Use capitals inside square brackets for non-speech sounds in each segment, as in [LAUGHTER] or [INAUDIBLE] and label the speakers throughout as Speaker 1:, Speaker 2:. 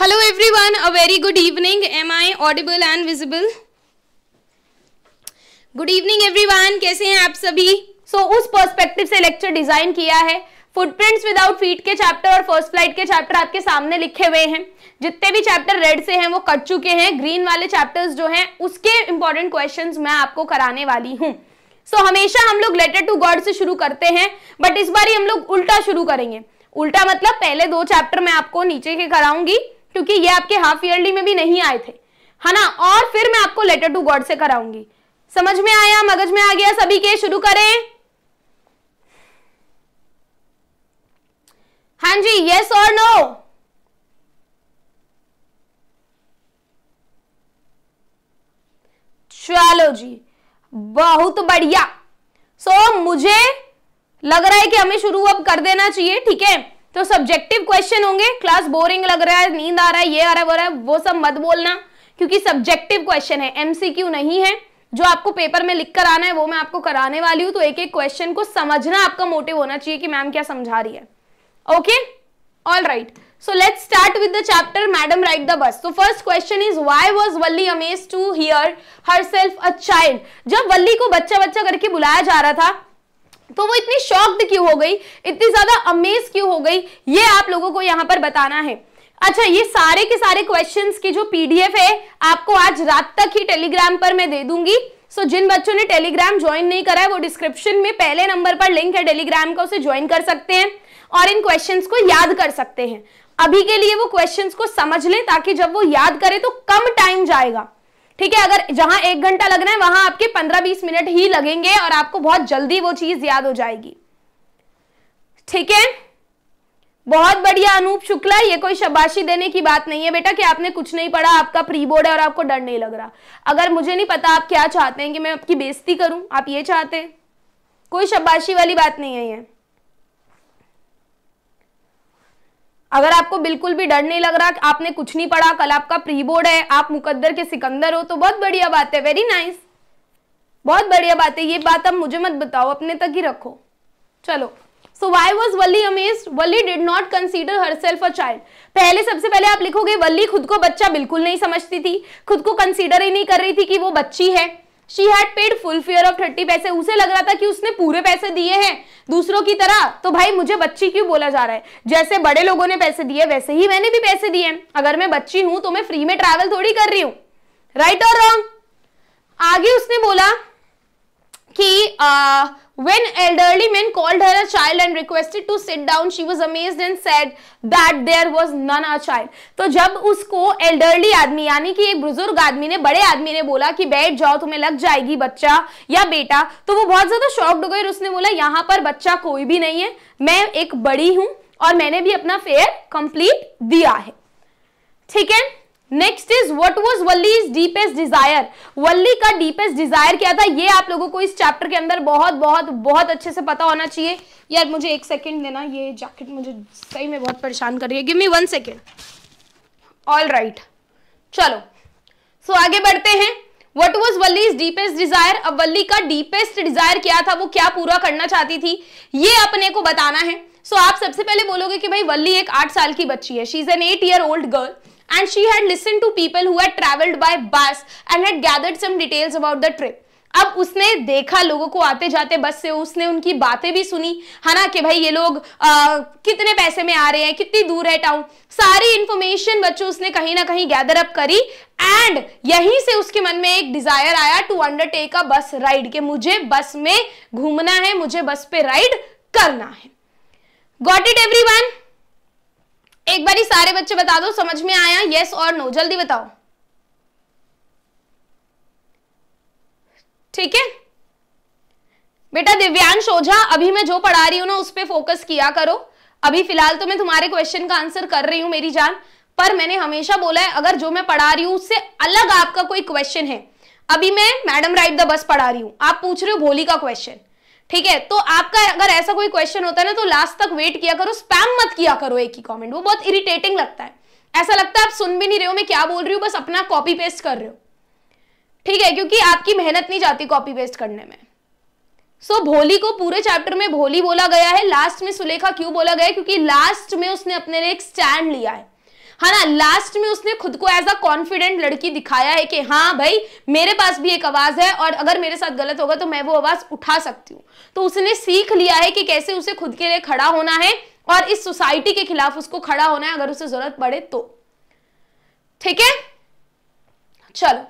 Speaker 1: Hello everyone a very good evening am I audible and visible good evening everyone कैसे हैं आप सभी so so, उस perspective से लेक्चर डिजाइन किया है फुटप्रिंट्स विदाउट फीट के चैप्टर और फर्स्ट फ्लाइट के चैप्टर आपके सामने लिखे हुए हैं जितने भी चैप्टर रेड से हैं वो कट चुके हैं ग्रीन वाले चैप्टर्स जो हैं उसके इंपॉर्टेंट क्वेश्चंस मैं आपको कराने वाली हूं सो so, हमेशा हम लोग लेटर टू गॉड से शुरू करते हैं बट इस बार हम लोग उल्टा शुरू करेंगे उल्टा मतलब पहले दो चैप्टर मैं आपको नीचे के कराऊंगी क्योंकि ये आपके हाफ ईयरली में भी नहीं आए थे है ना और फिर मैं आपको लेटर टू गॉड से कराऊंगी समझ में आया मगज में आ गया सभी के शुरू करें हां जी यस और नो चलो जी बहुत बढ़िया सो so, मुझे लग रहा है कि हमें शुरू अब कर देना चाहिए ठीक है तो सब्जेक्टिव क्वेश्चन होंगे क्लास बोरिंग लग रहा है नींद आ रहा है ये आ रहा है वो रहा है वो सब मत बोलना क्योंकि सब्जेक्टिव क्वेश्चन है एमसीक्यू नहीं है जो आपको पेपर में लिख कर आना है वो मैं आपको कराने वाली हूं तो एक एक क्वेश्चन को समझना आपका मोटिव होना चाहिए कि मैम क्या समझा रही है okay all right so let's start with the chapter madam ride the bus so first question is why was valli amazed to hear herself a child जब वल्ली को बच्चा बच्चा करके बुलाया जा रहा था तो वो इतनी शॉक्ड क्यों हो गई इतनी ज्यादा अमेज क्यों हो गई ये आप लोगों को यहाँ पर बताना है अच्छा ये सारे के सारे क्वेश्चंस की जो पीडीएफ है आपको आज रात तक ही टेलीग्राम पर मैं दे दूंगी सो जिन बच्चों ने टेलीग्राम ज्वाइन नहीं करा है वो डिस्क्रिप्शन में पहले नंबर पर लिंक है टेलीग्राम का उसे ज्वाइन कर सकते हैं और इन क्वेश्चंस को याद कर सकते हैं अभी के लिए वो क्वेश्चंस को समझ लें ताकि जब वो याद करे तो कम टाइम जाएगा ठीक है अगर जहां एक घंटा लग रहा है वहां आपके पंद्रह बीस मिनट ही लगेंगे और आपको बहुत जल्दी वो चीज याद हो जाएगी ठीक है बहुत बढ़िया अनूप शुक्ला ये कोई शबाशी देने की बात नहीं है बेटा कि आपने कुछ नहीं पढ़ा आपका प्री बोर्ड है और आपको डर नहीं लग रहा अगर मुझे नहीं पता आप क्या चाहते हैं कि मैं आपकी बेइज्जती करूं आप ये चाहते हैं कोई शबाशी वाली बात नहीं है ये अगर आपको बिल्कुल भी डर नहीं लग रहा आपने कुछ नहीं पढ़ा कल आपका प्री बोर्ड है आप मुकद्दर के सिकंदर हो तो बहुत बढ़िया बात है वेरी नाइस बहुत बढ़िया बात है ये बात आप मुझे मत बताओ अपने तक ही रखो चलो so why was Valli amaze Valli did not consider herself a child पहले सबसे पहले आप लिखोगे वली खुद को बच्चा बिल्कुल नहीं समझती थी खुद को कंसिडर ही नहीं कर रही थी कि वो बच्ची है She had paid full fare of thirty पैसे उसे लग रहा था कि उसने पूरे पैसे दिए हैं दूसरों की तरह तो भाई मुझे बच्ची क्यों बोला जा रहा है जैसे बड़े लोगों ने पैसे दिए वैसे ही मैंने भी पैसे दिए अगर मैं बच्ची हूं तो मैं फ्री में ट्रैवल थोड़ी कर रही हूं राइट और रॉन्ग आगे उसने बोला कि आ, When elderly man called her a child and requested to sit down, she was amazed and said that there was none a child. तो जब उसको elderly आदमी यानी कि एक बुजुर्ग आदमी ने बड़े आदमी ने बोला कि बैठ जाओ तुम्हें लग जाएगी बच्चा या बेटा तो वो बहुत ज़्यादा शॉक्ड हो गई और उसने बोला यहाँ पर बच्चा कोई भी नहीं है मैं एक बड़ी हूं और मैंने भी अपना फेयर कंप्लीट दिया है ठीक है next is what was is deepest desire Valli का डीपेस्ट डिजायर क्या था ये आप लोगों को इस चैप्टर के अंदर बहुत बहुत बहुत अच्छे से पता होना चाहिए यार मुझे एक सेकेंड देना ये जैकेट मुझे सही में बहुत परेशान कर रही है give me one second all right चलो सो so, आगे बढ़ते हैं what was Valli's deepest desire अब वल्ली का डीपेस्ट डिजायर क्या था वो क्या पूरा करना चाहती थी ये अपने को बताना है सो so, आप सबसे पहले बोलोगे कि भाई वल्ली एक आठ साल की बच्ची है she is an eight year old girl and she had listened to people who had traveled by bus and had gathered some details about the trip. अब उसने देखा लोगों को आते जाते बस से उसने उनकी बातें भी सुनी है ना कि भाई ये लोग आ, कितने पैसे में आ रहे हैं कितनी दूर है टाउन सारी इंफॉर्मेशन बच्चों उसने कहीं ना कहीं गैदर अप करी एंड यहीं से उसके मन में एक डिजायर आया to undertake a bus ride के मुझे बस में घूमना है मुझे बस पे राइड करना है गॉट इट एवरी वन एक बार सारे बच्चे बता दो समझ में आया यस और नो जल्दी बताओ ठीक है बेटा दिव्यांश ओझा अभी मैं जो पढ़ा रही हूं ना उस पर फोकस किया करो अभी फिलहाल तो मैं तुम्हारे क्वेश्चन का आंसर कर रही हूं मेरी जान पर मैंने हमेशा बोला है अगर जो मैं पढ़ा रही हूं उससे अलग आपका कोई क्वेश्चन है अभी मैं मैडम राइट द बस पढ़ा रही हूं आप पूछ रहे हो भोली का क्वेश्चन ठीक है तो आपका अगर ऐसा कोई क्वेश्चन होता है ना तो लास्ट तक वेट किया करो स्पैम मत किया करो एक ही कॉमेंट वो बहुत इरिटेटिंग लगता है ऐसा लगता है आप सुन भी नहीं रहे हो मैं क्या बोल रही हूँ बस अपना कॉपी पेस्ट कर रहे हो ठीक है क्योंकि आपकी मेहनत नहीं जाती कॉपी पेस्ट करने में सो so, भोली को पूरे चैप्टर में भोली बोला गया है लास्ट में सुलेखा क्यों बोला गया है क्योंकि लास्ट में उसने अपने लिए एक स्टैंड लिया है है हाँ ना लास्ट में उसने खुद को एज अ कॉन्फिडेंट लड़की दिखाया है कि हाँ भाई मेरे पास भी एक आवाज है और अगर मेरे साथ गलत होगा तो मैं वो आवाज उठा सकती हूँ तो उसने सीख लिया है कि कैसे उसे खुद के लिए खड़ा होना है और इस सोसाइटी के खिलाफ उसको खड़ा होना है अगर उसे जरूरत पड़े तो ठीक है चलो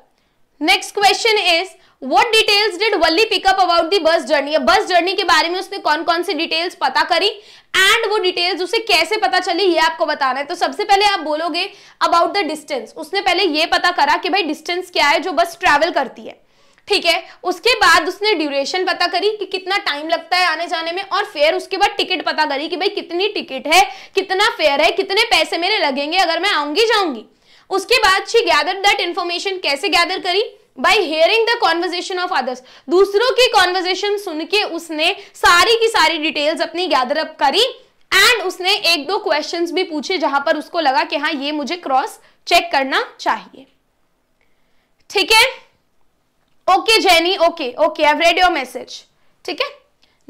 Speaker 1: next question is what details did Valli pick up about the bus journey bus journey के बारे में उसने कौन कौन सी डिटेल्स पता करी एंड वो डिटेल्स उसे कैसे पता चली ये आपको बताना है तो सबसे पहले आप बोलोगे अबाउट द डिस्टेंस उसने पहले ये पता करा कि भाई डिस्टेंस क्या है जो बस ट्रेवल करती है ठीक है उसके बाद उसने ड्यूरेशन पता करी कि कितना टाइम लगता है आने जाने में और फेयर उसके बाद टिकट पता करी कि भाई कितनी टिकट है कितना फेयर है कितने पैसे मेरे लगेंगे अगर मैं आऊंगी जाऊंगी उसके बाद शी गैदर दैट इन्फॉर्मेशन कैसे गैदर करी by hearing the conversation of others दूसरों की कॉन्वर्जेशन सुन के उसने सारी की सारी डिटेल्स अपनी गैदर अप करी एंड उसने एक दो क्वेश्चन भी पूछे जहां पर उसको लगा कि हाँ ये मुझे क्रॉस चेक करना चाहिए ठीक है okay Jenny okay okay I read your message ठीक है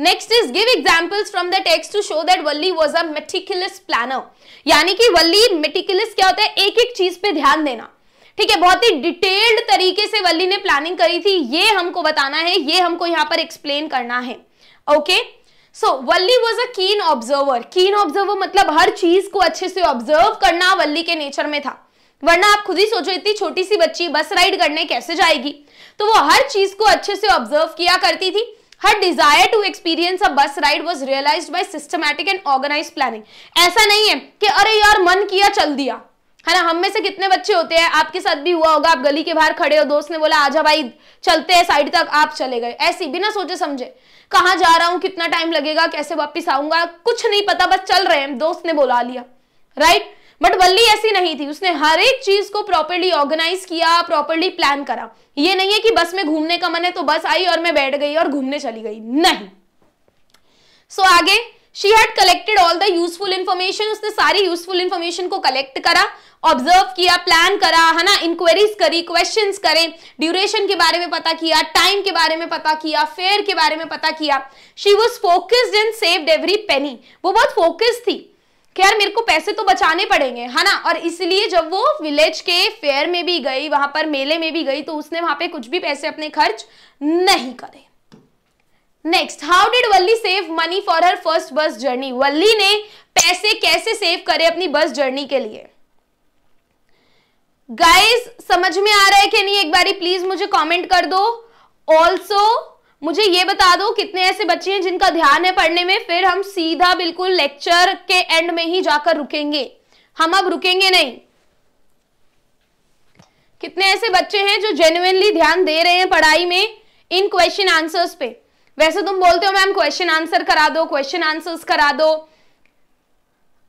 Speaker 1: next is give examples from the text to show that Valli was a meticulous planner यानी कि वल्ली मेटिकुलस क्या होता है एक एक चीज पे ध्यान देना ठीक है बहुत ही डिटेल्ड तरीके से वल्ली ने प्लानिंग करी थी ये हमको बताना है ये हमको यहाँ पर एक्सप्लेन करना है ओके सो वल्ली वॉज अ कीन ऑब्जर्वर कीन ऑब्जर्वर मतलब हर चीज को अच्छे से ऑब्जर्व करना वल्ली के नेचर में था वरना आप खुद ही सोचो इतनी छोटी सी बच्ची बस राइड करने कैसे जाएगी तो वो हर चीज को अच्छे से ऑब्जर्व किया करती थी हर desire to experience a bus ride was realise by systematic and organise planning ऐसा नहीं है कि अरे यार मन किया चल दिया है ना हम में से कितने बच्चे होते हैं आपके साथ भी हुआ होगा आप गली के बाहर खड़े हो दोस्त ने बोला आजा भाई चलते हैं साइड तक आप चले गए ऐसी बिना सोचे समझे कहाँ जा रहा हूँ कितना टाइम लगेगा कैसे वापिस आऊंगा कुछ नहीं पता बस चल रहे हैं दोस्त ने बोला लिया राइट बट वल्ली ऐसी नहीं थी उसने हर एक चीज को प्रॉपरली ऑर्गेनाइज किया प्रॉपरली प्लान करा ये नहीं है कि बस में घूमने का मन है तो बस आई और मैं बैठ गई और घूमने चली गई नहीं सो so, आगे she had collected all the useful information उसने सारी यूजफुल इन्फॉर्मेशन को कलेक्ट करा ऑब्जर्व किया प्लान करा है ना इंक्वायरीज करी क्वेश्चंस करे ड्यूरेशन के बारे में पता किया टाइम के बारे में पता किया फेयर के बारे में पता किया she was focused and saved every penny वो बहुत फोकस्ड थी कि यार मेरे को पैसे तो बचाने पड़ेंगे है ना और इसलिए जब वो विलेज के फेयर में भी गई वहां पर मेले में भी गई तो उसने वहां पे कुछ भी पैसे अपने खर्च नहीं करे next how did Valli save money for her first bus journey Valli ने पैसे कैसे सेव करे अपनी बस जर्नी के लिए गाइस समझ में आ रहा है कि नहीं एक बारी प्लीज मुझे कमेंट कर दो ऑल्सो मुझे ये बता दो कितने ऐसे बच्चे हैं जिनका ध्यान है पढ़ने में फिर हम सीधा बिल्कुल लेक्चर के एंड में ही जाकर रुकेंगे हम अब रुकेंगे नहीं कितने ऐसे बच्चे हैं जो जेन्युनली ध्यान दे रहे हैं पढ़ाई में इन क्वेश्चन आंसर्स पे वैसे तुम बोलते हो मैम क्वेश्चन आंसर करा दो क्वेश्चन आंसर्स करा दो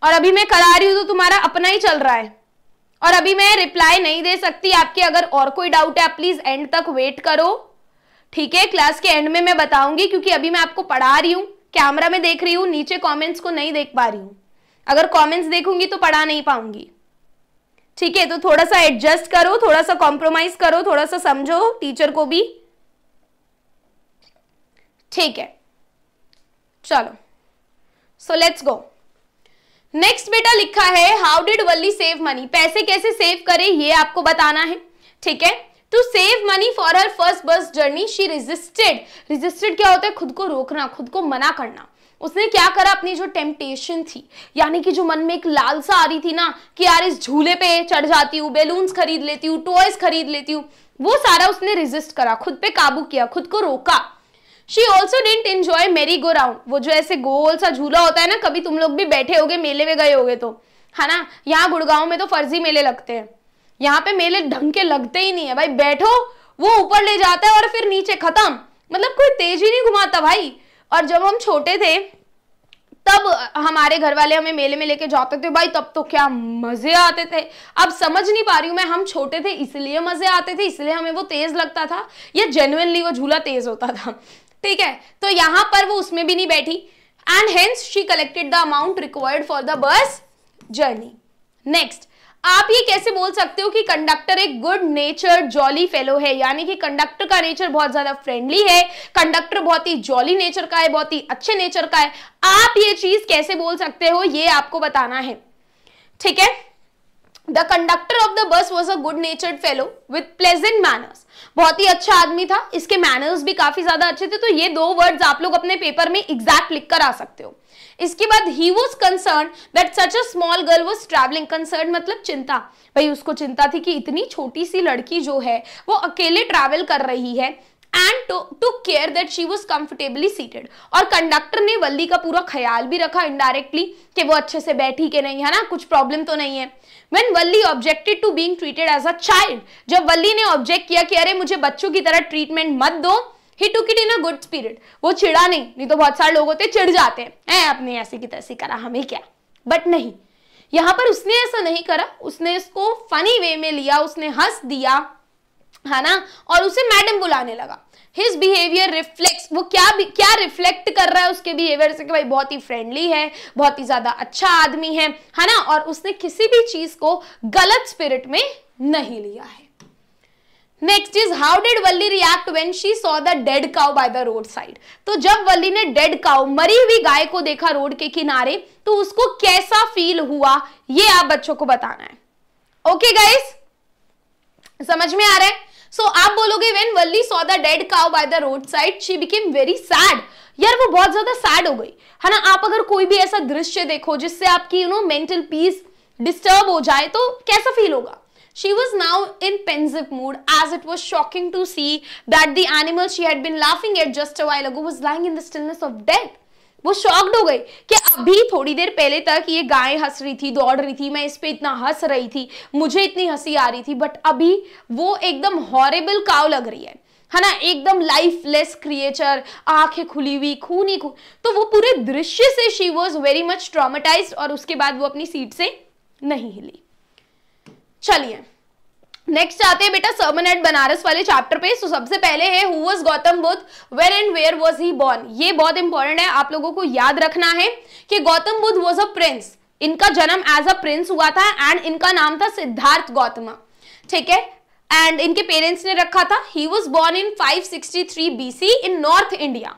Speaker 1: और अभी मैं करा रही हूं तो तुम्हारा अपना ही चल रहा है और अभी मैं रिप्लाई नहीं दे सकती आपके अगर और कोई डाउट है आप प्लीज एंड तक वेट करो ठीक है क्लास के एंड में मैं बताऊंगी क्योंकि अभी मैं आपको पढ़ा रही हूँ कैमरा में देख रही हूँ नीचे कमेंट्स को नहीं देख पा रही हूँ अगर कमेंट्स देखूंगी तो पढ़ा नहीं पाऊंगी ठीक है तो थोड़ा सा एडजस्ट करो थोड़ा सा कॉम्प्रोमाइज करो थोड़ा सा समझो टीचर को भी ठीक है चलो सो लेट्स गो नेक्स्ट बेटा लिखा है how did Valli save money पैसे कैसे सेव करे ये आपको बताना है ठीक है to save money for her first bus journey she resisted resisted क्या होता है खुद को रोकना खुद को मना करना उसने क्या करा अपनी जो टेम्पटेशन थी यानी कि जो मन में एक लालसा आ रही थी ना कि यार इस झूले पे चढ़ जाती हूँ बेलून्स खरीद लेती हूँ टॉयज खरीद लेती हूँ वो सारा उसने रेजिस्ट करा खुद पे काबू किया खुद को रोका शी ऑल्सो डेंट एंजॉय मेरी गो राउंड वो जो ऐसे गोल सा झूला होता है ना कभी तुम लोग भी बैठे होगे मेले में गए होगे तो है ना यहाँ गुड़गांव में तो फर्जी मेले लगते हैं यहाँ पे मेले ढंग के लगते ही नहीं है भाई बैठो वो ऊपर ले जाता है और फिर नीचे खत्म मतलब कोई तेज ही नहीं घुमाता भाई और जब हम छोटे थे तब हमारे घर वाले हमें मेले में लेके जाते थे भाई तब तो क्या मजे आते थे अब समझ नहीं पा रही हूं मैं हम छोटे थे इसलिए मजे आते थे इसलिए हमें वो तेज लगता था या जेनुअनली वो झूला तेज होता था ठीक है तो यहां पर वो उसमें भी नहीं बैठी and hence she collected the amount required for the bus journey next आप ये कैसे बोल सकते हो कि कंडक्टर एक गुड नेचर जॉली फेलो है यानी कि कंडक्टर का नेचर बहुत ज्यादा फ्रेंडली है कंडक्टर बहुत ही जॉली नेचर का है बहुत ही अच्छे नेचर का है आप ये चीज कैसे बोल सकते हो ये आपको बताना है ठीक है the conductor of the bus was a good nature fellow with pleasant manners बहुत ही अच्छा आदमी था इसके मैनर्स भी काफी ज्यादा अच्छे थे तो ये दो वर्ड्स आप लोग अपने पेपर में एग्जैक्ट लिख कर आ सकते हो इसके बाद he was concern that such a small girl was travelling concern मतलब चिंता भाई उसको चिंता थी कि इतनी छोटी सी लड़की जो है वो अकेले ट्रैवल कर रही है and to care that she was comfortably seated और कंडक्टर ने वल्ली का पूरा ख्याल भी रखा इनडायरेक्टली कि वो अच्छे से बैठी के नहीं है ना कुछ प्रॉब्लम तो नहीं है when Valli objected to being treated as a child जब वल्ली ने ऑब्जेक्ट किया कि अरे मुझे बच्चों की तरह ट्रीटमेंट मत दो he took it in a good spirit वो चिड़ा नहीं नहीं तो बहुत सारे लोग होते चिड़ जाते हैं ऐ अपने ऐसे की तैसी करा हमें क्या बट नहीं यहां पर उसने ऐसा नहीं करा उसने इसको फनी वे में लिया उसने हंस दिया है ना और उसे मैडम बुलाने लगा हिज बिहेवियर रिफ्लेक्स वो क्या क्या रिफ्लेक्ट कर रहा है उसके बिहेवियर से कि भाई बहुत ही फ्रेंडली है बहुत ही ज्यादा अच्छा आदमी है है ना और उसने किसी भी चीज को गलत स्पिरिट में नहीं लिया है next is how did Valli react when she saw the dead cow by the road side तो जब वल्ली ने डेड काउ मरी हुई गाय को देखा रोड के किनारे तो उसको कैसा फील हुआ ये आप बच्चों को बताना है ओके okay, गाइस समझ में आ रहा है सो so, आप बोलोगे when Valli saw the dead cow by the road side she became very sad यार वो बहुत ज्यादा सैड हो गई है ना आप अगर कोई भी ऐसा दृश्य देखो जिससे आपकी you know mental peace disturb हो जाए तो कैसा फील होगा She was now in pensive mood as it was shocking to see that the animal she had been laughing at just a while ago was lying in the stillness of death. वो shocked हो गए कि अभी थोड़ी देर पहले तक ये गाय हंस रही थी दौड़ रही थी मैं इस पर इतना हंस रही थी मुझे इतनी हंसी आ रही थी बट अभी वो एकदम हॉरेबल काव लग रही है है ना एकदम लाइफलेस क्रिएचर आंखें खुली हुई खून ही खून तो वो पूरे दृश्य से she was very much traumatise और उसके बाद वो अपनी सीट से नहीं हिली चलिए नेक्स्ट आते हैं बेटा सर्मन एट बनारस वाले चैप्टर पे तो सबसे पहले है who was Gautam Buddha where and where was he born ये बहुत इंपॉर्टेंट है आप लोगों को याद रखना है कि Gautam Buddha was a prince इनका जन्म एज अ प्रिंस हुआ था एंड इनका नाम था सिद्धार्थ गौतम ठीक है एंड इनके पेरेंट्स ने रखा था he was born in five sixty in north India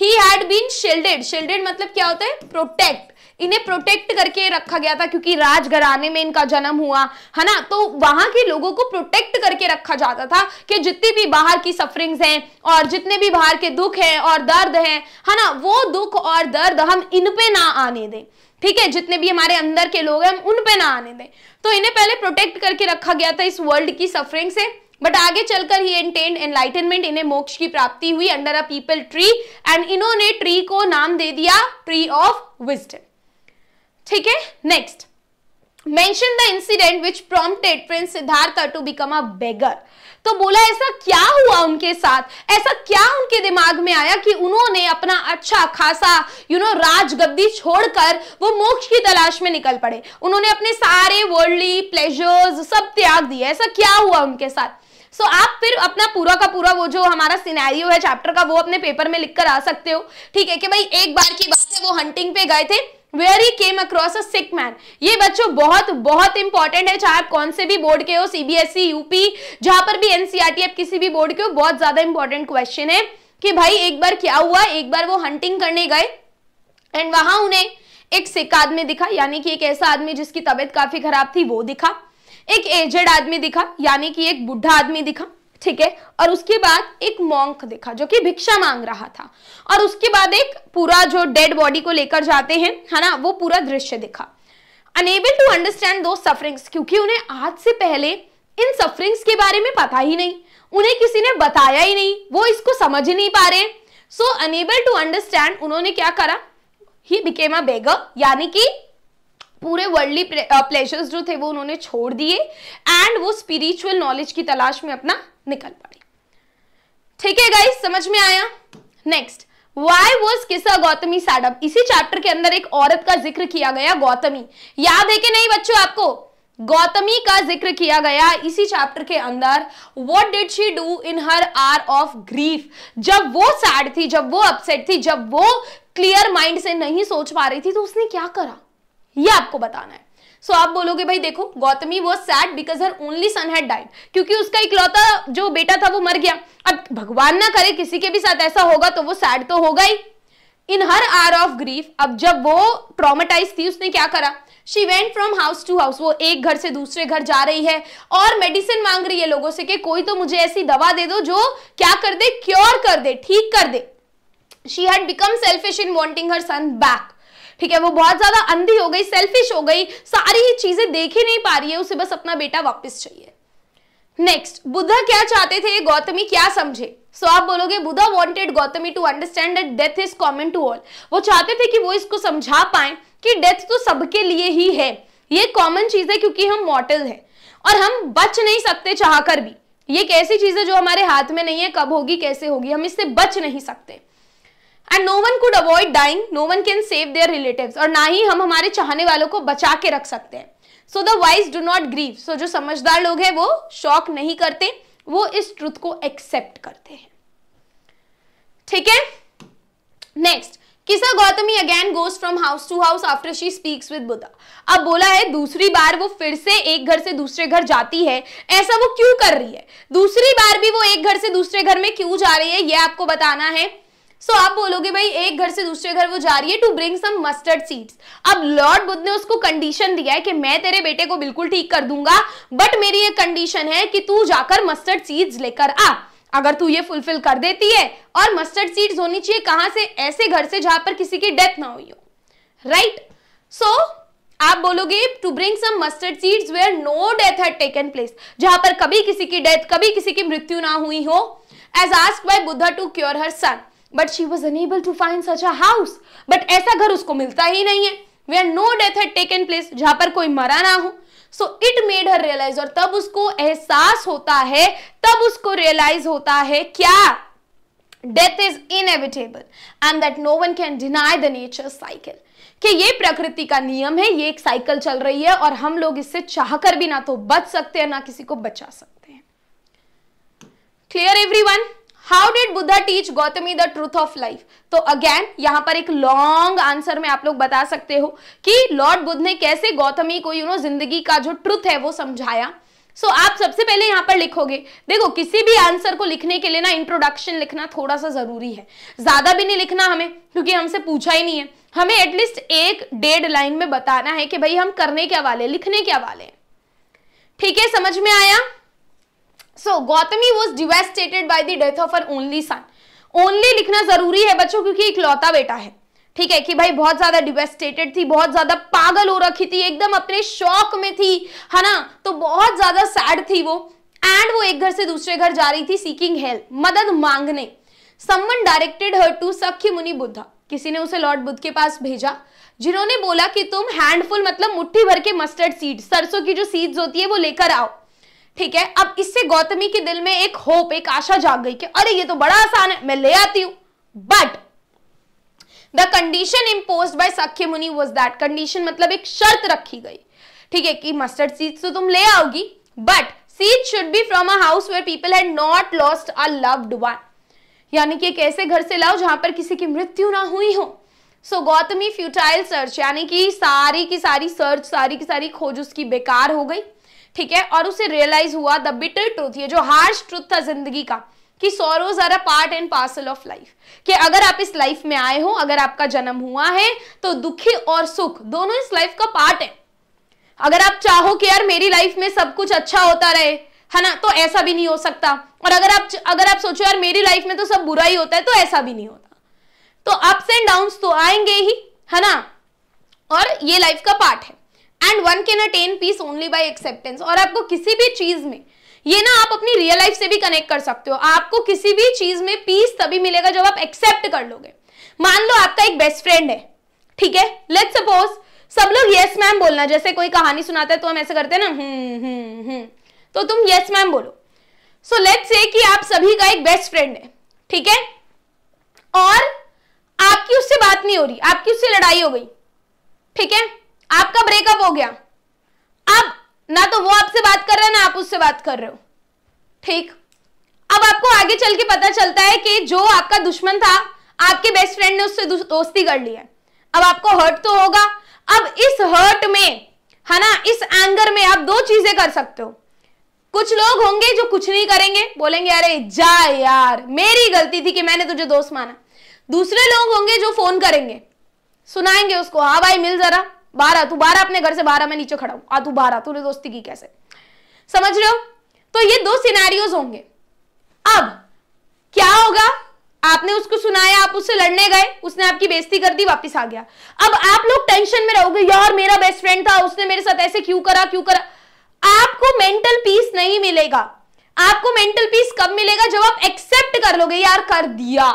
Speaker 1: he had been shielded shielded मतलब क्या होता है प्रोटेक्ट इन्हें प्रोटेक्ट करके रखा गया था क्योंकि राजघराने में इनका जन्म हुआ है ना तो वहां के लोगों को प्रोटेक्ट करके रखा जाता था कि जितनी भी बाहर की सफरिंग्स हैं और जितने भी बाहर के दुख हैं और दर्द हैं है ना वो दुख और दर्द हम इन पे ना आने दें ठीक है जितने भी हमारे अंदर के लोग हैं हम उन पे ना आने दें तो इन्हें पहले प्रोटेक्ट करके रखा गया था इस वर्ल्ड की सफरिंग से बट आगे चलकर ही एंटेन एनलाइटनमेंट इन्हें मोक्ष की प्राप्ति हुई under a peepal tree and इन्होंने ट्री को नाम दे दिया ट्री ऑफ विजडम ठीक है next mention the incident which prompted prince Siddhartha to become a beggar तो बोला ऐसा क्या हुआ उनके साथ ऐसा क्या उनके दिमाग में आया कि उन्होंने अपना अच्छा खासा यू नो राजगद्दी छोड़कर वो मोक्ष की तलाश में निकल पड़े उन्होंने अपने सारे वर्ल्डली प्लेजर्स सब त्याग दिए ऐसा क्या हुआ उनके साथ सो so, आप फिर अपना पूरा का पूरा वो जो हमारा सिनेरियो है चैप्टर का वो अपने पेपर में लिखकर आ सकते हो ठीक है कि भाई एक बार की बात है वो हंटिंग पे गए थे where he came across a sick man ये बच्चों बहुत बहुत इंपॉर्टेंट है चाहे आप कौन से भी बोर्ड के हो सीबीएसई यूपी जहां पर भी एनसीआरटी e आप किसी भी बोर्ड के हो बहुत ज्यादा इंपॉर्टेंट क्वेश्चन है कि भाई एक बार क्या हुआ एक बार वो हंटिंग करने गए एंड वहां उन्हें एक सिक आदमी दिखा यानी कि एक ऐसा आदमी जिसकी तबीयत काफी खराब थी वो दिखा एक एजेड आदमी दिखा यानी कि एक बुढ़ा आदमी दिखा ठीक है और उसके बाद एक मॉन्क देखा जो कि भिक्षा मांग रहा था और उसके बाद एक पूरा जो डेड बॉडी को लेकर जाते हैं है ना वो पूरा दृश्य देखा unable to understand those sufferings क्योंकि उन्हें आज से पहले इन सफरिंग्स के बारे में पता ही नहीं उन्हें किसी ने बताया ही नहीं वो इसको समझ ही नहीं पा रहे सो अनेबल टू अंडरस्टैंड उन्होंने क्या करा ही बिकेम अ बेगर यानी कि पूरे वर्ल्डली प्लेजर्स जो थे वो उन्होंने छोड़ दिए एंड वो स्पिरिचुअल नॉलेज की तलाश में अपना निकल पड़े ठीक है गाइस समझ में आया नेक्स्ट वाई वॉज किसा गौतमी सैडअप इसी चैप्टर के अंदर एक औरत का जिक्र किया गया गौतमी याद है कि नहीं बच्चों आपको गौतमी का जिक्र किया गया इसी चैप्टर के अंदर what did she do in her hour of grief जब वो सैड थी जब वो अपसेट थी जब वो क्लियर माइंड से नहीं सोच पा रही थी तो उसने क्या करा ये आपको बताना है सो आप बोलोगे भाई देखो गौतमी वो sad because her only son had died क्योंकि उसका इकलौता जो बेटा था वो मर गया अब भगवान ना करे किसी के भी साथ ऐसा होगा तो वो सैड तो होगा ही in her hour of grief अब जब वो ट्रोमेटाइज थी उसने क्या करा she went from house to house वो एक घर से दूसरे घर जा रही है और मेडिसिन मांग रही है लोगों से कि कोई तो मुझे ऐसी दवा दे दो जो क्या कर दे क्योर कर दे ठीक कर दे she had become selfish in wanting her son back ठीक है वो बहुत ज्यादा अंधी हो गई सेल्फिश हो गई सारी ही चीजें देख ही नहीं पा रही है उसे बस अपना बेटा वापस चाहिए नेक्स्ट बुद्धा क्या चाहते थे गौतमी क्या समझे सो so, आप बोलोगे Buddha wanted Gautami to understand that death is common to all वो चाहते थे कि वो इसको समझा पाए कि डेथ तो सबके लिए ही है ये कॉमन चीज है क्योंकि हम मॉटल हैं और हम बच नहीं सकते चाहकर भी ये कैसी चीज है जो हमारे हाथ में नहीं है कब होगी कैसे होगी हम इससे बच नहीं सकते and no one could avoid dying no one can save their relative और ना ही हम हमारे चाहने वालों को बचा के रख सकते हैं so the wise do not grieve so जो समझदार लोग हैं वो शॉक नहीं करते वो इस ट्रुथ को एक्सेप्ट करते हैं ठीक है next Kisa Gautami again goes from house to house after she speaks with Buddha अब बोला है दूसरी बार वो फिर से एक घर से दूसरे घर जाती है ऐसा वो क्यों कर रही है दूसरी बार भी वो एक घर से दूसरे घर में क्यों जा रही है ये आपको बताना है सो so, आप बोलोगे भाई एक घर से दूसरे घर वो जा रही है to bring some mustard seeds अब लॉर्ड बुद्ध ने उसको कंडीशन दिया है कि मैं तेरे बेटे को बिल्कुल ठीक कर दूंगा बट मेरी एक कंडीशन है कि तू जाकर मस्टर्ड सीड्स लेकर आ अगर तू ये फुलफिल कर देती है और मस्टर्ड सीड्स होनी चाहिए कहां से ऐसे घर से जहां पर किसी की डेथ ना हुई हो राइट सो आप बोलोगे to bring some mustard seeds where no death had taken place जहां पर कभी किसी की डेथ कभी किसी की मृत्यु ना हुई हो as asked by Buddha to cure her son but she was unable to find such house but ऐसा घर उसको मिलता ही नहीं है where are no death taken place जहां पर कोई मरा ना हो so it made her realise और तब उसको एहसास होता है तब उसको रियलाइज होता है क्या death is inevitable and that no one can deny the nature cycle कि ये प्रकृति का नियम है ये एक साइकिल चल रही है और हम लोग इससे चाहकर भी ना तो बच सकते हैं ना किसी को बचा सकते हैं clear everyone how did Buddha teach Gautami the truth of life तो अगेन यहाँ पर एक लॉन्ग आंसर में आप लोग बता सकते हो कि लॉर्ड बुद्ध ने कैसे गौतमी को यू नो जिंदगी का जो ट्रूथ है वो समझाया सो so, आप सबसे पहले यहां पर लिखोगे देखो किसी भी आंसर को लिखने के लिए ना इंट्रोडक्शन लिखना थोड़ा सा जरूरी है ज्यादा भी नहीं लिखना हमें क्योंकि हमसे पूछा ही नहीं है हमें एटलीस्ट एक डेढ़ लाइन में बताना है कि भाई हम करने क्या वाले लिखने क्या वाले ठीक है समझ में आया so Gautami was devastated by the death of her only son only लिखना जरूरी है बच्चों क्योंकि इकलौता बेटा है ठीक है कि भाई बहुत ज्यादा डिवेस्टेटेड थी बहुत ज्यादा पागल हो रखी थी एकदम अपने शौक में थी है ना तो बहुत ज्यादा सैड थी वो एंड वो एक घर से दूसरे घर जा रही थी सीकिंग हेल्प मदद मांगने समवन डायरेक्टेड हर टू सख्य मुनि बुद्धा किसी ने उसे लॉर्ड बुद्ध के पास भेजा जिन्होंने बोला कि तुम हैंडफुल मतलब मुट्ठी भर के मस्टर्ड सीड सरसों की जो सीड्स होती है वो लेकर आओ ठीक है अब इससे गौतमी के दिल में एक होप एक आशा जाग गई कि अरे ये तो बड़ा आसान है मैं ले आती हूं but the condition impose by Shakya Muni was that condition मतलब एक शर्त रखी गई ठीक है कि मस्टर्ड सीड्स तो तुम ले आओगी but seed should be from a house where people had not lost a loved one यानी कि एक ऐसे घर से लाओ जहां पर किसी की मृत्यु ना हुई हो सो गौतमी फ्यूटाइल सर्च यानी कि सारी की सारी सर्च सारी की सारी खोज उसकी बेकार हो गई ठीक है और उसे रियलाइज हुआ द बिटर ट्रूथ ये जो हार्ड ट्रूथ था जिंदगी का कि sorrows are a part and parcel of life कि अगर आप इस लाइफ में आए हो अगर आपका जन्म हुआ है तो दुखी और सुख दोनों इस लाइफ का पार्ट है अगर आप चाहो कि यार मेरी लाइफ में सब कुछ अच्छा होता रहे है ना तो ऐसा भी नहीं हो सकता और अगर आप अगर आप सोचो यार मेरी लाइफ में तो सब बुरा ही होता है तो ऐसा भी नहीं होता तो अप्स एंड डाउन तो आएंगे ही है ना और ये लाइफ का पार्ट है and one can attain peace only by acceptance और आपको किसी भी चीज में ये ना आप अपनी रियल लाइफ से भी कनेक्ट कर सकते हो आपको किसी भी चीज में पीस तभी मिलेगा जब आप एक्सेप्ट कर लोगे मान लो आपका एक बेस्ट फ्रेंड है ठीक है लेट सपोज सब लोग यस मैम बोलना जैसे कोई कहानी सुनाता है तो हम ऐसे करते हैं ना हम्म हम्म हम्म तो तुम यस मैम बोलो सो लेट से कि आप सभी का एक बेस्ट फ्रेंड है ठीक है और आपकी उससे बात नहीं हो रही आपकी उससे लड़ाई हो गई ठीक है आपका ब्रेकअप हो गया अब ना तो वो आपसे बात कर रहे हैं ना आप उससे बात कर रहे हो ठीक अब आपको आगे चल के पता चलता है कि जो आपका दुश्मन था आपके बेस्ट फ्रेंड ने उससे दोस्ती कर ली है अब आपको हर्ट तो होगा अब इस हर्ट में है ना इस एंगर में आप दो चीजें कर सकते हो कुछ लोग होंगे जो कुछ नहीं करेंगे बोलेंगे अरे जा यार मेरी गलती थी कि मैंने तुझे दोस्त माना दूसरे लोग होंगे जो फोन करेंगे सुनाएंगे उसको हाँ भाई मिल जरा बारह तू बारह अपने घर से बारह में नीचे खड़ा हूं आ तू बारह तूने दोस्ती की कैसे समझ रहे हो तो ये दो सिनेरियोज होंगे अब क्या होगा आपने उसको सुनाया आप उससे लड़ने गए उसने आपकी बेइज्जती कर दी वापस आ गया अब आप लोग टेंशन में रहोगे यार मेरा बेस्ट फ्रेंड था उसने मेरे साथ ऐसे क्यों करा क्यों करा आपको मेंटल पीस नहीं मिलेगा आपको मेंटल पीस कब मिलेगा जब आप एक्सेप्ट कर लोगे यार कर दिया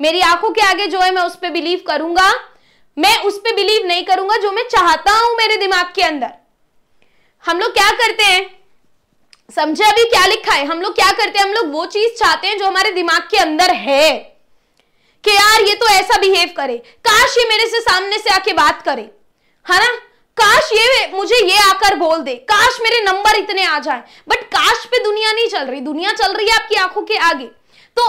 Speaker 1: मेरी आंखों के आगे जो है मैं उस पर बिलीव करूंगा मैं उस पर बिलीव नहीं करूंगा जो मैं चाहता हूं मेरे दिमाग के अंदर हम लोग क्या करते हैं समझे अभी क्या लिखा है हम लोग क्या करते हैं हम लोग वो चीज चाहते हैं जो हमारे दिमाग के अंदर है कि यार ये तो ऐसा बिहेव करे काश ये मेरे से सामने से आके बात करे है ना काश ये मुझे ये आकर बोल दे काश मेरे नंबर इतने आ जाए बट काश पे दुनिया नहीं चल रही दुनिया चल रही है आपकी आंखों के आगे तो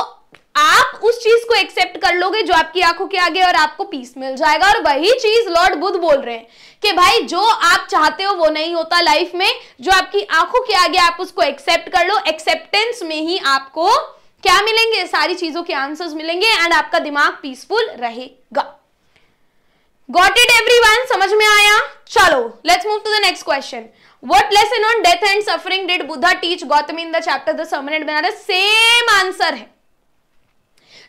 Speaker 1: आप उस चीज को एक्सेप्ट कर लोगे जो आपकी आंखों के आगे और आपको पीस मिल जाएगा और वही चीज लॉर्ड बुद्ध बोल रहे हैं कि भाई जो आप चाहते हो वो नहीं होता लाइफ में जो आपकी आंखों के आगे आप उसको एक्सेप्ट कर लो एक्सेप्टेंस में ही आपको क्या मिलेंगे सारी चीजों के आंसर्स मिलेंगे एंड आपका दिमाग पीसफुल रहेगा गॉट इट एवरी समझ में आया चलो let's move to the next question what lesson on death and suffering did buddha teach gautam in the chapter the sermon at banaras same answer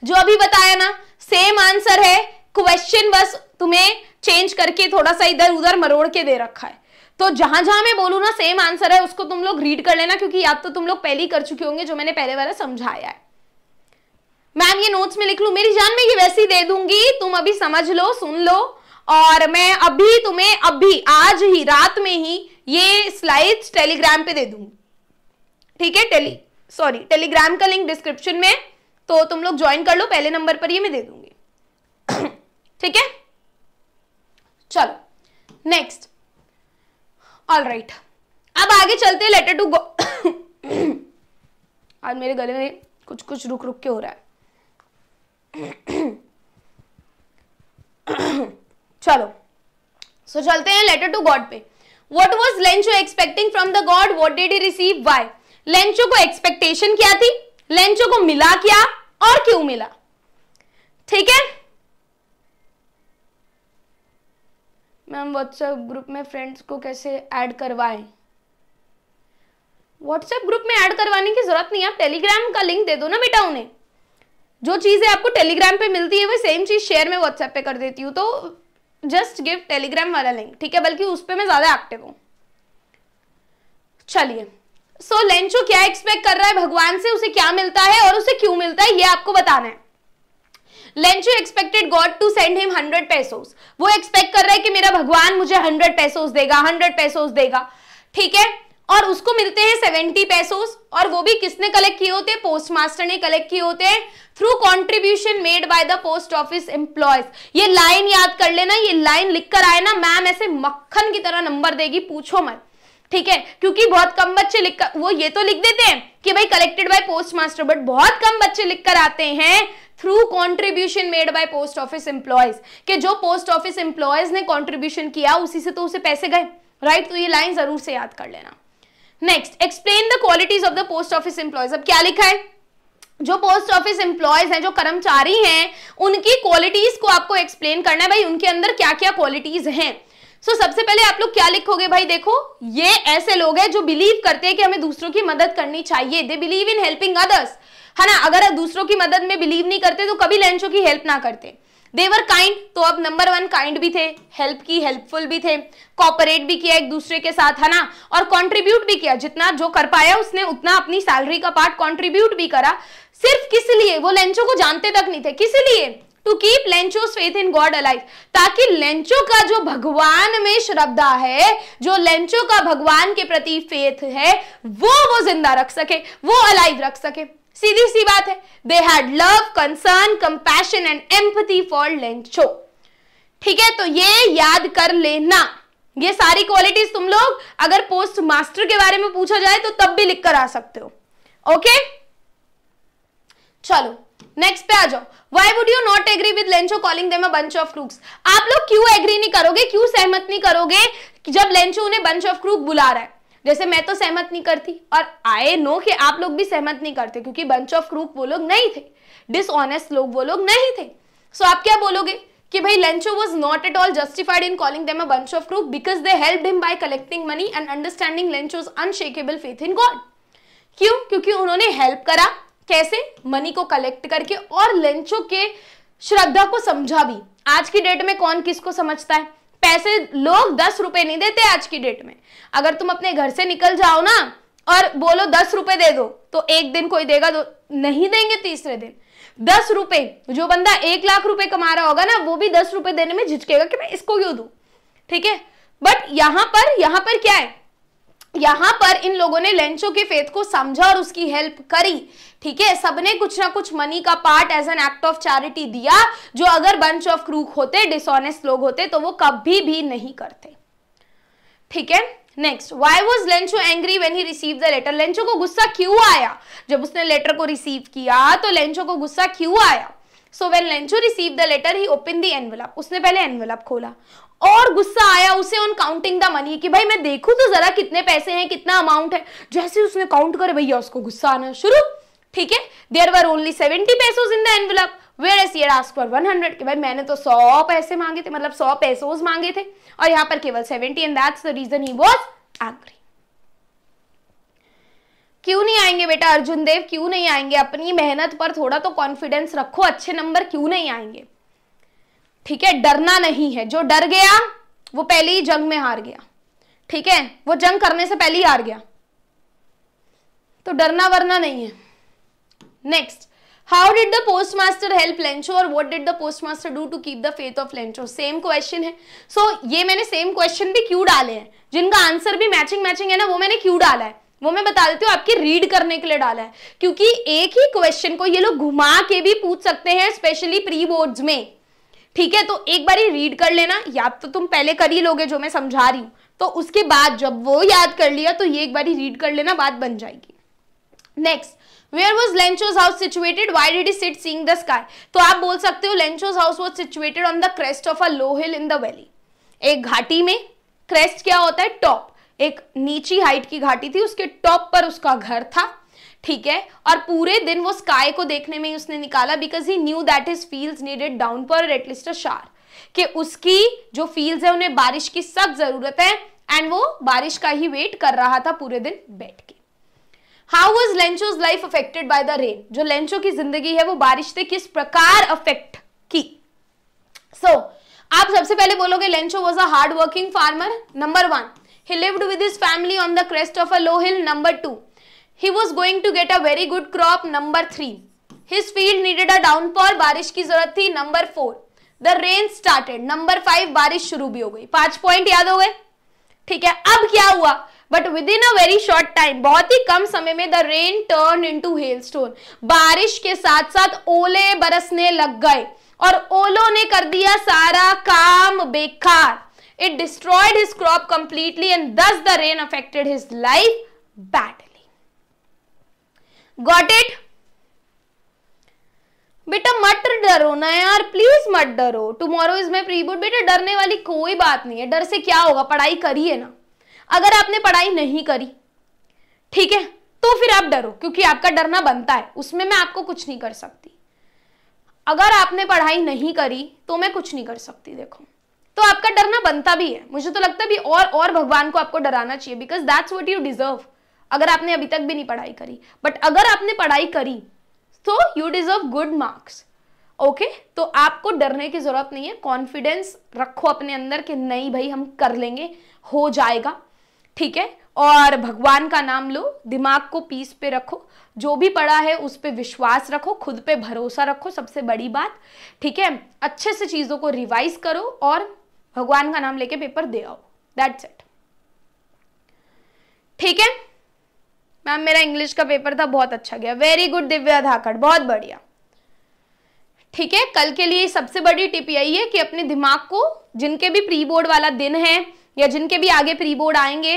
Speaker 1: जो अभी बताया ना सेम आंसर है क्वेश्चन बस तुम्हें चेंज करके थोड़ा सा इधर उधर मरोड़ के दे रखा है तो जहां जहां मैं बोलू ना सेम आंसर है उसको तुम लोग रीड कर लेना क्योंकि याद तो तुम लोग पहले ही कर चुके होंगे जो मैंने पहले वाला समझाया है मैम ये नोट्स में लिख लू मेरी जान में ये वैसे ही दे दूंगी तुम अभी समझ लो सुन लो और मैं अभी तुम्हें अभी आज ही रात में ही ये स्लाइड टेलीग्राम पे दे दूंगी ठीक है टेली सॉरी टेलीग्राम का लिंक डिस्क्रिप्शन में तो तुम लोग ज्वाइन कर लो पहले नंबर पर ये मैं दे दूंगी [COUGHS] ठीक है चलो नेक्स्ट ऑल राइट अब आगे चलते हैं लेटर टू [COUGHS] आज मेरे गले में कुछ कुछ रुक रुक के हो रहा है [COUGHS] चलो सो so, चलते हैं लेटर टू गॉड पे what was Lencho expecting from the God what did receive why Lencho को एक्सपेक्टेशन क्या थी लेंचो को मिला क्या और क्यों मिला ठीक है मैम व्हाट्सएप ग्रुप में फ्रेंड्स को कैसे ऐड करवाएं व्हाट्सएप ग्रुप में ऐड करवाने की जरूरत नहीं है आप टेलीग्राम का लिंक दे दो ना बेटा उन्हें जो चीज़ें आपको टेलीग्राम पे मिलती है वो सेम चीज़ शेयर में व्हाट्सएप पे कर देती हूँ तो जस्ट गिव टेलीग्राम वाला लिंक ठीक है बल्कि उस पर मैं ज़्यादा एक्टिव हूँ चलिए सो लेंचो क्या एक्सपेक्ट कर रहा है भगवान से उसे क्या मिलता है और उसे क्यों मिलता है ये आपको बताना है Lencho expected God to send him hundred pesos वो एक्सपेक्ट कर रहा है कि मेरा भगवान मुझे हंड्रेड पैसोस देगा हंड्रेड पैसोस देगा ठीक है और उसको मिलते हैं सेवेंटी पैसोस और वो भी किसने कलेक्ट किए होते हैं पोस्ट मास्टर ने कलेक्ट किए होते हैं through contribution made by the post office employees ये लाइन याद कर लेना ये लाइन लिखकर आए ना मैम ऐसे मक्खन की तरह नंबर देगी पूछो मत ठीक है क्योंकि बहुत कम बच्चे लिख कर, वो ये तो लिख देते हैं कि भाई collected by post master but बहुत कम बच्चे लिख कर आते हैं through contribution made by post office employees के जो पोस्ट ऑफिस एम्प्लॉयज ने कॉन्ट्रीब्यूशन किया उसी से तो उसे पैसे गए राइट right? तो ये लाइन जरूर से याद कर लेना next explain the qualities of the post office employees अब क्या लिखा है जो पोस्ट ऑफिस एम्प्लॉयज हैं जो कर्मचारी हैं उनकी क्वालिटीज को आपको एक्सप्लेन करना है भाई उनके अंदर क्या क्या क्वालिटीज हैं सो so, सबसे पहले आप लोग क्या लिखोगे भाई देखो ये ऐसे लोग हैं जो बिलीव करते हैं कि हमें दूसरों की मदद करनी चाहिए they believe in helping others है ना अगर दूसरों की मदद में बिलीव नहीं करते तो कभी लेंचो की हेल्प ना करते देवर काइंड तो अब नंबर वन काइंड भी थे हेल्प की हेल्पफुल भी थे कॉपरेट भी किया एक दूसरे के साथ है ना और कंट्रीब्यूट भी किया जितना जो कर पाया उसने उतना अपनी सैलरी का पार्ट कंट्रीब्यूट भी करा सिर्फ किस लिए वो लेंचो को जानते तक नहीं थे किस लिए to keep Lencho's faith in God alive ताकि लेंचो का जो भगवान में श्रद्धा है जो लेंचो का भगवान के प्रति फेथ है वो वो जिंदा रख सके वो अलाइव रख सके सीधी सी बात है they had love concern compassion and empathy for Lencho ठीक है तो ये याद कर लेना ये सारी क्वालिटीज तुम लोग अगर पोस्ट मास्टर के बारे में पूछा जाए तो तब भी लिख कर आ सकते हो ओके चलो नेक्स्ट पे आ जाओ why would you not agree with Lencho calling them a bunch of crooks आप लोग क्यों एग्री नहीं करोगे क्यों सहमत नहीं करोगे जब लेंचो उन्हें बंच ऑफ क्रूक बुला रहा है जैसे मैं तो सहमत नहीं करती और आई नो कि आप लोग भी सहमत नहीं करते क्योंकि बंच ऑफ क्रूक वो लोग नहीं थे डिसऑनेस्ट लोग वो लोग नहीं थे सो so, आप क्या बोलोगे कि भाई Lencho was not at all justified in calling them a bunch of crook because they help him by collecting money and understanding Lencho's unshakable faith in God क्यों क्योंकि उन्होंने हेल्प करा कैसे मनी को कलेक्ट करके और लंचों के श्रद्धा को समझा भी आज की डेट में कौन किसको समझता है पैसे लोग दस रुपए नहीं देते आज की डेट में अगर तुम अपने घर से निकल जाओ ना और बोलो दस रुपए दे दो तो एक दिन कोई देगा दो नहीं देंगे तीसरे दिन दस रुपए जो बंदा एक लाख रुपए कमा रहा होगा ना वो भी दस रुपए देने में झिझकेगा कि मैं इसको क्यों दू ठीक है बट यहां पर यहां पर क्या है यहाँ पर इन लोगों ने लेंचो के फेथ को समझा और उसकी हेल्प करी ठीक है सबने कुछ ना कुछ मनी का part as an act of charity दिया जो अगर बंच ऑफ क्रूक होते डिसऑनेस्ट लोग होते तो वो कभी भी नहीं करते ठीक है next why was Lencho angry when he receive the letter Lencho को गुस्सा क्यों आया जब उसने लेटर को रिसीव किया तो लेंचो को गुस्सा क्यों आया so when Lencho receive the letter he open the envelope उसने पहले एनवेलप खोला और गुस्सा आया उसे ऑन काउंटिंग द मनी कि भाई मैं देखूं तो जरा कितने पैसे हैं कितना अमाउंट है जैसे उसने काउंट करे भैया उसको गुस्सा आना शुरू ठीक है there were only seventy pesos in the envelope whereas यर आस्क फॉर वन हंड्रेड कि भाई मैंने तो सौ पैसे मांगे थे मतलब सौ पैसोज मांगे थे और यहां पर केवल seventy and that's the reason he was angry क्यों नहीं आएंगे बेटा अर्जुन देव क्यों नहीं आएंगे अपनी मेहनत पर थोड़ा तो कॉन्फिडेंस रखो अच्छे नंबर क्यों नहीं आएंगे ठीक है डरना नहीं है जो डर गया वो पहले ही जंग में हार गया ठीक है वो जंग करने से पहले ही हार गया तो डरना वरना नहीं है next how did the postmaster help Lencho और what did the postmaster do to keep the faith of Lencho same question है सो so, ये मैंने सेम क्वेश्चन भी क्यों डाले हैं जिनका आंसर भी मैचिंग मैचिंग है ना वो मैंने क्यों डाला है वो मैं बता देती हूँ आपके रीड करने के लिए डाला है क्योंकि एक ही क्वेश्चन को ये लोग घुमा के भी पूछ सकते हैं स्पेशली प्री बोर्ड्स में ठीक है तो एक बार रीड कर लेना याद तो तुम पहले कर ही लोगे जो मैं समझा रही हूँ तो उसके बाद जब वो याद कर लिया तो ये एक बार रीड कर लेना बात बन जाएगी next where was Lencho's house situated why did sit seeing the sky तो आप बोल सकते हो Lencho's house was situated on the crest of a low hill in the valley एक घाटी में क्रेस्ट क्या होता है टॉप एक नीची हाइट की घाटी थी उसके टॉप पर उसका घर था ठीक है और पूरे दिन वो स्काई को देखने में ही उसने निकाला because he knew that is fields needed downpour at least a कि उसकी जो फील्स है उन्हें बारिश की सख्त जरूरत है एंड वो बारिश का ही वेट कर रहा था पूरे दिन बैठ के how was Lencho's life affected by the rain जो लेंचो की जिंदगी है वो बारिश से किस प्रकार अफेक्ट की सो so, आप सबसे पहले बोलोगे Lencho was a hard working farmer number one he lived with his family on the crest of a low hill number two he was going to get a very good crop number three his field needed a downfall बारिश की जरूरत थी number four the rain started number five बारिश शुरू भी हो गई पांच पॉइंट याद हो गए ठीक है अब क्या हुआ but within a very short time बहुत ही कम समय में the rain turn into hailstone बारिश के साथ साथ ओले बरसने लग गए और ओलो ने कर दिया सारा काम बेकार it destroyed his crop completely and thus the rain affected his life bad got it बेटा मत डरो ना यार प्लीज मत डरो tomorrow is my pre board बेटा डरने वाली कोई बात नहीं है डर से क्या होगा पढ़ाई करिए ना अगर आपने पढ़ाई नहीं करी ठीक है तो फिर आप डरो क्योंकि आपका डरना बनता है उसमें मैं आपको कुछ नहीं कर सकती अगर आपने पढ़ाई नहीं करी तो मैं कुछ नहीं कर सकती देखो तो आपका डरना बनता भी है मुझे तो लगता है भी और और भगवान को आपको डराना चाहिए because that's what you deserve अगर आपने अभी तक भी नहीं पढ़ाई करी बट अगर आपने पढ़ाई करी तो you deserve good marks okay तो आपको डरने की जरूरत नहीं है कॉन्फिडेंस रखो अपने अंदर कि नहीं भाई हम कर लेंगे हो जाएगा ठीक है और भगवान का नाम लो दिमाग को पीस पे रखो जो भी पढ़ा है उस पर विश्वास रखो खुद पे भरोसा रखो सबसे बड़ी बात ठीक है अच्छे से चीज़ों को रिवाइज करो और भगवान का नाम लेके पेपर दे आओ दैट्स इट ठीक है मैम मेरा इंग्लिश का पेपर था बहुत अच्छा गया वेरी गुड दिव्या धाकड़ बहुत बढ़िया ठीक है कल के लिए सबसे बड़ी टिप यही है कि अपने दिमाग को जिनके भी प्री बोर्ड वाला दिन है या जिनके भी आगे प्री बोर्ड आएंगे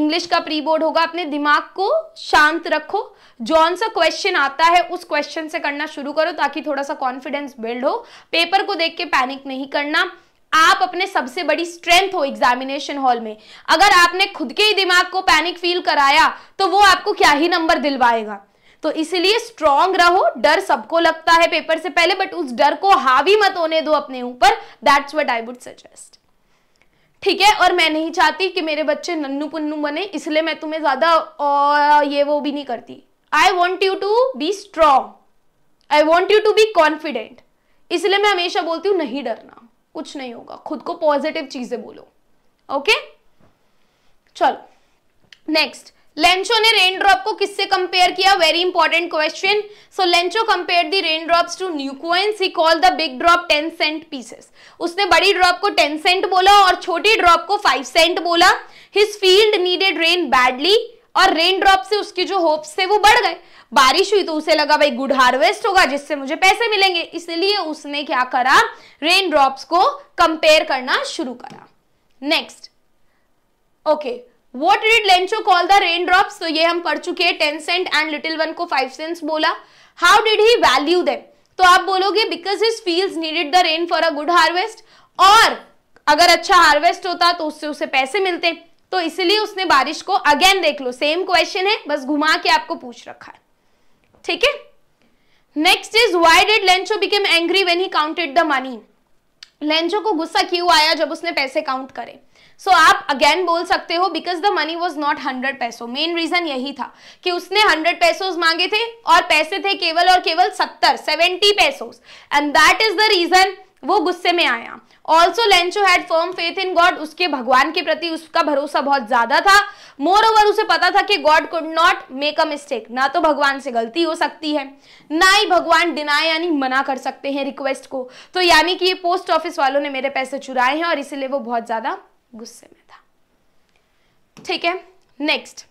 Speaker 1: इंग्लिश का प्री बोर्ड होगा अपने दिमाग को शांत रखो जौन सा क्वेश्चन आता है उस क्वेश्चन से करना शुरू करो ताकि थोड़ा सा कॉन्फिडेंस बिल्ड हो पेपर को देख के पैनिक नहीं करना आप अपने सबसे बड़ी स्ट्रेंथ हो एग्जामिनेशन हॉल में अगर आपने खुद के ही दिमाग को पैनिक फील कराया तो वो आपको क्या ही नंबर दिलवाएगा तो इसलिए स्ट्रांग रहो डर सबको लगता है पेपर से पहले बट उस डर को हावी मत होने दो अपने ऊपर that's what I would suggest ठीक है और मैं नहीं चाहती कि मेरे बच्चे नन्नू पुन्नू बने इसलिए मैं तुम्हें ज्यादा ये वो भी नहीं करती I want you to be strong I want you to be confident इसलिए मैं हमेशा बोलती हूँ नहीं डरना कुछ नहीं होगा खुद को पॉजिटिव चीजें बोलो ओके चलो नेक्स्ट लेंचो ने रेन ड्रॉप को किससे कंपेयर किया very important question so Lencho compare the raindrops to new coins he call the big drop ten cent pieces उसने बड़ी ड्रॉप को टेन सेंट बोला और छोटी ड्रॉप को फाइव सेंट बोला his field needed rain badly और रेन ड्रॉप से उसकी जो होप्स थे वो बढ़ गए बारिश हुई तो उसे लगा भाई गुड हार्वेस्ट होगा जिससे मुझे पैसे मिलेंगे इसलिए उसने क्या करा रेन ड्रॉप्स को कंपेयर करना शुरू करा next okay what did Lencho call the raindrops तो ये हम पढ़ चुके हैं ten cent and little one को फाइव सेंट बोला how did he value they तो आप बोलोगे because his field needed the rain for a good harvest और अगर अच्छा हार्वेस्ट होता तो उससे उसे पैसे मिलते तो इसलिए उसने बारिश को अगेन देख लो सेम क्वेश्चन है बस घुमा के आपको पूछ रखा है ठीक है next is why did Lencho became angry when he counted the money Lencho को गुस्सा क्यों आया जब उसने पैसे काउंट करे सो so, आप अगेन बोल सकते हो because the money was not hundred pesos main reason यही था कि उसने हंड्रेड पैसोज मांगे थे और पैसे थे केवल और केवल सत्तर seventy pesos and that is the reason वो गुस्से में आया also Lencho had firm faith in God उसके भगवान के प्रति उसका भरोसा बहुत ज्यादा था मोर ओवर उसे पता था कि God could not make a mistake ना तो भगवान से गलती हो सकती है ना ही भगवान डिनाय यानी मना कर सकते हैं रिक्वेस्ट को तो यानी कि ये पोस्ट ऑफिस वालों ने मेरे पैसे चुराए हैं और इसीलिए वो बहुत ज्यादा गुस्से में था ठीक है next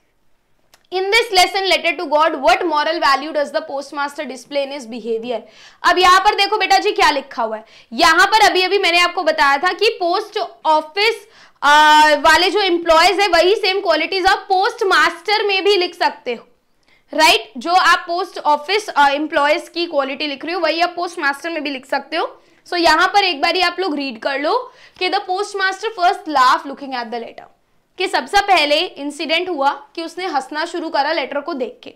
Speaker 1: in this lesson letter to God what moral value does the postmaster display in is behaviour अब यहाँ पर देखो बेटा जी क्या लिखा हुआ है यहाँ पर अभी अभी मैंने आपको बताया था कि पोस्ट ऑफिस वाले जो एम्प्लॉयज है वही सेम क्वालिटीज आप पोस्ट मास्टर में भी लिख सकते हो राइट right? जो आप पोस्ट ऑफिस एम्प्लॉयज की क्वालिटी लिख रहे हो वही आप पोस्ट मास्टर में भी लिख सकते हो सो so, यहाँ पर एक बार ही आप लोग रीड कर लो कि the postmaster first laugh looking at the letter कि सबसे पहले इंसिडेंट हुआ कि उसने हंसना शुरू करा लेटर को देख के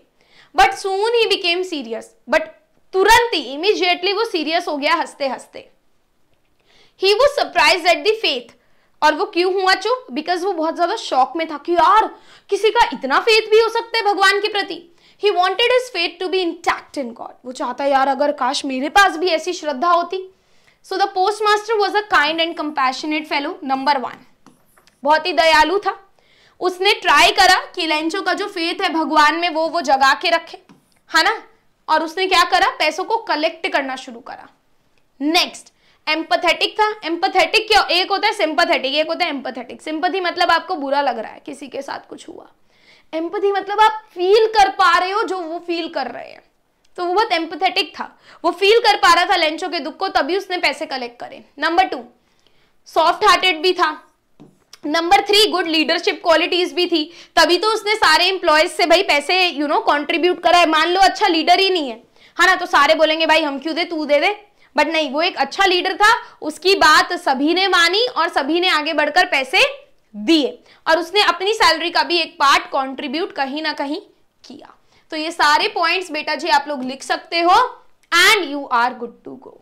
Speaker 1: but soon he became serious but तुरंत ही इमीजिएटली वो सीरियस हो गया हंसते हंसते ही वो सरप्राइज एट दी फेथ और वो क्यों हुआ चुप बिकॉज वो बहुत ज्यादा शौक में था कि यार किसी का इतना फेथ भी हो सकता है भगवान के प्रति he wanted is faith to be intact in God वो चाहता यार अगर काश मेरे पास भी ऐसी श्रद्धा होती so the postmaster was a kind and compassionate fellow number one बहुत ही दयालु था उसने ट्राई करा कि लेंचो का जो फेथ है भगवान में वो वो जगा के रखे है हाँ ना और उसने क्या करा पैसों को कलेक्ट करना शुरू करा नेक्स्ट एम्पथेटिक था एम्पथेटिक क्या एक होता है सिंपथेटिक एक होता है एम्पथेटिक सिंपथी मतलब आपको बुरा लग रहा है किसी के साथ कुछ हुआ एम्पथी मतलब आप फील कर पा रहे हो जो वो फील कर रहे हैं तो वो बहुत एम्पथेटिक था वो फील कर पा रहा था लेंचो के दुख को तभी उसने पैसे कलेक्ट करे नंबर टू सॉफ्ट हार्टेड भी था number three good leadership qualities भी थी तभी तो उसने सारे इंप्लॉयज से भाई पैसे यू नो कंट्रीब्यूट करा है मान लो अच्छा लीडर ही नहीं है है हाँ ना तो सारे बोलेंगे भाई हम क्यों दे तू दे दे बट नहीं वो एक अच्छा लीडर था उसकी बात सभी ने मानी और सभी ने आगे बढ़कर पैसे दिए और उसने अपनी सैलरी का भी एक पार्ट कॉन्ट्रीब्यूट कहीं ना कहीं किया तो ये सारे पॉइंट्स बेटा जी आप लोग लिख सकते हो and you are good to go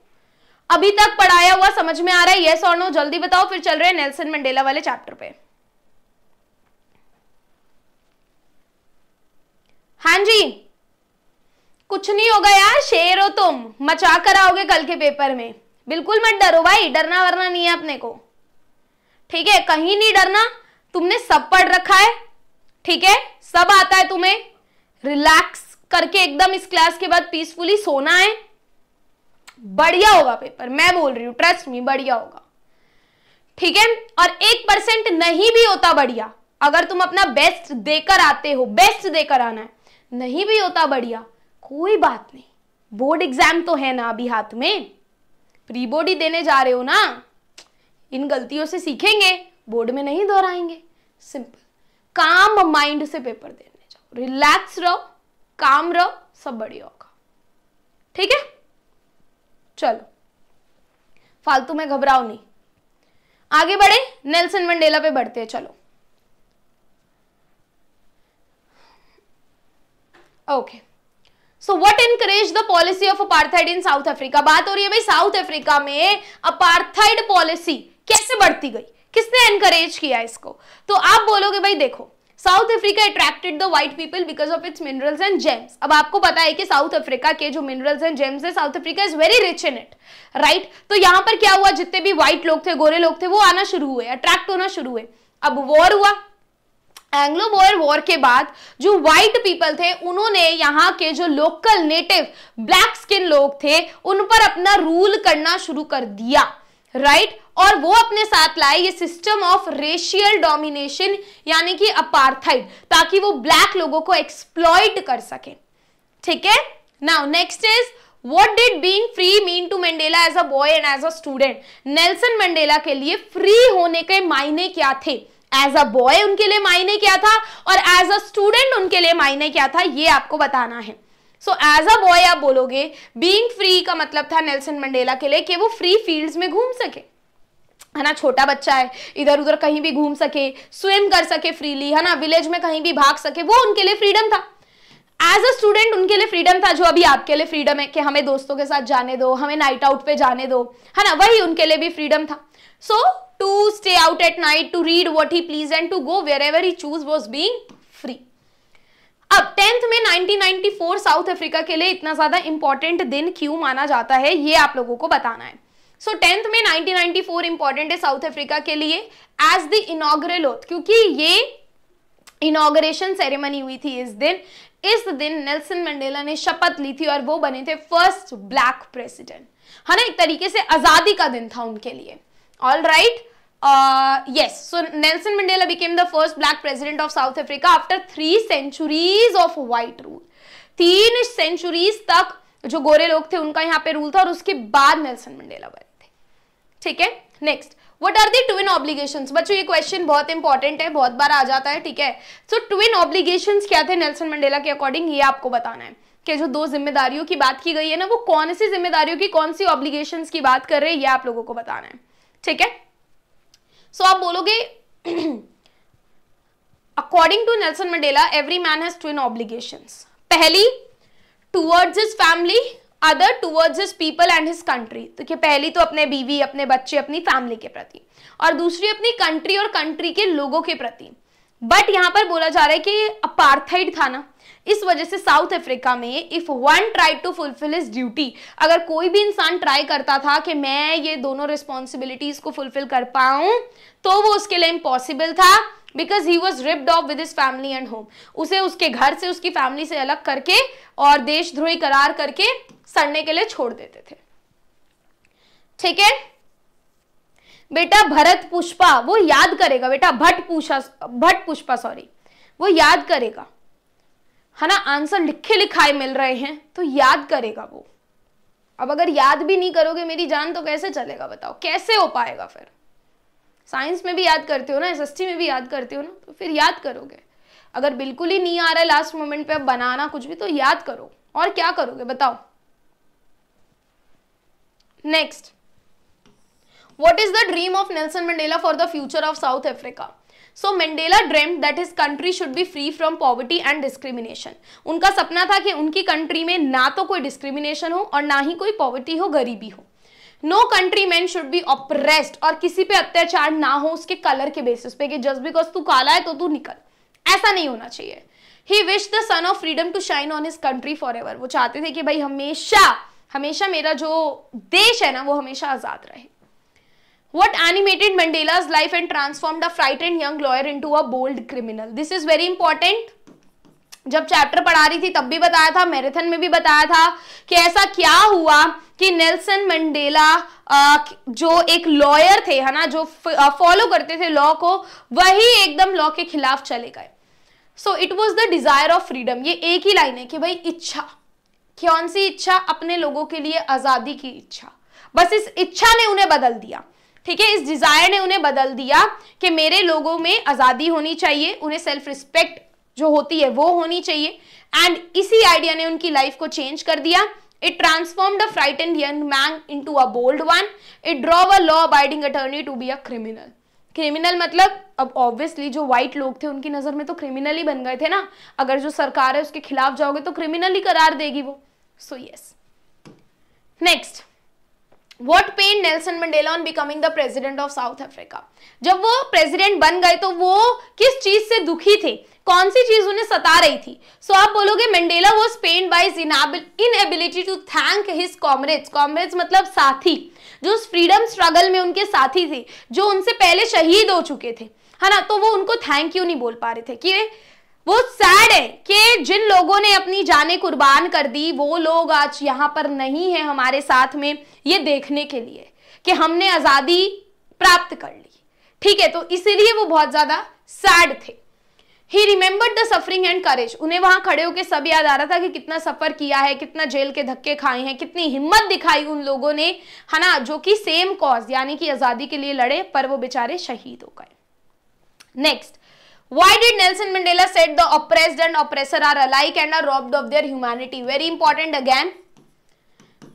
Speaker 1: अभी तक पढ़ाया हुआ समझ में आ रहा है यस और नो जल्दी बताओ फिर चल रहे हैं नेल्सन मंडेला वाले चैप्टर पे हां जी कुछ नहीं होगा यार शेर हो तुम मचा कर आओगे कल के पेपर में बिल्कुल मत डरो भाई डरना वरना नहीं है अपने को ठीक है कहीं नहीं डरना तुमने सब पढ़ रखा है ठीक है सब आता है तुम्हें रिलैक्स करके एकदम इस क्लास के बाद पीसफुली सोना है बढ़िया होगा पेपर मैं बोल रही हूं ट्रस्ट मी बढ़िया होगा ठीक है और एक परसेंट नहीं भी होता बढ़िया अगर तुम अपना बेस्ट देकर आते हो बेस्ट देकर आना है नहीं भी होता बढ़िया कोई बात नहीं बोर्ड एग्जाम तो है ना अभी हाथ में प्री बोर्ड ही देने जा रहे हो ना इन गलतियों से सीखेंगे बोर्ड में नहीं दोहराएंगे सिंपल काम माइंड से पेपर देने जाओ रिलैक्स रहो काम रहो सब बढ़िया होगा ठीक है चलो फालतू में घबराओ नहीं आगे बढ़े नेल्सन मंडेला पे बढ़ते हैं चलो okay so what encourage the policy of apartheid in South Africa बात हो रही है भाई साउथ अफ्रीका में अपार्थाइड पॉलिसी कैसे बढ़ती गई किसने एनकरेज किया इसको तो आप बोलोगे भाई देखो South Africa attracted the white people because of its minerals and gems अब आपको पता है कि साउथ अफ्रीका के जो मिनरल्स एंड जेम्स है South Africa is very rich in it right तो यहां पर क्या हुआ जितने भी व्हाइट लोग थे गोरे लोग थे वो आना शुरू हुए अट्रैक्ट होना शुरू हुए अब वॉर हुआ एंग्लो बोयर वॉर के बाद जो व्हाइट पीपल थे उन्होंने यहाँ के जो लोकल नेटिव ब्लैक स्किन लोग थे उन पर अपना रूल करना शुरू कर दिया राइट और वो अपने साथ लाए ये सिस्टम ऑफ रेशियल डोमिनेशन यानी कि अपार्थाइड ताकि वो ब्लैक लोगों को एक्सप्लॉइड कर सके ठीक है now next is what did being free mean to Mandela as a boy and as a student Nelson Mandela के लिए फ्री होने के मायने क्या थे एज अ बॉय उनके लिए मायने क्या था और एज अ स्टूडेंट उनके लिए मायने क्या था ये आपको बताना है सो एज अ बॉय आप बोलोगे बींग फ्री का मतलब था नेल्सन मंडेला के लिए कि वो फ्री फील्ड में घूम सके है ना छोटा बच्चा है इधर उधर कहीं भी घूम सके स्विम कर सके फ्रीली है ना विलेज में कहीं भी भाग सके वो उनके लिए फ्रीडम था एज अ स्टूडेंट उनके लिए फ्रीडम था जो अभी आपके लिए फ्रीडम है कि हमें दोस्तों के साथ जाने दो हमें नाइट आउट पे जाने दो है ना वही उनके लिए भी फ्रीडम था so to stay out at night to read what he please and to go wherever he choose was being free अब टेंथ में 1994 साउथ अफ्रीका के लिए इतना ज्यादा इंपॉर्टेंट दिन क्यों माना जाता है ये आप लोगों को बताना है सो टेंथ में 1994 इंपॉर्टेंट है साउथ अफ्रीका के लिए एज द इनोग्रेल ओथ क्योंकि ये इनोग्रेशन सेरेमनी हुई थी इस दिन इस दिन नेल्सन मंडेला ने शपथ ली थी और वो बने थे फर्स्ट ब्लैक प्रेसिडेंट है ना एक तरीके से आजादी का दिन था उनके लिए all right yes so Nelson Mandela became the first black president of South Africa after three centuries of white rule तीन सेंचुरीज तक जो गोरे लोग थे उनका यहाँ पे रूल था और उसके बाद नेल्सन मंडेला बने ठीक है next what are the twin obligation बच्चों ये क्वेश्चन बहुत इंपॉर्टेंट है बहुत बार आ जाता है ठीक है सो ट्विन ऑब्लिगेशन क्या थे नेल्सन मंडेला के अकॉर्डिंग ये आपको बताना है कि जो दो जिम्मेदारियों की बात की गई है ना वो कौन सी जिम्मेदारियों की कौन सी ऑब्लिगेशन की बात कर रहे हैं ये आप लोगों को बताना है ठीक है सो so, आप बोलोगे according to Nelson Mandela every man has twin obligation पहली towards is family other towards his people and his country तो कि पहली तो अपने बीवी अपने बच्चे अपनी फैमिली के प्रति और दूसरी अपनी कंट्री और कंट्री के लोगों के प्रति बट यहाँ पर बोला जा रहा है कि अपार्थाइड था ना इस वजह से साउथ अफ्रीका में if one try to fulfil is duty अगर कोई भी इंसान ट्राई करता था कि मैं ये दोनों रिस्पॉन्सिबिलिटीज को फुलफिल कर पाऊं तो वो उसके लिए इम्पॉसिबल था because he was ripped off with family and home उसे उसके घर से उसकी फैमिली से अलग करके और देशद्रोही करार करके सड़ने के लिए छोड़ देते थे ठीक है बेटा भरत पुष्पा वो याद करेगा बेटा भट पूषा भट पुष्पा सॉरी वो याद करेगा है ना आंसर लिखे लिखाए मिल रहे हैं तो याद करेगा वो अब अगर याद भी नहीं करोगे मेरी जान तो कैसे चलेगा बताओ कैसे हो पाएगा फिर साइंस में भी याद करते हो ना एस में भी याद करते हो ना तो फिर याद करोगे अगर बिल्कुल ही नहीं आ रहा है लास्ट मोमेंट पे अब बनाना कुछ भी तो याद करो और क्या करोगे बताओ next what is the dream of Nelson Mandela for the future of South Africa so Mandela dream that is country should be free from poverty and discrimination उनका सपना था कि उनकी कंट्री में ना तो कोई डिस्क्रिमिनेशन हो और ना ही कोई पॉवर्टी हो गरीबी हो no country man should be oppressed और किसी पे अत्याचार ना हो उसके कलर के बेसिस पे कि जस्ट बिकॉज तू काला है तो तू निकल ऐसा नहीं होना चाहिए he wish the sun of freedom to shine on his country forever वो चाहते थे कि भाई हमेशा हमेशा मेरा जो देश है ना वो हमेशा आज़ाद रहे Mandela's life and transform the fright and young lawyer into a bold criminal this is very important जब चैप्टर पढ़ा रही थी तब भी बताया था मैराथन में भी बताया था कि ऐसा क्या हुआ कि नेल्सन मंडेला जो एक लॉयर थे है ना जो फॉलो करते थे लॉ को वही एकदम लॉ के खिलाफ चले गए so it was the desire of freedom ये एक ही लाइन है कि भाई इच्छा कौन सी इच्छा अपने लोगों के लिए आजादी की इच्छा बस इस इच्छा ने उन्हें बदल दिया ठीक है इस डिजायर ने उन्हें बदल दिया कि मेरे लोगों में आजादी होनी चाहिए उन्हें सेल्फ रिस्पेक्ट जो होती है वो होनी चाहिए एंड इसी आइडिया ने उनकी लाइफ को चेंज कर दिया it transform the a young man into a bold one it draw a law abiding attorney to be a criminal criminal मतलब अब ऑब्वियसली जो व्हाइट लोग थे उनकी नज़र में तो क्रिमिनल ही बन गए थे ना अगर जो सरकार है उसके खिलाफ जाओगे तो क्रिमिनल ही करार देगी वो so yes next what pain Nelson Mandela on becoming the president of South Africa जब वो प्रेसिडेंट बन गए तो वो किस चीज से दुखी थे कौन सी चीज उन्हें सता रही थी सो so, आप बोलोगे Mandela was pain by ability to thank his comrades comrades मतलब साथी जो उस फ्रीडम स्ट्रगल में उनके साथी थे जो उनसे पहले शहीद हो चुके थे है ना तो वो उनको थैंक यू नहीं बोल पा रहे थे कि वो सैड है कि जिन लोगों ने अपनी जाने कुर्बान कर दी वो लोग आज यहाँ पर नहीं है हमारे साथ में ये देखने के लिए कि हमने आज़ादी प्राप्त कर ली ठीक है तो इसीलिए वो बहुत ज़्यादा सैड थे he remembered the suffering and courage उन्हें वहां खड़े होकर सब याद आ रहा था कि कितना सफर किया है कितना जेल के धक्के खाए हैं कितनी हिम्मत दिखाई उन लोगों ने है ना जो कि सेम कॉज यानी कि आजादी के लिए लड़े पर वो बेचारे शहीद हो गए next why did nelson mandela said the oppressed and oppressor are alike and are robbed of their humanity very important again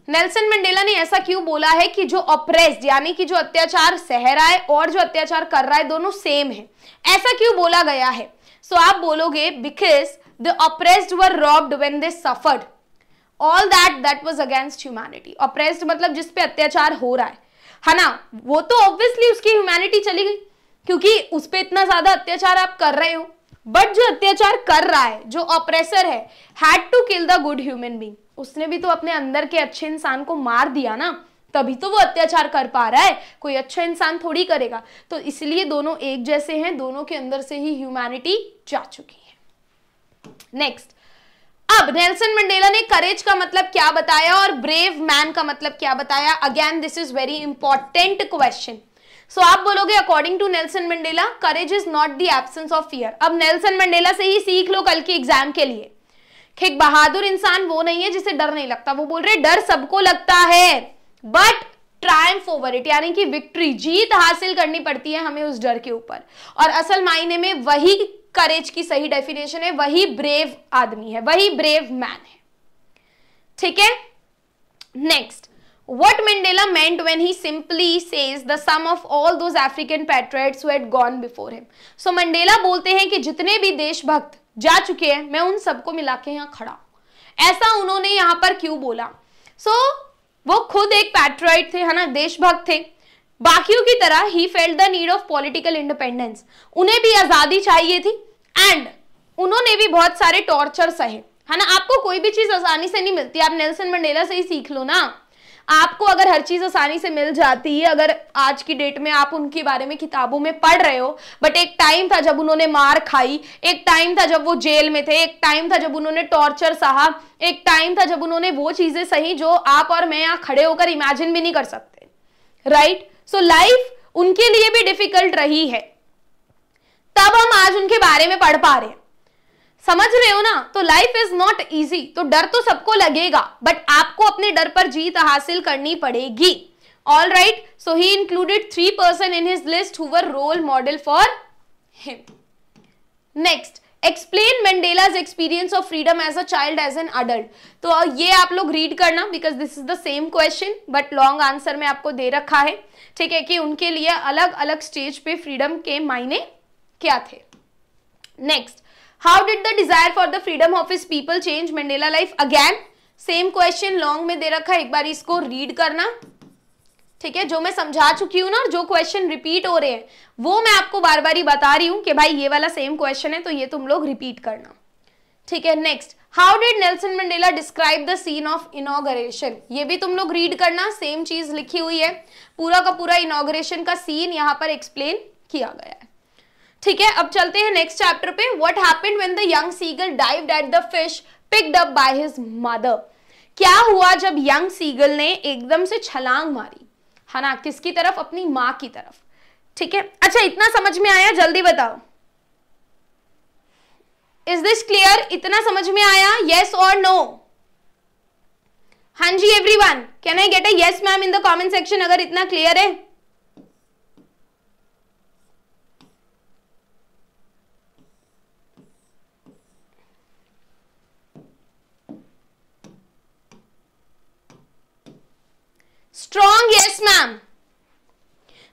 Speaker 1: Nelson Mandela ने ऐसा क्यों बोला है कि जो अप्रेस्ड यानी कि जो अत्याचार सह रहा है और जो अत्याचार कर रहा है दोनों सेम है ऐसा क्यों बोला गया है सो so, आप बोलोगे because the oppressed were robbed when they suffered all that that was against humanity oppressed मतलब जिस पे अत्याचार हो रहा है है ना वो तो ऑब्वियसली उसकी ह्यूमैनिटी चली गई क्योंकि उस पर इतना ज्यादा अत्याचार आप कर रहे हो बट जो अत्याचार कर रहा है जो ऑपरेसर है had to kill the good human being उसने भी तो अपने अंदर के अच्छे इंसान को मार दिया ना तभी तो वो अत्याचार कर पा रहा है कोई अच्छा इंसान थोड़ी करेगा तो इसलिए दोनों एक जैसे हैं दोनों के अंदर से ही ह्यूमैनिटी जा चुकी है नेक्स्ट अब नेल्सन मंडेला ने करेज का मतलब क्या बताया और ब्रेव मैन का मतलब क्या बताया again this is very important question so आप बोलोगे according to Nelson Mandela courage is not the absence of fear अब नेल्सन मंडेला से ही सीख लो कल की एग्जाम के लिए एक बहादुर इंसान वो नहीं है जिसे डर नहीं लगता वो बोल रहे डर सबको लगता है बट ट्राइम ओवर इट यानी कि विक्ट्री जीत हासिल करनी पड़ती है हमें उस डर के ऊपर और असल मायने में वही करेज की सही डेफिनेशन है वही ब्रेव आदमी है वही ब्रेव मैन है ठीक है next what mandela meant when he simply says the sum of all those african patriots who had gone before him so mandela बोलते हैं कि जितने भी देशभक्त जा चुके हैं मैं उन सबको मिला के यहाँ खड़ा ऐसा उन्होंने यहां पर क्यों बोला सो so, वो खुद एक पैट्रॉइड थे है ना देशभक्त थे बाकियों की तरह ही felt the need of political independence उन्हें भी आज़ादी चाहिए थी एंड उन्होंने भी बहुत सारे टॉर्चर सहे है ना आपको कोई भी चीज़ आसानी से नहीं मिलती आप नेल्सन मंडेला से ही सीख लो ना आपको अगर हर चीज़ आसानी से मिल जाती है अगर आज की डेट में आप उनके बारे में किताबों में पढ़ रहे हो बट एक टाइम था जब उन्होंने मार खाई एक टाइम था जब वो जेल में थे एक टाइम था जब उन्होंने टॉर्चर सहा एक टाइम था जब उन्होंने वो चीज़ें सही जो आप और मैं यहाँ खड़े होकर इमेजिन भी नहीं कर सकते राइट सो लाइफ उनके लिए भी डिफिकल्ट रही है तब हम आज उनके बारे में पढ़ पा रहे हैं समझ रहे हो ना तो लाइफ इज नॉट इजी तो डर तो सबको लगेगा बट आपको अपने डर पर जीत हासिल करनी पड़ेगी all right so he included three person in his list who were role model for him next explain Mandela's experience of freedom as a child as an adult तो ये आप लोग रीड करना because this is the same question but long answer में आपको दे रखा है ठीक है कि उनके लिए अलग अलग स्टेज पे फ्रीडम के मायने क्या थे next how did the desire for the freedom of his people change Mandela life again same question long में दे रखा है एक बार इसको रीड करना ठीक है जो मैं समझा चुकी हूँ ना और जो क्वेश्चन रिपीट हो रहे हैं वो मैं आपको बार बार ही बता रही हूँ कि भाई ये वाला सेम क्वेश्चन है तो ये तुम लोग रिपीट करना ठीक है next how did Nelson Mandela describe the scene of inauguration ये भी तुम लोग रीड करना सेम चीज लिखी हुई है पूरा का पूरा इनोग्रेशन का सीन यहाँ पर एक्सप्लेन किया गया है ठीक है अब चलते हैं नेक्स्ट चैप्टर पे what happened when the young seagull dived at the fish picked up by his mother क्या हुआ जब यंग सीगल ने एकदम से छलांग मारी है ना किसकी तरफ अपनी माँ की तरफ ठीक है अच्छा इतना समझ में आया जल्दी बताओ इज दिस क्लियर इतना समझ में आया येस और नो हां जी everyone can I get a yes ma'am in the comment section अगर इतना क्लियर है स्ट्रॉन्ग यस मैम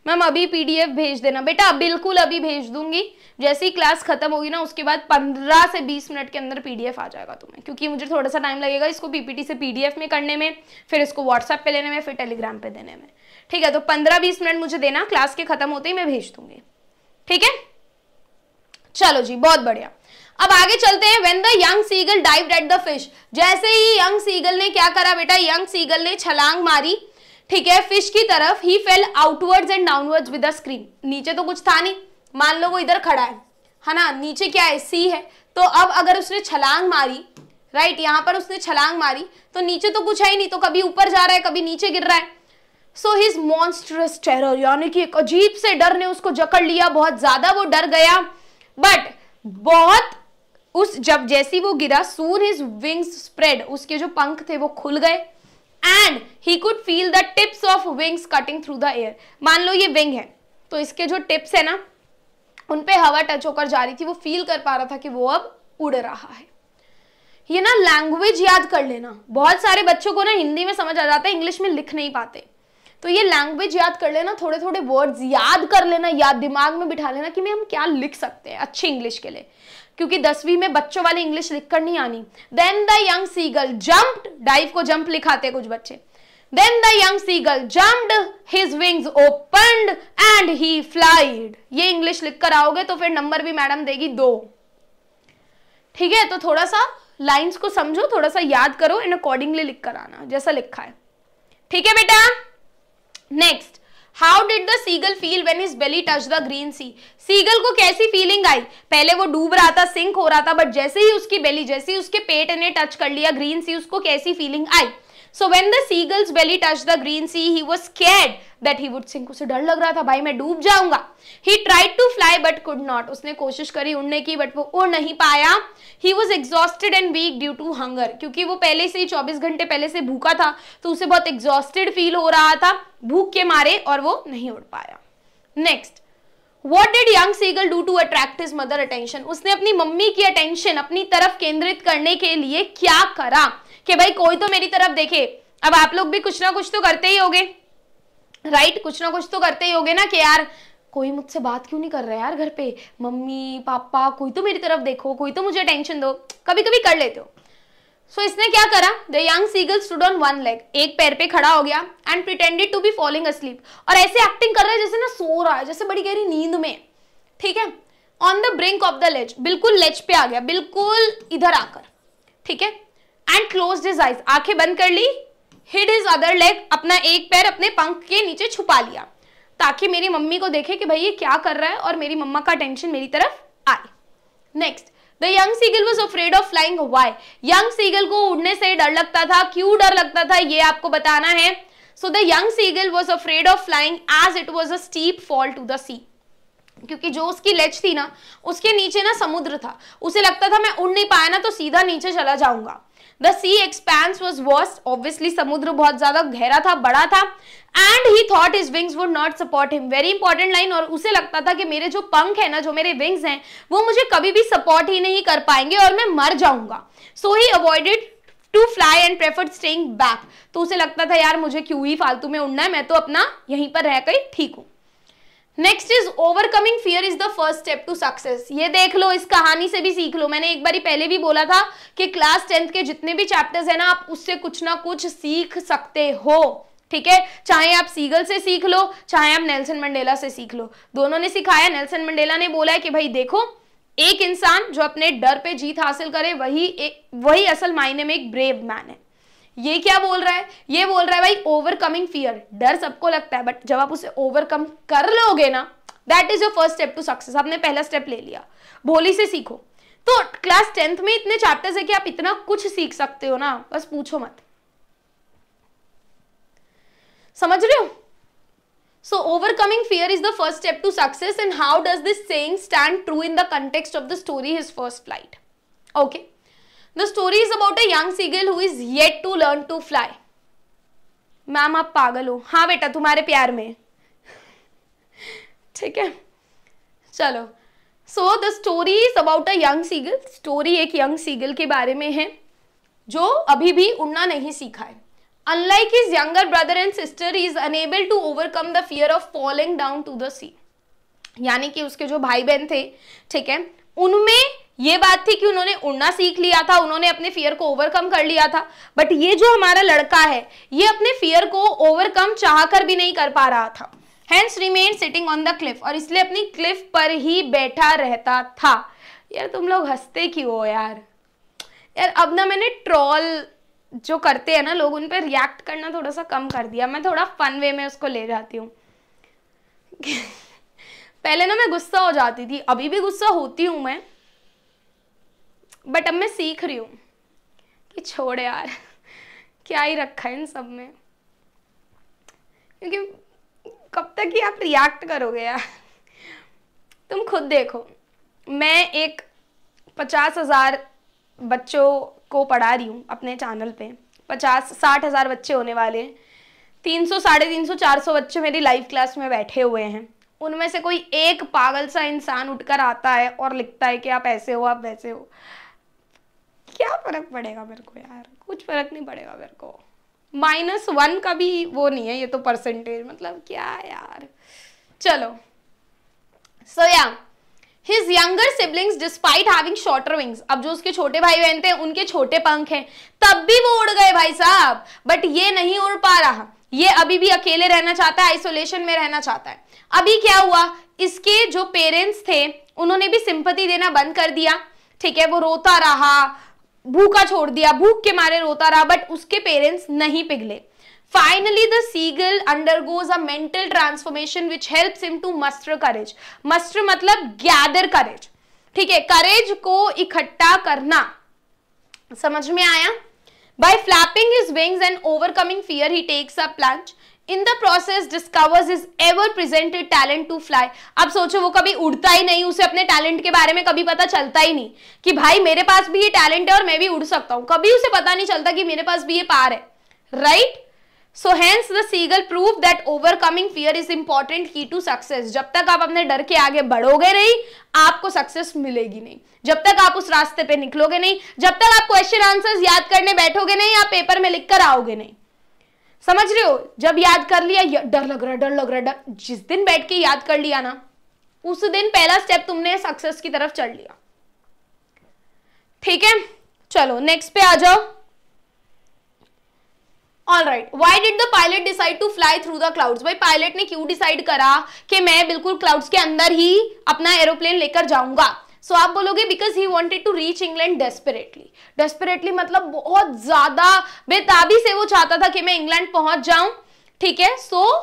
Speaker 1: मैम अभी पीडीएफ भेज देना बेटा बिल्कुल अभी भेज दूंगी जैसे ही क्लास खत्म होगी ना उसके बाद 15 से 20 मिनट के अंदर पीडीएफ आ जाएगा तुम्हें क्योंकि मुझे थोड़ा सा टाइम लगेगा इसको पीपीटी से पीडीएफ में करने में फिर इसको व्हाट्सएप पे लेने में फिर टेलीग्राम पे देने में ठीक है तो 15-20 मिनट मुझे देना क्लास के खत्म होते ही मैं भेज दूंगी ठीक है चलो जी बहुत बढ़िया अब आगे चलते हैं when the young seagull dive at the fish जैसे ही यंग सीगल ने क्या करा बेटा यंग सीगल ने छलांग मारी ठीक है फिश की तरफ ही fell outwards and downwards with scream नीचे तो कुछ था नहीं मान लो वो इधर खड़ा है है ना नीचे क्या है सी है तो अब अगर उसने छलांग मारी राइट यहां पर उसने छलांग मारी तो नीचे तो कुछ है ही नहीं तो कभी ऊपर जा रहा है कभी नीचे गिर रहा है सो हिज मॉन्स्ट्रस टेरर यानी कि एक अजीब से डर ने उसको जकड़ लिया बहुत ज्यादा वो डर गया बट बहुत उस जब जैसी वो गिरा सून हिज विंग्स स्प्रेड उसके जो पंख थे वो खुल गए and he could feel the tips of wings cutting through the air मान लो ये विंग है तो इसके जो टिप्स है ना उन पे हवा टच होकर जा रही थी वो फील कर पा रहा था कि वो अब उड़ रहा है ये ना लैंग्वेज याद कर लेना बहुत सारे बच्चों को ना हिंदी में समझ आ जाता है इंग्लिश में लिख नहीं पाते तो ये लैंग्वेज याद कर लेना थोड़े थोड़े वर्ड्स याद कर लेना याद दिमाग में बिठा लेना कि मैं हम क्या लिख सकते हैं अच्छे इंग्लिश के लिए क्योंकि दसवीं में बच्चों वाली इंग्लिश लिखकर नहीं आनी then the young seagull jump dive को जंप लिखाते कुछ बच्चे then the young seagull jumped his wings open and he flied ये इंग्लिश लिखकर आओगे तो फिर नंबर भी मैडम देगी दो ठीक है तो थोड़ा सा लाइंस को समझो थोड़ा सा याद करो एंड अकॉर्डिंगली लिख कर आना जैसा लिखा है ठीक है बेटा next how did the seagull feel when his belly touch the green sea seagull को कैसी फीलिंग आई पहले वो डूब रहा था सिंक हो रहा था बट जैसे ही उसकी बेली जैसे ही उसके पेट ने टच कर लिया ग्रीन सी उसको कैसी feeling I so when the seagull's belly touch the green sea he was scared that he would sink उसे डर लग रहा था भाई मैं डूब जाऊंगा he tried to fly but could not उसने कोशिश करी उड़ने की बट वो उड़ नहीं पाया he was exhausted and weak due to hunger क्योंकि वो पहले से ही चौबीस घंटे पहले से भूखा था तो उसे बहुत एग्जॉस्टेड फील हो रहा था भूख के मारे और वो नहीं उड़ पाया next What did young seagull do to attract his mother attention? उसने अपनी मम्मी की अटेंशन अपनी तरफ केंद्रित करने के लिए क्या करा कि भाई कोई तो मेरी तरफ देखे अब आप लोग भी कुछ ना कुछ तो करते ही होगे राइट कुछ ना कुछ तो करते ही होगे ना कि यार कोई मुझसे बात क्यों नहीं कर रहा यार घर पे मम्मी पापा कोई तो मेरी तरफ देखो कोई तो मुझे टेंशन दो कभी कभी कर लेते हो सो so, इसने क्या करा the young seagull stood on one leg एक पैर पे खड़ा हो गया and pretended to be falling asleep और ऐसे एक्टिंग कर रहा है जैसे ना सो रहा है जैसे बड़ी गहरी नींद में ठीक है on the brink of the ledge बिल्कुल लेज पे आ गया बिल्कुल इधर आकर ठीक है एंड क्लोज इज आइज आंखें बंद कर ली हिड इज अदर लेग अपना एक पैर अपने पंख के नीचे छुपा लिया ताकि मेरी मम्मी को देखे कि भाई ये क्या कर रहा है और मेरी मम्मा का टेंशन मेरी तरफ आए next the young seagull was afraid of flying why young seagull को उड़ने से डर लगता था क्यों डर लगता था ये आपको बताना है so the young seagull was afraid of flying as it was a steep fall to the sea क्योंकि जो उसकी लेच थी ना उसके नीचे ना समुद्र था उसे लगता था मैं उड़ नहीं पाया ना तो सीधा नीचे चला जाऊंगा the sea expanse was vast obviously समुद्र बहुत ज्यादा गहरा था बड़ा था and he thought his wings would not support him very important line और उसे लगता था कि मेरे जो पंख है ना जो मेरे विंग्स हैं वो मुझे कभी भी सपोर्ट ही नहीं कर पाएंगे और मैं मर जाऊंगा so he avoided to fly and preferred staying back तो उसे लगता था यार मुझे क्यों ही फालतू में उड़ना है मैं तो अपना यहीं पर रह कर ठीक हूँ next is overcoming fear is the first step to success ये देख लो इस कहानी से भी सीख लो मैंने एक बार पहले भी बोला था कि क्लास टेंथ के जितने भी चैप्टर्स है ना आप उससे कुछ ना कुछ सीख सकते हो ठीक है चाहे आप सीगल से सीख लो चाहे आप नेल्सन मंडेला से सीख लो दोनों ने सिखाया नेल्सन मंडेला ने बोला है कि भाई देखो एक इंसान जो अपने डर पे जीत हासिल करे वही एक वही असल मायने में एक ब्रेव मैन है ये क्या बोल रहा है ये बोल रहा है भाई ओवरकमिंग फियर डर सबको लगता है बट जब आप उसे ओवरकम कर लोगे ना that is your first step to success आपने पहला स्टेप ले लिया भोली से सीखो तो क्लास टेंथ में इतने चैप्टर्स है कि आप इतना कुछ सीख सकते हो ना बस पूछो मत समझ रहे हो so overcoming fear is the first step to success and how does this stand true in the the of the story story first flight okay okay the story is about a young seagull who is yet to learn to fly ma'am आप पागल हो हाँ बेटा तुम्हारे प्यार में ठीक है चलो so the story is about a young seagull story एक यंग सीगल के बारे में है जो अभी भी उड़ना नहीं सीखा है unlike his younger brother and sister is unable to overcome the fear of falling down to the sea यानी कि उसके जो भाई बहन थे ठीक है उनमें ये बात थी कि उन्होंने उड़ना सीख लिया था उन्होंने अपने फियर को ओवरकम कर लिया था बट ये जो हमारा लड़का है ये अपने फियर को ओवरकम चाह कर भी नहीं कर पा रहा था hence remain sitting on the cliff और इसलिए अपनी क्लिफ पर ही बैठा रहता था यार तुम लोग हंसते क्यों हो यार यार अब ना मैंने ट्रॉल जो करते हैं ना लोग उन पर रिएक्ट करना थोड़ा सा कम कर दिया मैं थोड़ा फन वे में उसको ले जाती हूँ [LAUGHS] पहले ना मैं गुस्सा हो जाती थी अभी भी गुस्सा होती हूँ मैं बट अब मैं सीख रही हूँ कि छोड़ यार क्या ही रखा है इन सब में क्योंकि कब तक ही आप रिएक्ट करोगे यार तुम खुद देखो मैं एक पचास हज़ार बच्चों को पढ़ा रही हूँ अपने चैनल पे पचास साठ हज़ार बच्चे होने वाले हैं तीन सौ साढ़े तीन सौ चार सौ बच्चे मेरी लाइव क्लास में बैठे हुए हैं उनमें से कोई एक पागल सा इंसान उठकर आता है और लिखता है कि आप ऐसे हो आप वैसे हो क्या फ़र्क पड़ेगा मेरे को यार कुछ फ़र्क नहीं पड़ेगा मेरे को माइनस वन का भी वो नहीं है ये तो परसेंटेज मतलब क्या यार चलो सो या his younger siblings despite having shorter wings अब जो उसके छोटे भाई बहन थे उनके छोटे पंख हैं तब भी वो उड़ गए भाई साहब बट ये नहीं उड़ पा रहा ये अभी भी अकेले रहना चाहता है आइसोलेशन में रहना चाहता है अभी क्या हुआ इसके जो पेरेंट्स थे उन्होंने भी सिंपति देना बंद कर दिया ठीक है वो रोता रहा भूखा छोड़ दिया भूख के मारे रोता रहा बट उसके पेरेंट्स नहीं पिघले finally the seagull undergoes a mental transformation which help him to muster courage muster मतलब गैदर करेज ठीक है करेज को इकट्ठा करना समझ में आया by flapping his wings and overcoming fear he takes a plunge in the process discovers his ever presented talent to fly अब सोचो वो कभी उड़ता ही नहीं उसे अपने टैलेंट के बारे में कभी पता चलता ही नहीं कि भाई मेरे पास भी ये टैलेंट है और मैं भी उड़ सकता हूं कभी उसे पता नहीं चलता कि मेरे पास भी ये पार है right right? So hence the seagull prove that overcoming fear is important key to success जब तक आप अपने डर के आगे बढ़ोगे नहीं आपको सक्सेस मिलेगी नहीं जब तक आप उस रास्ते पे निकलोगे नहीं जब तक आप क्वेश्चन आंसर्स याद करने बैठोगे नहीं या पेपर में लिखकर आओगे नहीं समझ रहे हो जब याद कर लिया डर लग रहा डर लग रहा डर जिस दिन बैठ के याद कर लिया ना उस दिन पहला स्टेप तुमने सक्सेस की तरफ चढ़ लिया ठीक है चलो नेक्स्ट पे आ जाओ all right why did the pilot decide to fly through the clouds भाई पायलट ने क्यों डिसाइड करा कि मैं बिल्कुल क्लाउड्स के अंदर ही अपना एरोप्लेन लेकर जाऊंगा सो so, आप बोलोगे because he wanted to reach England desperately desperately मतलब बहुत ज़्यादा बेताबी से वो चाहता था कि मैं इंग्लैंड पहुंच जाऊं ठीक है सो so,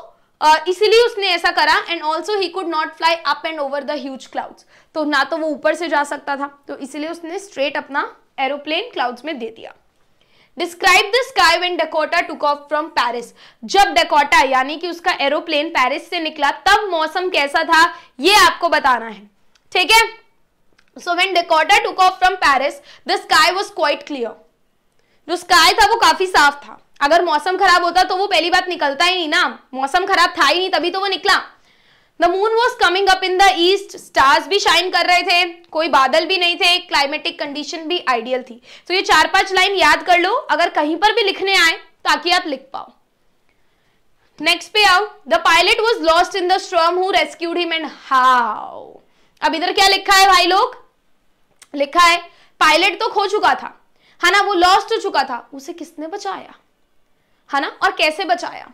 Speaker 1: Uh, इसीलिए उसने ऐसा करा and also he could not fly up and over the huge clouds तो ना तो वो ऊपर से जा सकता था तो इसीलिए उसने स्ट्रेट अपना एरोप्लेन क्लाउड्स में दे दिया describe the sky when Dakota took off from Paris जब डकोटा यानी कि उसका एरोप्लेन पैरिस से निकला तब मौसम कैसा था ये आपको बताना है ठीक है so when Dakota took off from Paris the sky was quite clear जो स्काई था वो काफी साफ था अगर मौसम खराब होता तो वो पहली बात निकलता ही नहीं ना मौसम खराब था ही नहीं तभी तो वो निकला the moon was coming up in the east stars भी शाइन कर रहे थे कोई बादल भी नहीं थे क्लाइमेटिक कंडीशन भी आइडियल थी तो so ये चार पांच लाइन याद कर लो अगर कहीं पर भी लिखने आए ताकि आप लिख पाओ नेक्स्ट पे आओ the pilot was lost in the storm who rescued him and how अब इधर क्या लिखा है भाई लोग लिखा है पायलट तो खो चुका था है ना वो लॉस्ट हो चुका था उसे किसने बचाया है ना और कैसे बचाया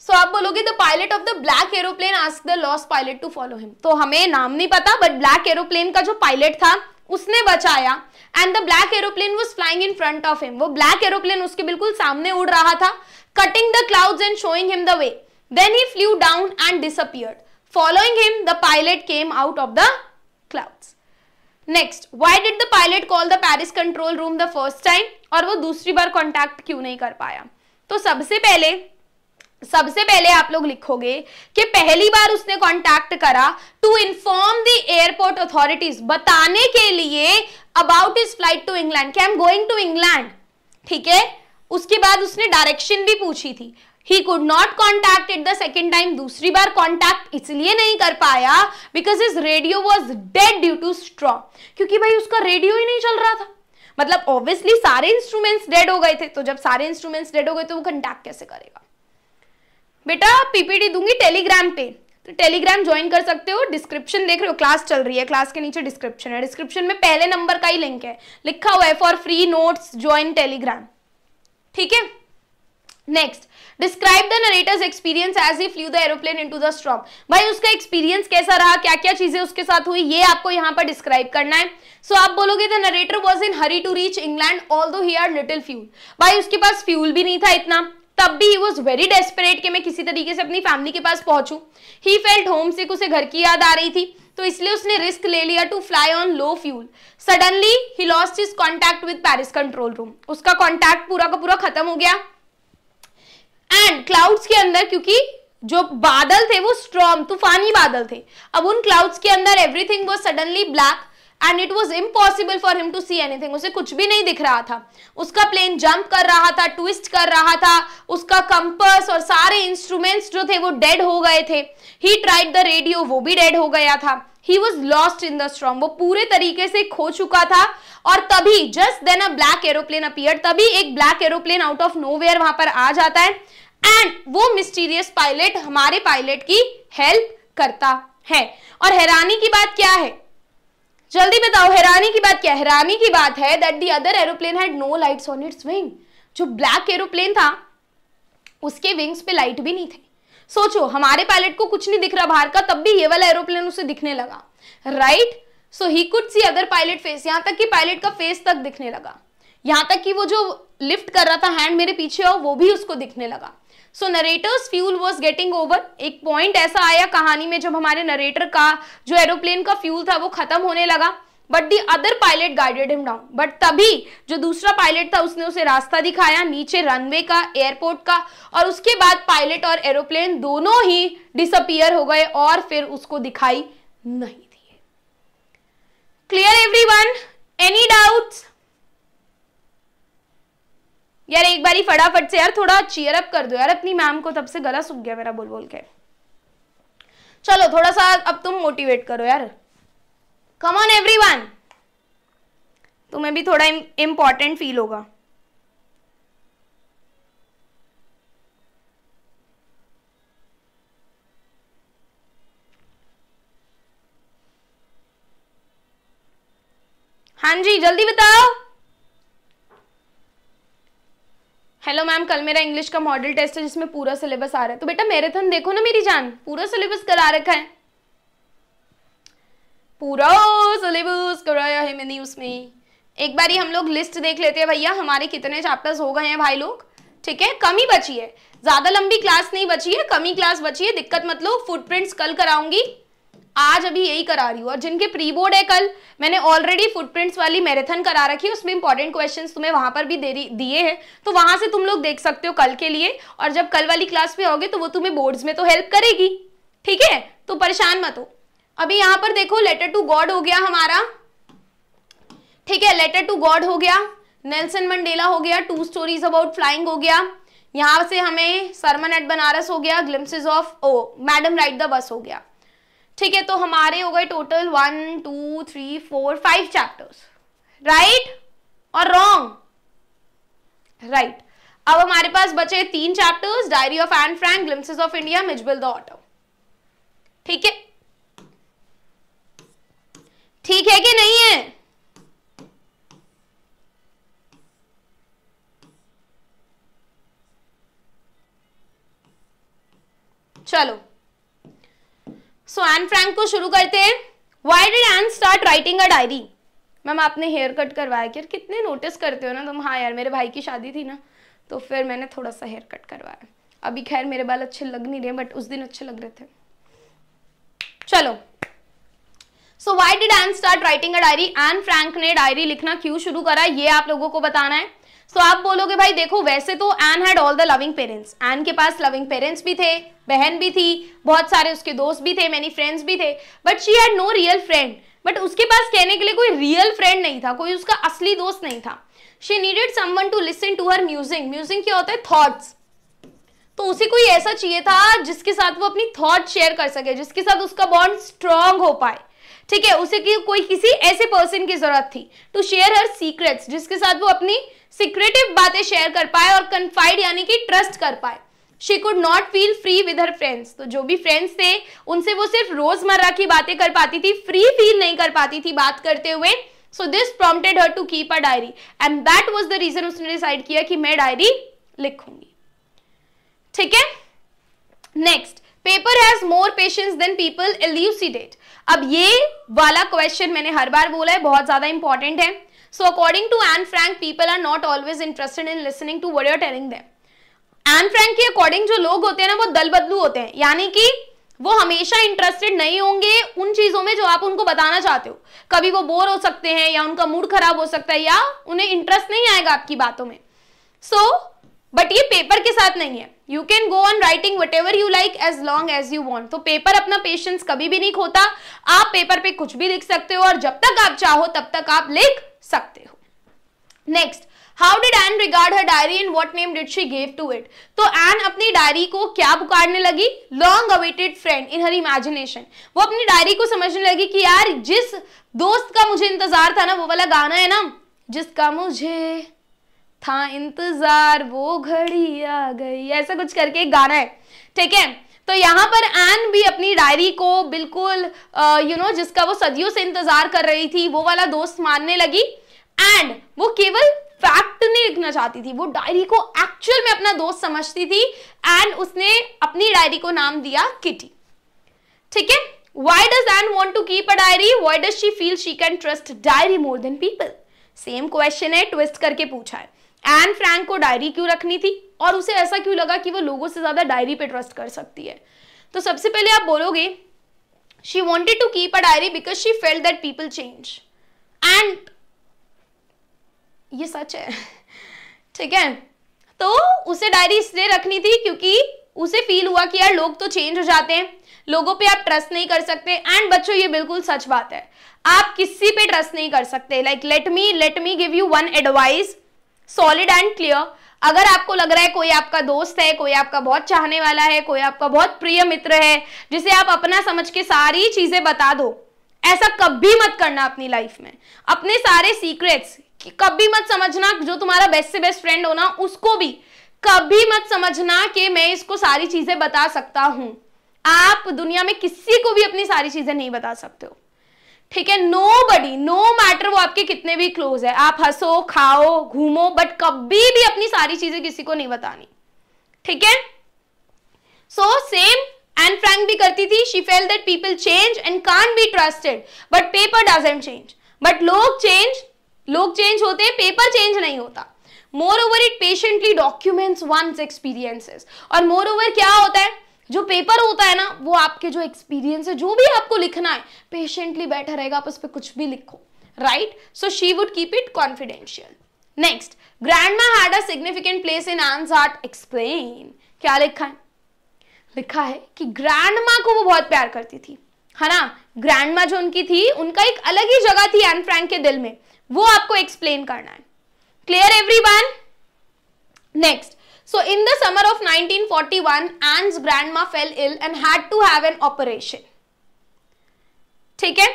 Speaker 1: सो so, आप बोलोगे the pilot of the black aeroplane ask the lost pilot to follow him तो हमें नाम नहीं पता बट ब्लैक एरोप्लेन का जो पायलट था उसने बचाया and the black aeroplane was flying in front of him वो ब्लैक एरोप्लेन उसके बिल्कुल सामने उड़ रहा था cutting the clouds and showing him the way then he flew down and disappeared following him the pilot came out of the clouds next why did the pilot call the Paris control room the first time और वो दूसरी बार contact क्यों नहीं कर पाया तो सबसे पहले सबसे पहले आप लोग लिखोगे कि पहली बार उसने कांटेक्ट करा to inform the airport authorities बताने के लिए about his flight to England कि I am going to England ठीक है उसके बाद उसने डायरेक्शन भी पूछी थी he could not contact it the second time दूसरी बार कॉन्टैक्ट इसलिए नहीं कर पाया because his radio was dead due to storm क्योंकि भाई उसका रेडियो ही नहीं चल रहा था मतलब ऑब्वियसली सारे इंस्ट्रूमेंट्स डेड हो गए थे तो जब सारे इंस्ट्रूमेंट्स डेड हो गए तो वो कॉन्टैक्ट कैसे करेगा बेटा पीपीडी दूंगी टेलीग्राम पे तो टेलीग्राम ज्वाइन कर सकते हो डिस्क्रिप्शन देख रहे हो क्लास चल रही है क्लास के नीचे डिस्क्रिप्शन है डिस्क्रिप्शन में पहले नंबर का ही लिंक है लिखा हुआ है for free notes join Telegram ठीक है next describe the narrator's experience as he flew the aeroplane in to the storm भाई उसका एक्सपीरियंस कैसा रहा क्या क्या चीजें उसके साथ हुई ये आपको यहाँ पर डिस्क्राइब करना है सो so, आप बोलोगे the narrator was in hurry to reach England although he are little fuel भाई उसके पास फ्यूल भी नहीं था इतना तब भी ही वॉज वेरी डेस्परेट कि मैं किसी तरीके से अपनी फैमिली के पास पहुंचू ही फेल्ट होम से उसे घर की याद आ रही थी तो इसलिए उसने रिस्क ले लिया to fly on low fuel suddenly he lost his contact with Paris control room उसका कॉन्टैक्ट पूरा का पूरा खत्म हो गया एंड क्लाउड्स के अंदर क्योंकि जो बादल थे वो स्ट्रॉन्ग तूफानी बादल थे अब उन क्लाउड्स के अंदर everything was suddenly black and it was impossible for him to see anything उसे कुछ भी नहीं दिख रहा था उसका प्लेन जंप कर रहा था ट्विस्ट कर रहा था उसका कंपस और सारे इंस्ट्रूमेंट्स जो थे वो डेड हो गए थे ही ट्राइड द रेडियो वो भी डेड हो गया था he was lost in the storm वो पूरे तरीके से खो चुका था और तभी just then a black aeroplane appear तभी एक black aeroplane out of nowhere वहां पर आ जाता है एंड वो मिस्टीरियस पायलट हमारे पायलट की हेल्प करता है और हैरानी की बात क्या है जल्दी बताओ हैरानी की बात क्या हैरानी की बात है that the other aeroplane had no lights on its wing जो ब्लैक एरोप्लेन था उसके विंग्स पे लाइट भी नहीं थे सोचो हमारे पायलट को कुछ नहीं दिख रहा बाहर का तब भी ये वाला एरोप्लेन उसे दिखने लगा right so he could see other pilot face यहां तक कि पायलट का फेस तक दिखने लगा यहां तक कि वो जो लिफ्ट कर रहा था हैंड मेरे पीछे और वो भी उसको दिखने लगा so narrator's fuel was getting over एक पॉइंट ऐसा आया कहानी में जब हमारे नरेटर का जो एरोप्लेन का फ्यूल था वो खत्म होने लगा but the other pilot guided him down but तभी जो दूसरा पायलट था उसने उसे रास्ता दिखाया नीचे रनवे का एयरपोर्ट का और उसके बाद पायलट और एरोप्लेन दोनों ही डिसअपियर हो गए और फिर उसको दिखाई नहीं दिए clear everyone any doubts यार एक बारी फटाफट से यार थोड़ा चेयर अप कर दो यार अपनी मैम को तब से गला सूख गया मेरा बोल बोल के चलो थोड़ा सा अब तुम मोटिवेट करो यार कम ऑन एवरीवन तुम्हें भी थोड़ा इम्पॉर्टेंट फील होगा हां जी जल्दी बताओ हेलो मैम कल मेरा इंग्लिश का मॉडल टेस्ट है जिसमें पूरा सिलेबस आ रहा है तो बेटा मैराथन तो देखो ना मेरी जान पूरा सिलेबस करा रखा है पूरा सिलेबस कराया है मैंने उसमें एक बार ही हम लोग लिस्ट देख लेते हैं भैया हमारे कितने चैप्टर्स हो गए हैं भाई लोग ठीक है कम ही बची है ज़्यादा लंबी क्लास नहीं बची है कम ही क्लास बची है दिक्कत मतलब फुटप्रिंट्स कल कराऊंगी आज अभी यही करा रही हूँ और जिनके प्री बोर्ड है कल मैंने ऑलरेडी फुटप्रिंट्स वाली मैराथन करा रखी है उसमें इंपॉर्टेंट क्वेश्चन तुम्हें वहां पर भी दिए हैं तो वहां से तुम लोग देख सकते हो कल के लिए और जब कल वाली क्लास में आओगे तो वो तुम्हें बोर्ड्स में तो हेल्प करेगी ठीक है तो परेशान मत हो अभी यहाँ पर देखो लेटर टू गॉड हो गया हमारा ठीक है लेटर टू गॉड हो गया नेल्सन मंडेला हो गया टू स्टोरीज अबाउट फ्लाइंग हो गया यहां से हमें सरमन एट बनारस हो गया ग्लिम्सिस ऑफ ओ मैडम राइट द बस हो गया ठीक है तो हमारे हो गए total one two three four five chapters right और रॉन्ग राइट अब हमारे पास बचे तीन chapters diary of Anne Frank glimpses of India Mijbil the otter ठीक है ठीक है कि नहीं है चलो सो एन फ्रैंक को शुरू करते हैं why did Anne start writing a diary ma'am आपने हेयर कट करवाया कि कितने नोटिस करते हो ना तुम हाँ यार मेरे भाई की शादी थी ना तो फिर मैंने थोड़ा सा हेयर कट करवाया अभी खैर मेरे बाल अच्छे लग नहीं रहे बट उस दिन अच्छे लग रहे थे चलो so why did Anne start writing a diary Anne Frank ने डायरी लिखना क्यों शुरू करा ये आप लोगों को बताना है सो so, आप बोलोगे भाई देखो वैसे तो Anne had all the loving parents Anne के पास लविंग पेरेंट्स भी थे बहन भी थी बहुत सारे उसके दोस्त भी थे मैनी फ्रेंड्स भी थे but she had no real friend but उसके पास कहने के लिए कोई रियल फ्रेंड नहीं था कोई उसका असली दोस्त नहीं था she needed someone to listen to her musing musing क्या होता है थॉट्स तो उसे कोई ऐसा चाहिए था जिसके साथ वो अपनी थॉट शेयर कर सके जिसके साथ उसका बॉन्ड स्ट्रांग हो पाए ठीक है उसे की कोई किसी ऐसे पर्सन की जरूरत थी टू शेयर हर सीक्रेट्स जिसके साथ वो अपनी सिक्रेटिव बातें शेयर कर पाए और कन्फाइड यानी कि ट्रस्ट कर पाए she could not feel free with her friends तो जो भी फ्रेंड्स थे उनसे वो सिर्फ रोजमर्रा की बातें कर पाती थी फ्री फील नहीं कर पाती थी बात करते हुए so this prompted her to keep a diary and that was the reason उसने डिसाइड किया कि मैं डायरी लिखूंगी ठीक है next paper has more patience than people elucidate अब ये वाला क्वेश्चन मैंने हर बार बोला है बहुत ज्यादा इंपॉर्टेंट है So according to Anne Frank, people are not always interested in listening to what you're telling them. Anne Frank के अकॉर्डिंग जो लोग होते हैं ना वो दल बदलू होते हैं यानी कि वो हमेशा इंटरेस्टेड नहीं होंगे उन चीज़ों में जो आप उनको बताना चाहते हो कभी वो बोर हो सकते हैं या उनका मूड खराब हो सकता है या उन्हें इंटरेस्ट नहीं आएगा आपकी बातों में सो so, बट ये पेपर के साथ नहीं है you can go on writing whatever you like as long as you want तो पेपर अपना पेशेंस कभी भी नहीं खोता आप पेपर पे कुछ भी लिख सकते हो और जब तक आप चाहो तब तक आप लिख सकते हो next how did Anne regard her diary and what name did she gave to it तो एन अपनी डायरी को क्या पुकारने लगी long awaited friend in her imagination वो अपनी डायरी को समझने लगी कि यार जिस दोस्त का मुझे इंतजार था ना वो वाला गाना है ना जिसका मुझे था इंतजार वो घड़ी आ गई ऐसा कुछ करके गाना है ठीक है तो यहाँ पर एन भी अपनी डायरी को बिल्कुल यू नो जिसका वो सदियों से इंतजार कर रही थी वो वाला दोस्त मानने लगी एंड वो केवल फैक्ट नहीं लिखना चाहती थी वो डायरी को एक्चुअल में अपना दोस्त समझती थी एंड उसने अपनी डायरी को नाम दिया किटी ठीक है why does Anne want to keep a diary why does she feel she can trust diary more than people same question है ट्विस्ट करके पूछा है एन फ्रैंक को डायरी क्यों रखनी थी और उसे ऐसा क्यों लगा कि वो लोगों से ज़्यादा डायरी पे ट्रस्ट कर सकती है तो सबसे पहले आप बोलोगे she wanted to keep a diary because she felt that people change and ये सच है ठीक है तो उसे डायरी इसलिए रखनी थी क्योंकि उसे फील हुआ कि यार लोग तो चेंज हो जाते हैं लोगों पे आप ट्रस्ट नहीं कर सकते एंड बच्चों ये बिल्कुल सच बात है आप किसी पे ट्रस्ट नहीं कर सकते like let me let me give you one advice solid and clear अगर आपको लग रहा है कोई आपका दोस्त है कोई आपका बहुत चाहने वाला है कोई आपका बहुत प्रिय मित्र है जिसे आप अपना समझ के सारी चीजें बता दो ऐसा कभी मत करना अपनी लाइफ में अपने सारे सीक्रेट्स कभी मत समझना जो तुम्हारा बेस्ट से बेस्ट फ्रेंड होना उसको भी कभी मत समझना कि मैं इसको सारी चीजें बता सकता हूं आप दुनिया में किसी को भी अपनी सारी चीजें नहीं बता सकते हो ठीक है नो बडी नो मैटर वो आपके कितने भी क्लोज है आप हंसो खाओ घूमो बट कभी भी अपनी सारी चीजें किसी को नहीं बतानी ठीक है सो सेम एंड फ्रैंक भी करती थी she felt that people change and can't be trusted but paper doesn't change but लोग चेंज लोग चेंज होते हैं पेपर चेंज नहीं होता moreover it patiently documents one's experiences और मोर ओवर क्या होता है जो पेपर होता है ना वो आपके जो एक्सपीरियंस है जो भी आपको लिखना है पेशेंटली बैठा रहेगा आप उस पर कुछ भी लिखो right so she would keep it confidential next ma had a significant place in Anne's heart explain क्या लिखा है लिखा है कि ग्रैंड मा को वो बहुत प्यार करती थी है ना ग्रैंड मा जो उनकी थी उनका एक अलग ही जगह थी एन फ्रैंक के दिल में वो आपको एक्सप्लेन करना है clear everyone next So in the summer of 1941, Anne's grandma fell ill and had to have an operation. ठीक है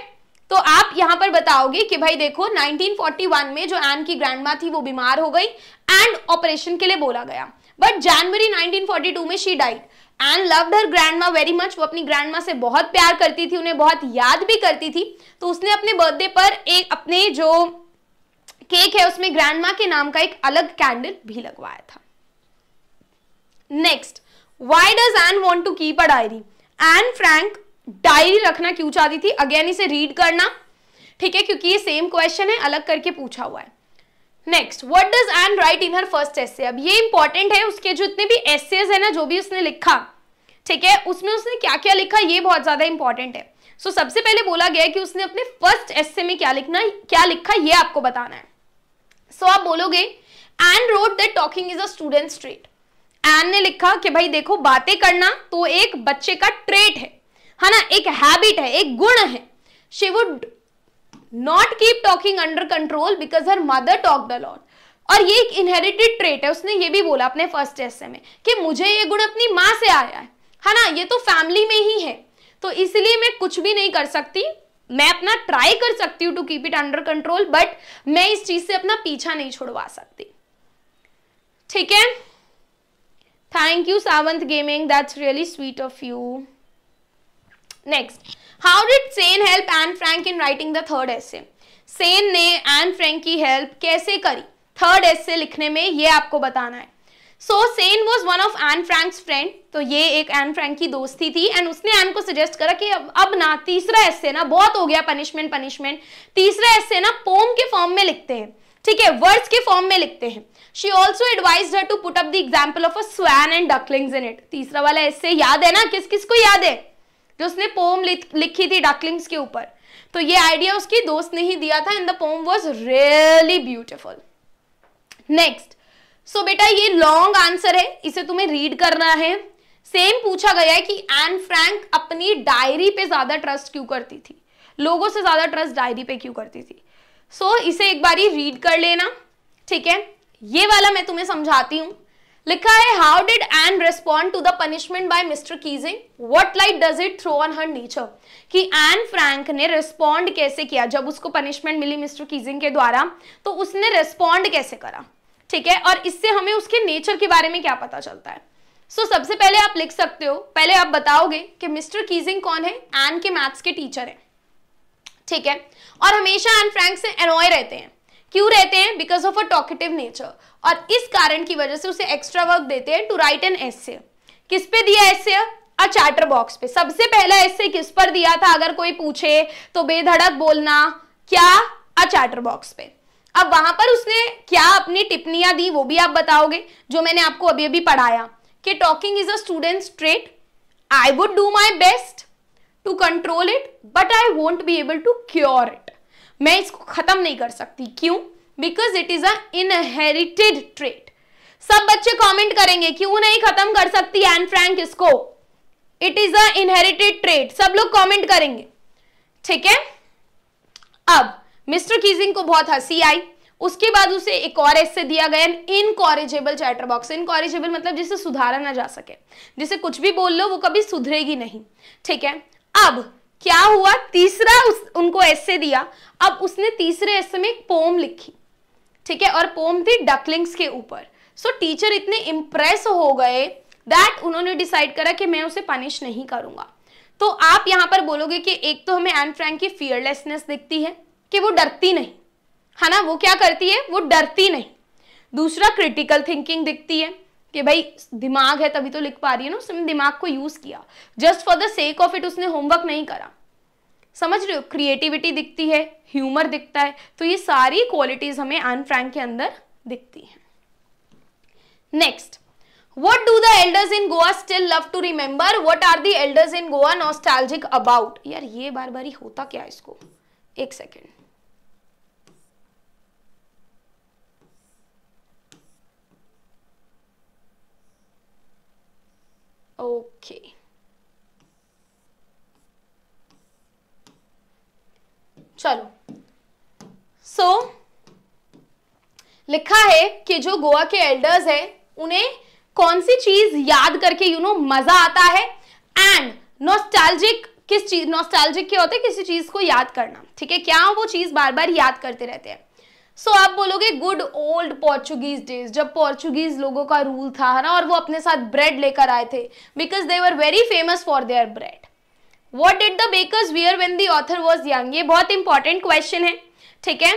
Speaker 1: तो आप यहां पर बताओगे कि भाई देखो 1941 में जो एन की ग्रैंडमा थी वो बीमार हो गई एंड ऑपरेशन के लिए बोला गया बट जनवरी 1942 में she died Anne loved her grandma very much वो अपनी ग्रैंडमा से बहुत प्यार करती थी उन्हें बहुत याद भी करती थी तो उसने अपने बर्थडे पर एक अपने जो केक है उसमें मा के नाम का एक अलग कैंडल भी लगवाया था next why does Anne want to keep a diary Anne Frank diary रखना क्यों चाहती थी अगेन इसे रीड करना ठीक है क्योंकि ये सेम क्वेश्चन है अलग करके पूछा हुआ है next what does Anne write in her first essay अब ये इंपॉर्टेंट है उसके जो इतने भी एसेज है ना जो भी उसने लिखा ठीक है उसमें उसने क्या क्या लिखा ये बहुत ज्यादा इंपॉर्टेंट है सो so, सबसे पहले बोला गया कि उसने अपने फर्स्ट एस में क्या लिखना क्या लिखा ये आपको बताना है सो so, आप बोलोगे Anne wrote that talking is a student trait Anne ने लिखा कि भाई देखो बातें करना तो एक बच्चे का ट्रेट है है ना एक हैबिट है एक गुण है she would not keep talking under control because her mother talk the lot और ये एक इनहेरिटेड ट्रेट है उसने ये भी बोला अपने फर्स्ट ऐसे में कि मुझे ये गुण अपनी माँ से आया है है ना ये तो फैमिली में ही है तो इसलिए मैं कुछ भी नहीं कर सकती मैं अपना ट्राई कर सकती हूँ to keep it under control but मैं इस चीज से अपना पीछा नहीं छुड़वा सकती ठीक है thank you Sawant gaming that's really sweet of you next how did Sanne help Anne frank in writing the third essay Sanne ने एन फ्रैंक की हेल्प कैसे करी थर्ड एसे लिखने में ये आपको बताना है so Sanne was one of Anne Frank's friend तो ये एक एन फ्रैंक की दोस्ती थी एंड उसने एन को सजेस्ट करा कि अब अब ना तीसरा एसे ना बहुत हो गया पनिशमेंट पनिशमेंट तीसरा एसे ना पोम के फॉर्म में लिखते हैं ठीक है वर्ड्स के फॉर्म में लिखते हैं she also advise her to put up the example of a swan and ducklings in it तीसरा वाला इससे याद है ना किस किस को याद है जो उसने पोम लिखी थी डकलिंग्स के ऊपर तो ये आइडिया उसकी दोस्त ने ही दिया था and the poem was really beautiful next so बेटा ये लॉन्ग आंसर है इसे तुम्हें रीड करना है सेम पूछा गया है कि एन फ्रैंक अपनी डायरी पे ज्यादा ट्रस्ट क्यों करती थी लोगों से ज्यादा ट्रस्ट डायरी पे क्यों करती थी सो so, इसे एक बार रीड कर लेना ठीक है ये वाला मैं तुम्हें समझाती हूं लिखा है how did Anne respond to the punishment by mister Keesing what light does it throw on her nature कि एन फ्रैंक ने रिस्पॉन्ड कैसे किया जब उसको पनिशमेंट मिली मिस्टर कीजिंग के द्वारा तो उसने रिस्पॉन्ड कैसे करा ठीक है और इससे हमें उसके नेचर के बारे में क्या पता चलता है सो so, सबसे पहले आप लिख सकते हो पहले आप बताओगे कि मिस्टर कीजिंग कौन है एन के मैथ्स के टीचर हैं ठीक है और हमेशा एन फ्रैंक से एनॉय रहते हैं क्यों रहते हैं because of a talkative nature और इस कारण की वजह से उसे एक्स्ट्रा वर्क देते हैं टू राइट एन एस किस पे दिया एस अ बॉक्स पे सबसे पहला एस किस पर दिया था अगर कोई पूछे तो बेधड़क बोलना क्या अ चार्टर बॉक्स पे अब वहां पर उसने क्या अपनी टिप्पणियां दी वो भी आप बताओगे जो मैंने आपको अभी अभी पढ़ाया कि talking is a student trait I would do my best to control it but I won't be able to cure it मैं इसको खत्म नहीं कर सकती क्यों because it is an inherited trait सब बच्चे कॉमेंट करेंगे क्यों नहीं खत्म कर सकती एन फ्रैंक इसको इट इज अनहेरिटेड ट्रेट सब लोग कॉमेंट करेंगे ठीक है अब मिस्टर कीजिंग को बहुत हंसी आई उसके बाद उसे एक और ऐसे दिया गया इनकॉरेजेबल चैटर बॉक्स इनकॉरेजेबल मतलब जिसे सुधारा ना जा सके जिसे कुछ भी बोल लो वो कभी सुधरेगी नहीं ठीक है अब क्या हुआ तीसरा उस, उनको ऐसे दिया अब उसने तीसरे ऐसे में एक पोम लिखी ठीक है और पोम थी डकलिंग्स के ऊपर सो so, टीचर इतने इम्प्रेस हो गए दैट उन्होंने डिसाइड करा कि मैं उसे पनिश नहीं करूंगा तो आप यहां पर बोलोगे कि एक तो हमें एन फ्रैंक की फियरलेसनेस दिखती है कि वो डरती नहीं है ना वो क्या करती है वो डरती नहीं दूसरा क्रिटिकल थिंकिंग दिखती है कि भाई दिमाग है तभी तो लिख पा रही है ना उसने दिमाग को यूज किया just for the sake of it उसने होमवर्क नहीं करा समझ रहे हो क्रिएटिविटी दिखती है ह्यूमर दिखता है तो ये सारी क्वालिटीज हमें एन फ्रैंक के अंदर दिखती हैं next What do the elders in Goa still love to remember? What are the elders in Goa nostalgic about? यार ये बार बार ही होता क्या इसको एक सेकेंड Okay. चलो सो so, लिखा है कि जो गोवा के एल्डर्स है उन्हें कौन सी चीज याद करके यू you नो know, मजा आता है एंड नोस्टैल्जिक किस चीज नोस्टैल्जिक क्या होते हैं किसी चीज को याद करना ठीक है क्या वो चीज बार बार याद करते रहते हैं सो so, आप बोलोगे गुड ओल्ड पोर्चुगीज डेज जब पोर्चुगीज लोगों का रूल था है ना और वो अपने साथ ब्रेड लेकर आए थे because they were very famous for their bread what did the bakers wear when the author was young ये बहुत इंपॉर्टेंट क्वेश्चन है ठीक है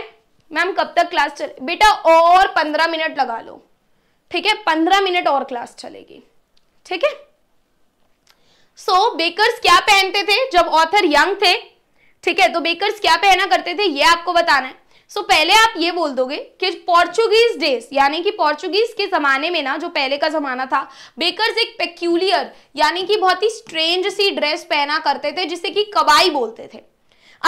Speaker 1: मैम कब तक क्लास चले बेटा और पंद्रह मिनट लगा लो ठीक है पंद्रह मिनट और क्लास चलेगी ठीक है सो so, बेकर्स क्या पहनते थे जब ऑथर यंग थे ठीक है तो बेकर्स क्या पहना करते थे ये आपको बताना है सो पहले आप ये बोल दोगे कि पोर्चुगीज डेज यानी कि पोर्चुगीज के ज़माने में ना जो पहले का ज़माना था बेकर्स एक पेक्यूलियर यानी कि बहुत ही स्ट्रेंज सी ड्रेस पहना करते थे जिसे कि कबाई बोलते थे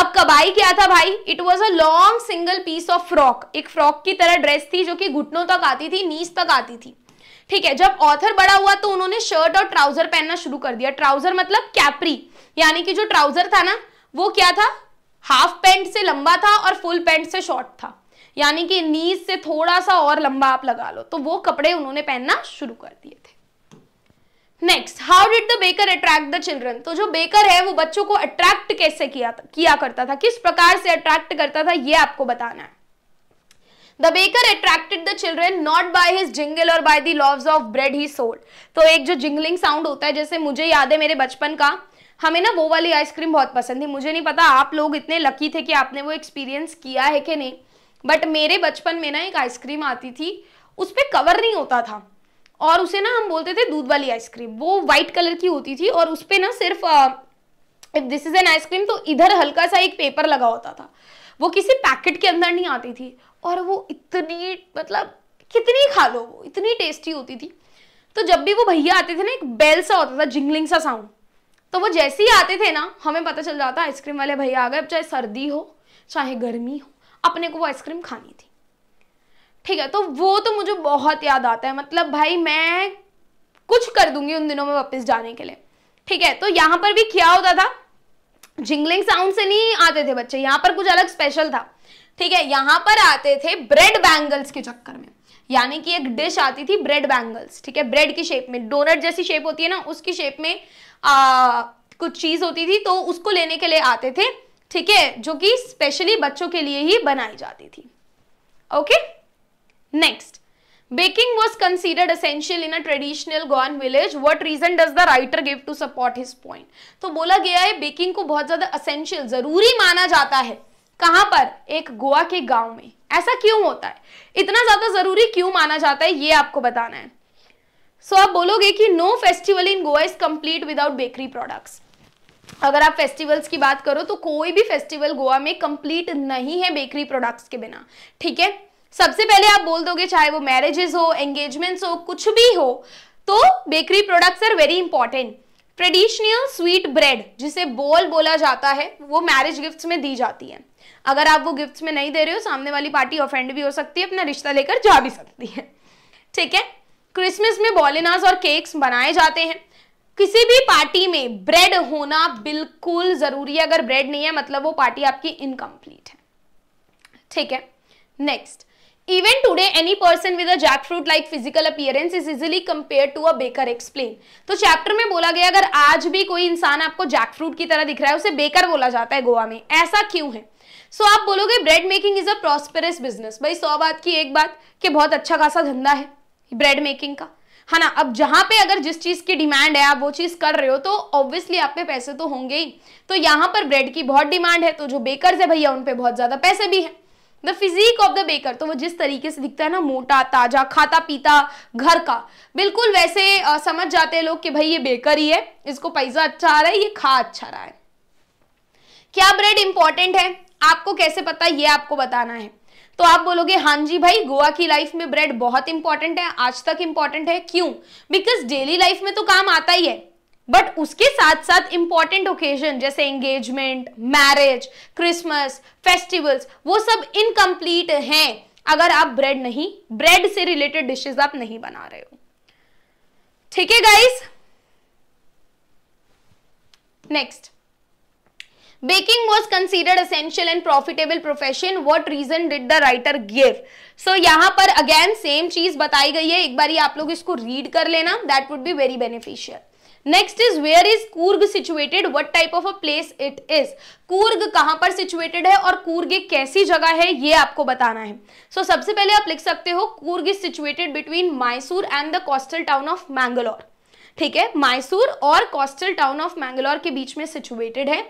Speaker 1: अब कबाई क्या था भाई it was a long single piece of frock एक फ्रॉक की तरह ड्रेस थी जो कि घुटनों तक आती थी नीस तक आती थी ठीक है जब ऑथर बड़ा हुआ तो उन्होंने शर्ट और ट्राउजर पहनना शुरू कर दिया ट्राउजर मतलब कैपरी यानी कि जो ट्राउजर था ना वो क्या था हाफ पैंट से लंबा था और फुल पैंट से शॉर्ट था यानी कि नीज से थोड़ा सा और लंबा आप लगा लो तो वो कपड़े उन्होंने पहनना शुरू कर दिए थे next how did the baker attract the children तो जो बेकर है वो बच्चों को अट्रैक्ट कैसे किया किया करता था किस प्रकार से अट्रैक्ट करता था ये आपको बताना है the baker attracted the children not by his jingle और by the loaves of bread he sold तो एक जो जिंगलिंग साउंड होता है जैसे मुझे याद है मेरे बचपन का हमें ना वो वाली आइसक्रीम बहुत पसंद थी मुझे नहीं पता आप लोग इतने लकी थे कि आपने वो एक्सपीरियंस किया है कि नहीं बट मेरे बचपन में ना एक आइसक्रीम आती थी उस पर कवर नहीं होता था और उसे ना हम बोलते थे दूध वाली आइसक्रीम वो वाइट कलर की होती थी और उस पर ना सिर्फ if this is an ice cream तो इधर हल्का सा एक पेपर लगा होता था वो किसी पैकेट के अंदर नहीं आती थी और वो इतनी मतलब कितनी खा लो वो इतनी टेस्टी होती थी तो जब भी वो भैया आते थे ना एक बेल सा होता था जिंगलिंग सा साउंड तो वो जैसे ही आते थे ना हमें पता चल जाता आइसक्रीम वाले भैया आ गए चाहे सर्दी हो चाहे गर्मी हो अपने को वो आइसक्रीम खानी थी ठीक है तो वो तो मुझे बहुत याद आता है मतलब भाई मैं कुछ कर दूंगी उन दिनों में वापस जाने के लिए ठीक है तो यहाँ पर भी क्या होता था जिंगलिंग साउंड से नहीं आते थे बच्चे यहाँ पर कुछ अलग स्पेशल था ठीक है यहाँ पर आते थे ब्रेड बैंगल्स के चक्कर में यानी कि एक डिश आती थी ब्रेड बैंगल्स ठीक है ब्रेड की शेप में डोनट जैसी शेप होती है ना उसकी शेप में कुछ चीज़ होती थी तो उसको लेने के लिए आते थे ठीक है जो कि स्पेशली बच्चों के लिए ही बनाई जाती थी okay next baking was considered essential in a traditional goan village what reason does the writer give to support his point तो बोला गया है बेकिंग को बहुत ज्यादा असेंशियल जरूरी माना जाता है कहां पर एक गोवा के गांव में ऐसा क्यों होता है इतना ज्यादा जरूरी क्यों माना जाता है ये आपको बताना है सो आप बोलोगे कि no festival in Goa is complete without bakery products अगर आप फेस्टिवल्स की बात करो तो कोई भी फेस्टिवल गोवा में कंप्लीट नहीं है बेकरी प्रोडक्ट्स के बिना ठीक है सबसे पहले आप बोल दोगे चाहे वो मैरिजेस हो एंगेजमेंट्स हो कुछ भी हो तो bakery products are very important traditional sweet bread जिसे बोल बोला जाता है वो मैरिज गिफ्ट्स में दी जाती है अगर आप वो गिफ्ट्स में नहीं दे रहे हो सामने वाली पार्टी ऑफेंड भी हो सकती है अपना रिश्ता लेकर जा भी सकती है ठीक है क्रिसमस में बॉलिनाज और केक्स बनाए जाते हैं किसी भी पार्टी में ब्रेड होना बिल्कुल जरूरी है अगर ब्रेड नहीं है मतलब वो पार्टी आपकी इनकम्प्लीट है ठीक है next today any person with a jackfruit like physical appearance is easily compare to a baker explain तो चैप्टर में बोला गया अगर आज भी कोई इंसान आपको जैक फ्रूट की तरह दिख रहा है उसे बेकर बोला जाता है गोवा में ऐसा क्यों है सो so, आप बोलोगे bread making is a prosperous business भाई सौ बात की एक बात कि बहुत अच्छा खासा धंधा है ब्रेड मेकिंग का है हाँ ना अब जहां पे अगर जिस चीज की डिमांड है आप वो चीज कर रहे हो तो ऑब्वियसली आप पे पैसे तो होंगे ही तो यहाँ पर ब्रेड की बहुत डिमांड है तो जो बेकर है भैया उनपे बहुत ज्यादा पैसे भी है the physique of the baker तो वो जिस तरीके से दिखता है ना मोटा ताजा खाता पीता घर का बिल्कुल वैसे आ, समझ जाते हैं लोग कि भाई ये बेकर ही है इसको पैसा अच्छा आ रहा है ये खा अच्छा रहा है क्या ब्रेड इंपॉर्टेंट है आपको कैसे पता ये आपको बताना है तो आप बोलोगे हाँ जी भाई गोवा की लाइफ में ब्रेड बहुत इंपॉर्टेंट है आज तक इंपॉर्टेंट है क्यों बिकॉज डेली लाइफ में तो काम आता ही है बट उसके साथ साथ इंपॉर्टेंट ओकेजन जैसे एंगेजमेंट मैरिज क्रिसमस फेस्टिवल्स वो सब इनकम्प्लीट हैं अगर आप ब्रेड नहीं ब्रेड से रिलेटेड डिशेस आप नहीं बना रहे हो ठीक है guys next baking was considered essential and profitable profession what reason did the writer give so यहाँ पर again same चीज बताई गई है एक बार आप लोग इसको read कर लेना that would be very beneficial next is where is Coorg situated what type of a place it is Coorg कहां पर सिचुएटेड है और कूर्ग एक कैसी जगह है ये आपको बताना है सो so, सबसे पहले आप लिख सकते हो Coorg is situated between Mysore and the coastal town of Mangalore ठीक है मैसूर और कोस्टल टाउन ऑफ मैंगलोर के बीच में सिचुएटेड है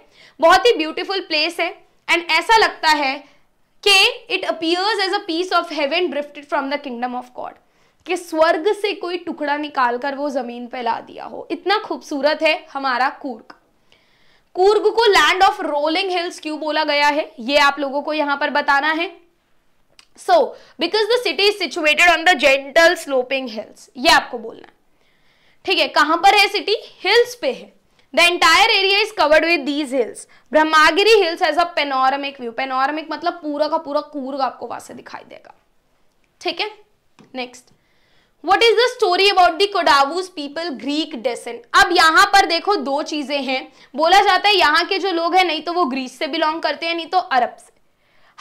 Speaker 1: बहुत ही ब्यूटीफुल प्लेस है एंड ऐसा लगता है कि it appears as a piece of heaven drifted from the kingdom of God कि स्वर्ग से कोई टुकड़ा निकाल कर वो जमीन पे ला दिया हो इतना खूबसूरत है हमारा कूर्ग कूर्ग को लैंड ऑफ रोलिंग हिल्स क्यों बोला गया है ये आप लोगों को यहां पर बताना है so because the city is situated on the gentle sloping hills ये आपको बोलना है ठीक है कहां पर है सिटी हिल्स पे है The entire area is covered with these hills. Brahmagiri hills has a panoramic view. Panoramic मतलब पूरा का पूरा कूर्ग आपको वहां से दिखाई देगा ठीक है next what is the story about the Kodavus people Greek descent अब यहाँ पर देखो दो चीजें हैं बोला जाता है यहाँ के जो लोग हैं नहीं तो वो ग्रीस से बिलोंग करते हैं नहीं तो अरब से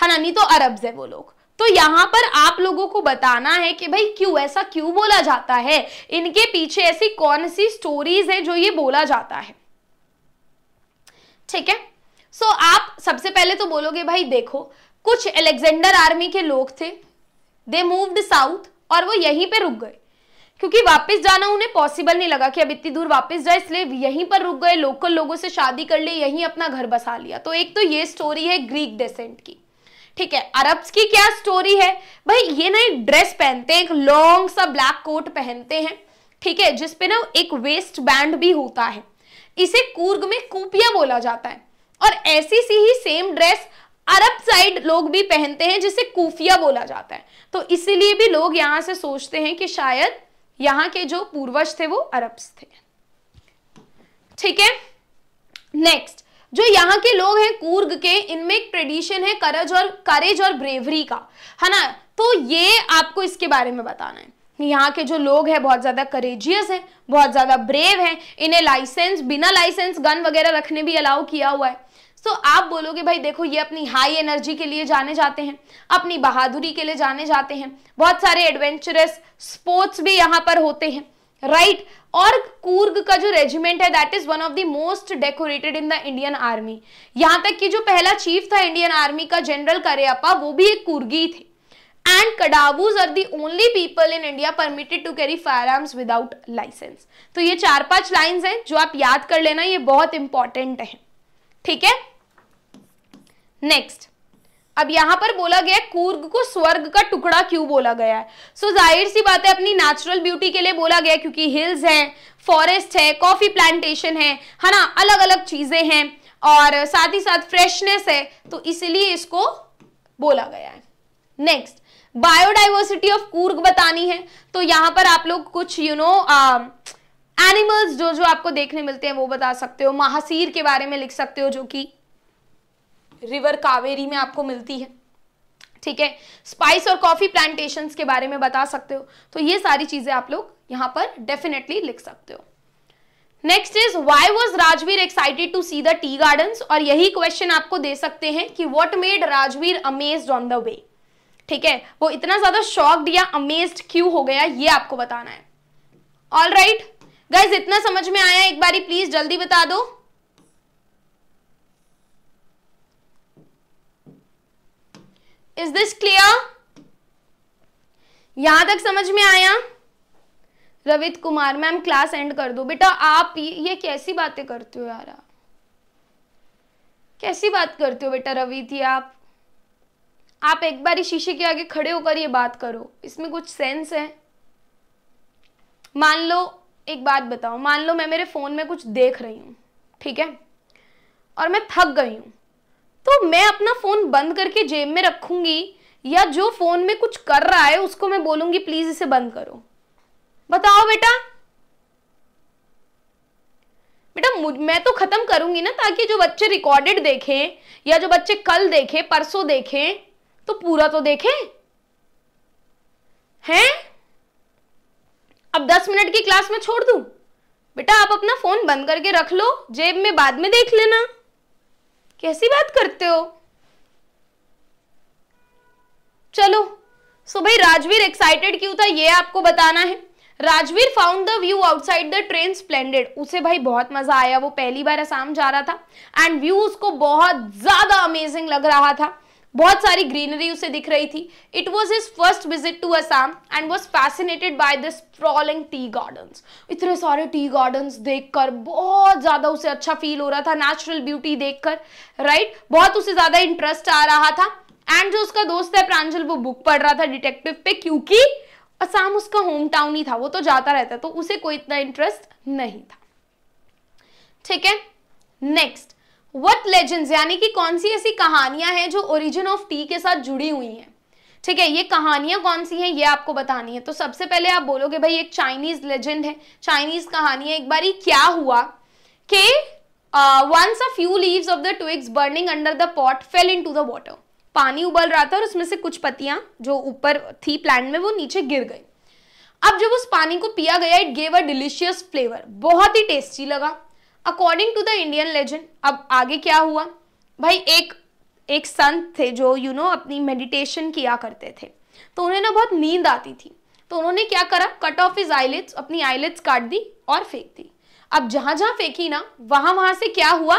Speaker 1: है ना नहीं तो अरब से वो लोग तो यहाँ पर आप लोगों को बताना है कि भाई क्यों ऐसा क्यों बोला जाता है इनके पीछे ऐसी कौन सी स्टोरीज है जो ये बोला जाता है ठीक है सो so, आप सबसे पहले तो बोलोगे भाई देखो कुछ एलेक्जेंडर आर्मी के लोग थे दे मूव्ड साउथ और वो यहीं पे रुक गए क्योंकि वापस जाना उन्हें पॉसिबल नहीं लगा कि अब इतनी दूर वापस जाए इसलिए यहीं पर रुक गए लोकल लोगों से शादी कर ले यहीं अपना घर बसा लिया तो एक तो ये स्टोरी है ग्रीक डेसेंट की ठीक है अरब्स की क्या स्टोरी है भाई ये ना एक ड्रेस पहनते हैं एक लॉन्ग सा ब्लैक कोट पहनते हैं ठीक है जिसपे ना एक वेस्ट बैंड भी होता है इसे कूर्ग में कूपिया बोला जाता है और ऐसी सी ही सेम ड्रेस अरब साइड लोग भी पहनते हैं जिसे कूफिया बोला जाता है तो इसीलिए भी लोग यहां से सोचते हैं कि शायद यहाँ के जो पूर्वज थे वो अरब थे ठीक है नेक्स्ट जो यहाँ के लोग हैं कूर्ग के इनमें एक ट्रेडिशन है करज और करेज और ब्रेवरी का है ना तो ये आपको इसके बारे में बताना है यहाँ के जो लोग हैं बहुत ज़्यादा करेजियस हैं बहुत ज़्यादा ब्रेव हैं इन्हें लाइसेंस बिना लाइसेंस गन वगैरह रखने भी अलाउ किया हुआ है सो so, आप बोलोगे भाई देखो ये अपनी हाई एनर्जी के लिए जाने जाते हैं अपनी बहादुरी के लिए जाने जाते हैं बहुत सारे एडवेंचरस स्पोर्ट्स भी यहाँ पर होते हैं राइट right? और कूर्ग का जो रेजिमेंट है that is one of the most decorated in the Indian army यहाँ तक कि जो पहला चीफ था इंडियन आर्मी का जनरल करेअपा वो भी एक कुर्गी थे Kodavus are the only people in India permitted to carry firearms without licence तो ये चार पांच lines हैं जो आप याद कर लेना ये बहुत इंपॉर्टेंट है ठीक है नेक्स्ट अब यहां पर बोला गया कूर्ग को स्वर्ग का टुकड़ा क्यों बोला गया है सो so, जाहिर सी बात है अपनी नेचुरल ब्यूटी के लिए बोला गया क्योंकि हिल्स हैं फॉरेस्ट है कॉफी प्लांटेशन है है ना अलग अलग चीजें हैं और साथ ही साथ फ्रेशनेस है तो इसलिए इसको बोला गया है नेक्स्ट बायोडाइवर्सिटी ऑफ कूर्ग बतानी है तो यहाँ पर आप लोग कुछ यू नो एनिमल्स जो जो आपको देखने मिलते हैं वो बता सकते हो महासीर के बारे में लिख सकते हो जो कि रिवर कावेरी में आपको मिलती है ठीक है स्पाइस और कॉफी प्लांटेशन के बारे में बता सकते हो तो ये सारी चीजें आप लोग यहाँ पर डेफिनेटली लिख सकते हो next is why was Rajvir excited to see the tea garden और यही क्वेश्चन आपको दे सकते हैं कि what made Rajvir amaze on the way ठीक है वो इतना ज्यादा शॉक्ड या अमेज्ड क्यों हो गया ये आपको बताना है ऑल राइट गाइज इतना समझ में आया एक बारी प्लीज जल्दी बता दो इज दिस क्लियर यहां तक समझ में आया Ravit Kumar ma'am class end कर दो बेटा आप ये कैसी बातें करते हो यार कैसी बात करते हो बेटा रवित ये आप आप एक बार ही शीशे के आगे खड़े होकर ये बात करो इसमें कुछ सेंस है मान लो एक बात बताओ मान लो मैं मेरे फ़ोन में कुछ देख रही हूं ठीक है और मैं थक गई हूं तो मैं अपना फ़ोन बंद करके जेब में रखूंगी या जो फ़ोन में कुछ कर रहा है उसको मैं बोलूंगी प्लीज़ इसे बंद करो बताओ बेटा बेटा मैं तो ख़त्म करूंगी ना ताकि जो बच्चे रिकॉर्डेड देखें या जो बच्चे कल देखें परसों देखें तो पूरा तो देखें हैं अब दस मिनट की क्लास में छोड़ दूं बेटा आप अपना फोन बंद करके रख लो जेब में बाद में देख लेना कैसी बात करते हो चलो सो भाई राजवीर एक्साइटेड क्यों था ये आपको बताना है Rajvir found the view outside the train splendid उसे भाई बहुत मजा आया वो पहली बार आसाम जा रहा था एंड व्यू उसको बहुत ज्यादा अमेजिंग लग रहा था बहुत सारी ग्रीनरी उसे दिख रही थी it was his first visit to Assam and was fascinated by this sprawling tea gardens इतने सारे टी गार्डन्स देखकर बहुत ज़्यादा उसे अच्छा फील हो रहा था नेचुरल ब्यूटी देखकर राइट right? बहुत उसे ज़्यादा इंटरेस्ट आ रहा था एंड जो उसका दोस्त है प्रांजल वो बुक पढ़ रहा था डिटेक्टिव पे क्योंकि असम उसका होम टाउन ही था वो तो जाता रहता तो उसे कोई इतना इंटरेस्ट नहीं था ठीक है नेक्स्ट वट लेजेंड्स यानी कि कौन सी ऐसी कहानियां हैं जो ओरिजिन ऑफ टी के साथ जुड़ी हुई हैं ठीक है ये कहानियां कौन सी हैं ये आपको बतानी है तो सबसे पहले आप बोलोगे भाई एक चाइनीज लेजेंड है चाइनीज कहानी है एक बार ये क्या हुआ कि once a few leaves of the twigs burning under the pot fell in to the water पानी उबल रहा था और उसमें से कुछ पत्तियां जो ऊपर थी प्लांट में वो नीचे गिर गई अब जब उस पानी को पिया गया it gave a delicious flavour बहुत ही टेस्टी लगा according to the Indian legend अब आगे क्या हुआ भाई एक एक संत थे जो यू you नो know, अपनी मेडिटेशन किया करते थे तो उन्हें ना बहुत नींद आती थी तो उन्होंने क्या करा कट ऑफ इज आईलेट्स अपनी आईलेट्स काट दी और फेंक दी अब जहां जहां फेंकी ना वहां वहां से क्या हुआ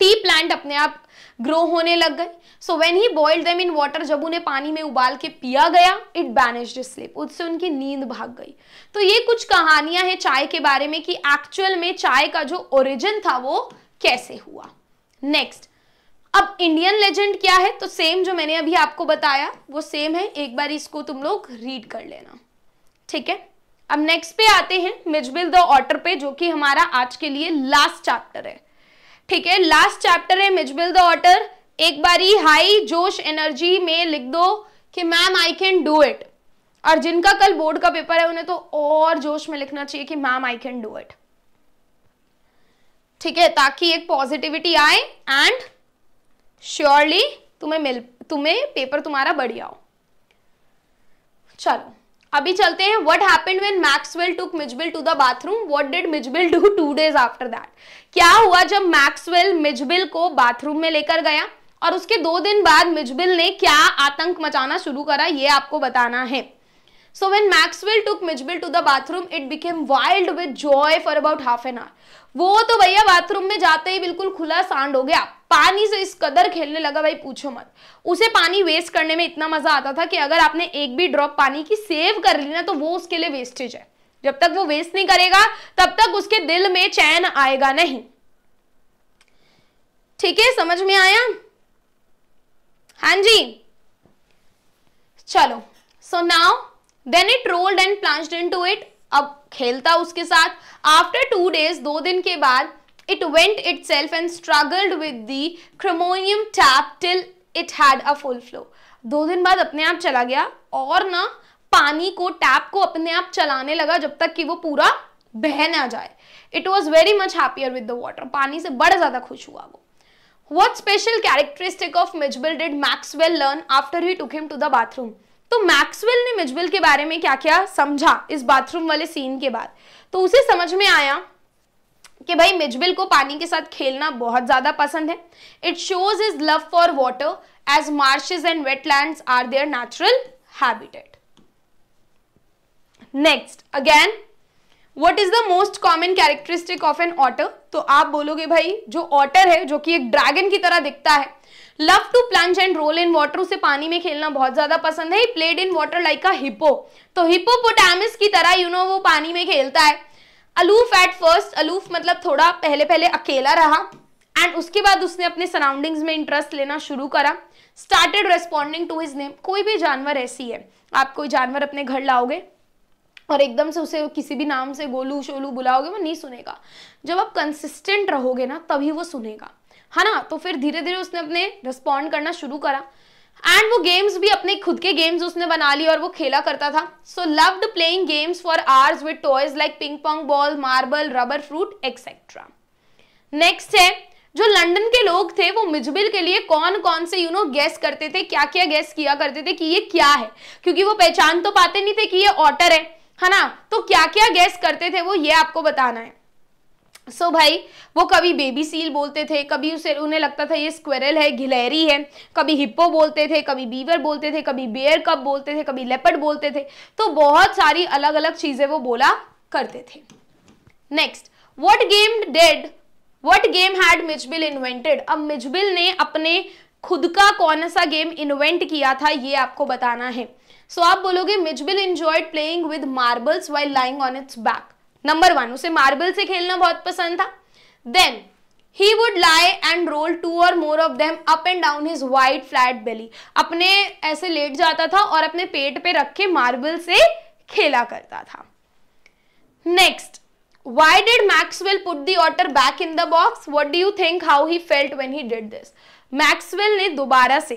Speaker 1: टी प्लांट अपने आप ग्रो होने लग गए so when he boiled them in water जब उन्हें पानी में उबाल के पिया गया इट बैनेज स्लिप उससे उनकी नींद भाग गई तो ये कुछ कहानियां हैं चाय के बारे में कि एक्चुअल में चाय का जो ओरिजिन था वो कैसे हुआ नेक्स्ट अब इंडियन लेजेंड क्या है तो सेम जो मैंने अभी आपको बताया वो सेम है एक बार इसको तुम लोग रीड कर लेना ठीक है अब नेक्स्ट पे आते हैं मिजबिल द ऑटर पे जो कि हमारा आज के लिए लास्ट चैप्टर है ठीक है लास्ट चैप्टर है मिजबिल द ऑटर एक बारी हाई जोश एनर्जी में लिख दो कि ma'am I can do it और जिनका कल बोर्ड का पेपर है उन्हें तो और जोश में लिखना चाहिए कि ma'am I can do it ठीक है ताकि एक पॉजिटिविटी आए एंड श्योरली तुम्हें मिल तुम्हें पेपर तुम्हारा बढ़िया हो चलो अभी चलते हैं what happened when Maxwell took Mijbil to the bathroom what did Mijbil do two days after that क्या हुआ जब मैक्सवेल मिजबिल को बाथरूम में लेकर गया और उसके दो दिन बाद मिजबिल ने क्या आतंक मचाना शुरू करा ये आपको बताना है So when Maxwell took Midgeville to the bathroom, it became wild with joy for about half an hour. वो तो भैया बाथरूम में जाते ही बिल्कुल खुला सांड हो गया पानी से इस कदर खेलने लगा भाई पूछो मत उसे पानी वेस्ट करने में इतना मजा आता था कि अगर आपने एक भी ड्रॉप पानी की सेव कर ली ना तो वो उसके लिए वेस्टेज है जब तक वो वेस्ट नहीं करेगा तब तक उसके दिल में चैन आएगा नहीं ठीक है समझ में आया हाँ जी चलो so now then it rolled and into it अब खेलता उसके साथ आफ्टर टू डेज दो दिन के बाद went itself and struggled with the chromium tap till it had a full flow दो दिन बाद अपने आप चला गया और ना पानी को टैप को अपने आप चलाने लगा जब तक कि वो पूरा बह ना जाए it was very much happier with the water पानी से बड़ा ज़्यादा खुश हुआ वो What special characteristic of Mitchell did Maxwell learn after he took him to the bathroom? तो मैक्सवेल ने मिजबिल के बारे में क्या क्या समझा इस बाथरूम वाले सीन के बाद तो उसे समझ में आया कि भाई मिजबिल को पानी के साथ खेलना बहुत ज़्यादा पसंद है it shows his love for water as marshes and wetlands are their natural habitat next again what is the most common characteristic of an otter तो आप बोलोगे भाई जो ऑटर है जो कि एक ड्रैगन की तरह दिखता है love to plunge and roll in water उसे पानी में खेलना बहुत ज्यादा पसंद है played in water like a hippo तो हिपो पोटामिस की तरह यू you नो know, वो पानी में खेलता है अलूफ एट फर्स्ट अलूफ मतलब थोड़ा पहले पहले अकेला रहा एंड उसके बाद उसने अपने सराउंडिंग्स में इंटरेस्ट लेना शुरू करा started responding to his name कोई भी जानवर ऐसी है आप कोई जानवर अपने घर लाओगे और एकदम से उसे किसी भी नाम से गोलू शोलू बुलाओगे वो नहीं सुनेगा जब आप कंसिस्टेंट रहोगे ना तभी वो सुनेगा है हाँ ना तो फिर धीरे धीरे उसने अपने रिस्पॉन्ड करना शुरू करा एंड वो गेम्स भी अपने खुद के गेम्स उसने बना लिए और वो खेला करता था so loved playing games for hours with toys like ping pong ball marble rubber fruit etcetera next है जो लंदन के लोग थे वो मिजबिल के लिए कौन कौन से यू नो गैस करते थे क्या क्या गैस किया करते थे कि ये क्या है क्योंकि वो पहचान तो पाते नहीं थे कि ये ऑटर है है ना तो क्या क्या गैस करते थे वो ये आपको बताना है सो so भाई वो कभी बेबी सील बोलते थे कभी उसे उन्हें लगता था ये स्क्वेरल है घिलहरी है कभी हिप्पो बोलते थे कभी बीवर बोलते थे कभी बेयर कप बोलते थे कभी लेपर्ड बोलते थे तो बहुत सारी अलग अलग चीज़ें वो बोला करते थे next what game did what game had Mijbil invented अब मिजबिल ने अपने खुद का कौन सा गेम इन्वेंट किया था ये आपको बताना है सो आप बोलोगे Mij Mijbil enjoyed playing with marbles while lying on its back number one उसे मार्बल से खेलना बहुत पसंद था then he would lie and roll two or more of them up and down his white flat belly अपने ऐसे late जाता था और अपने पेट पे रख के मार्बल से खेला करता था next why did maxwell put the otter back in the box what do you think how he felt when he did this maxwell ने दोबारा से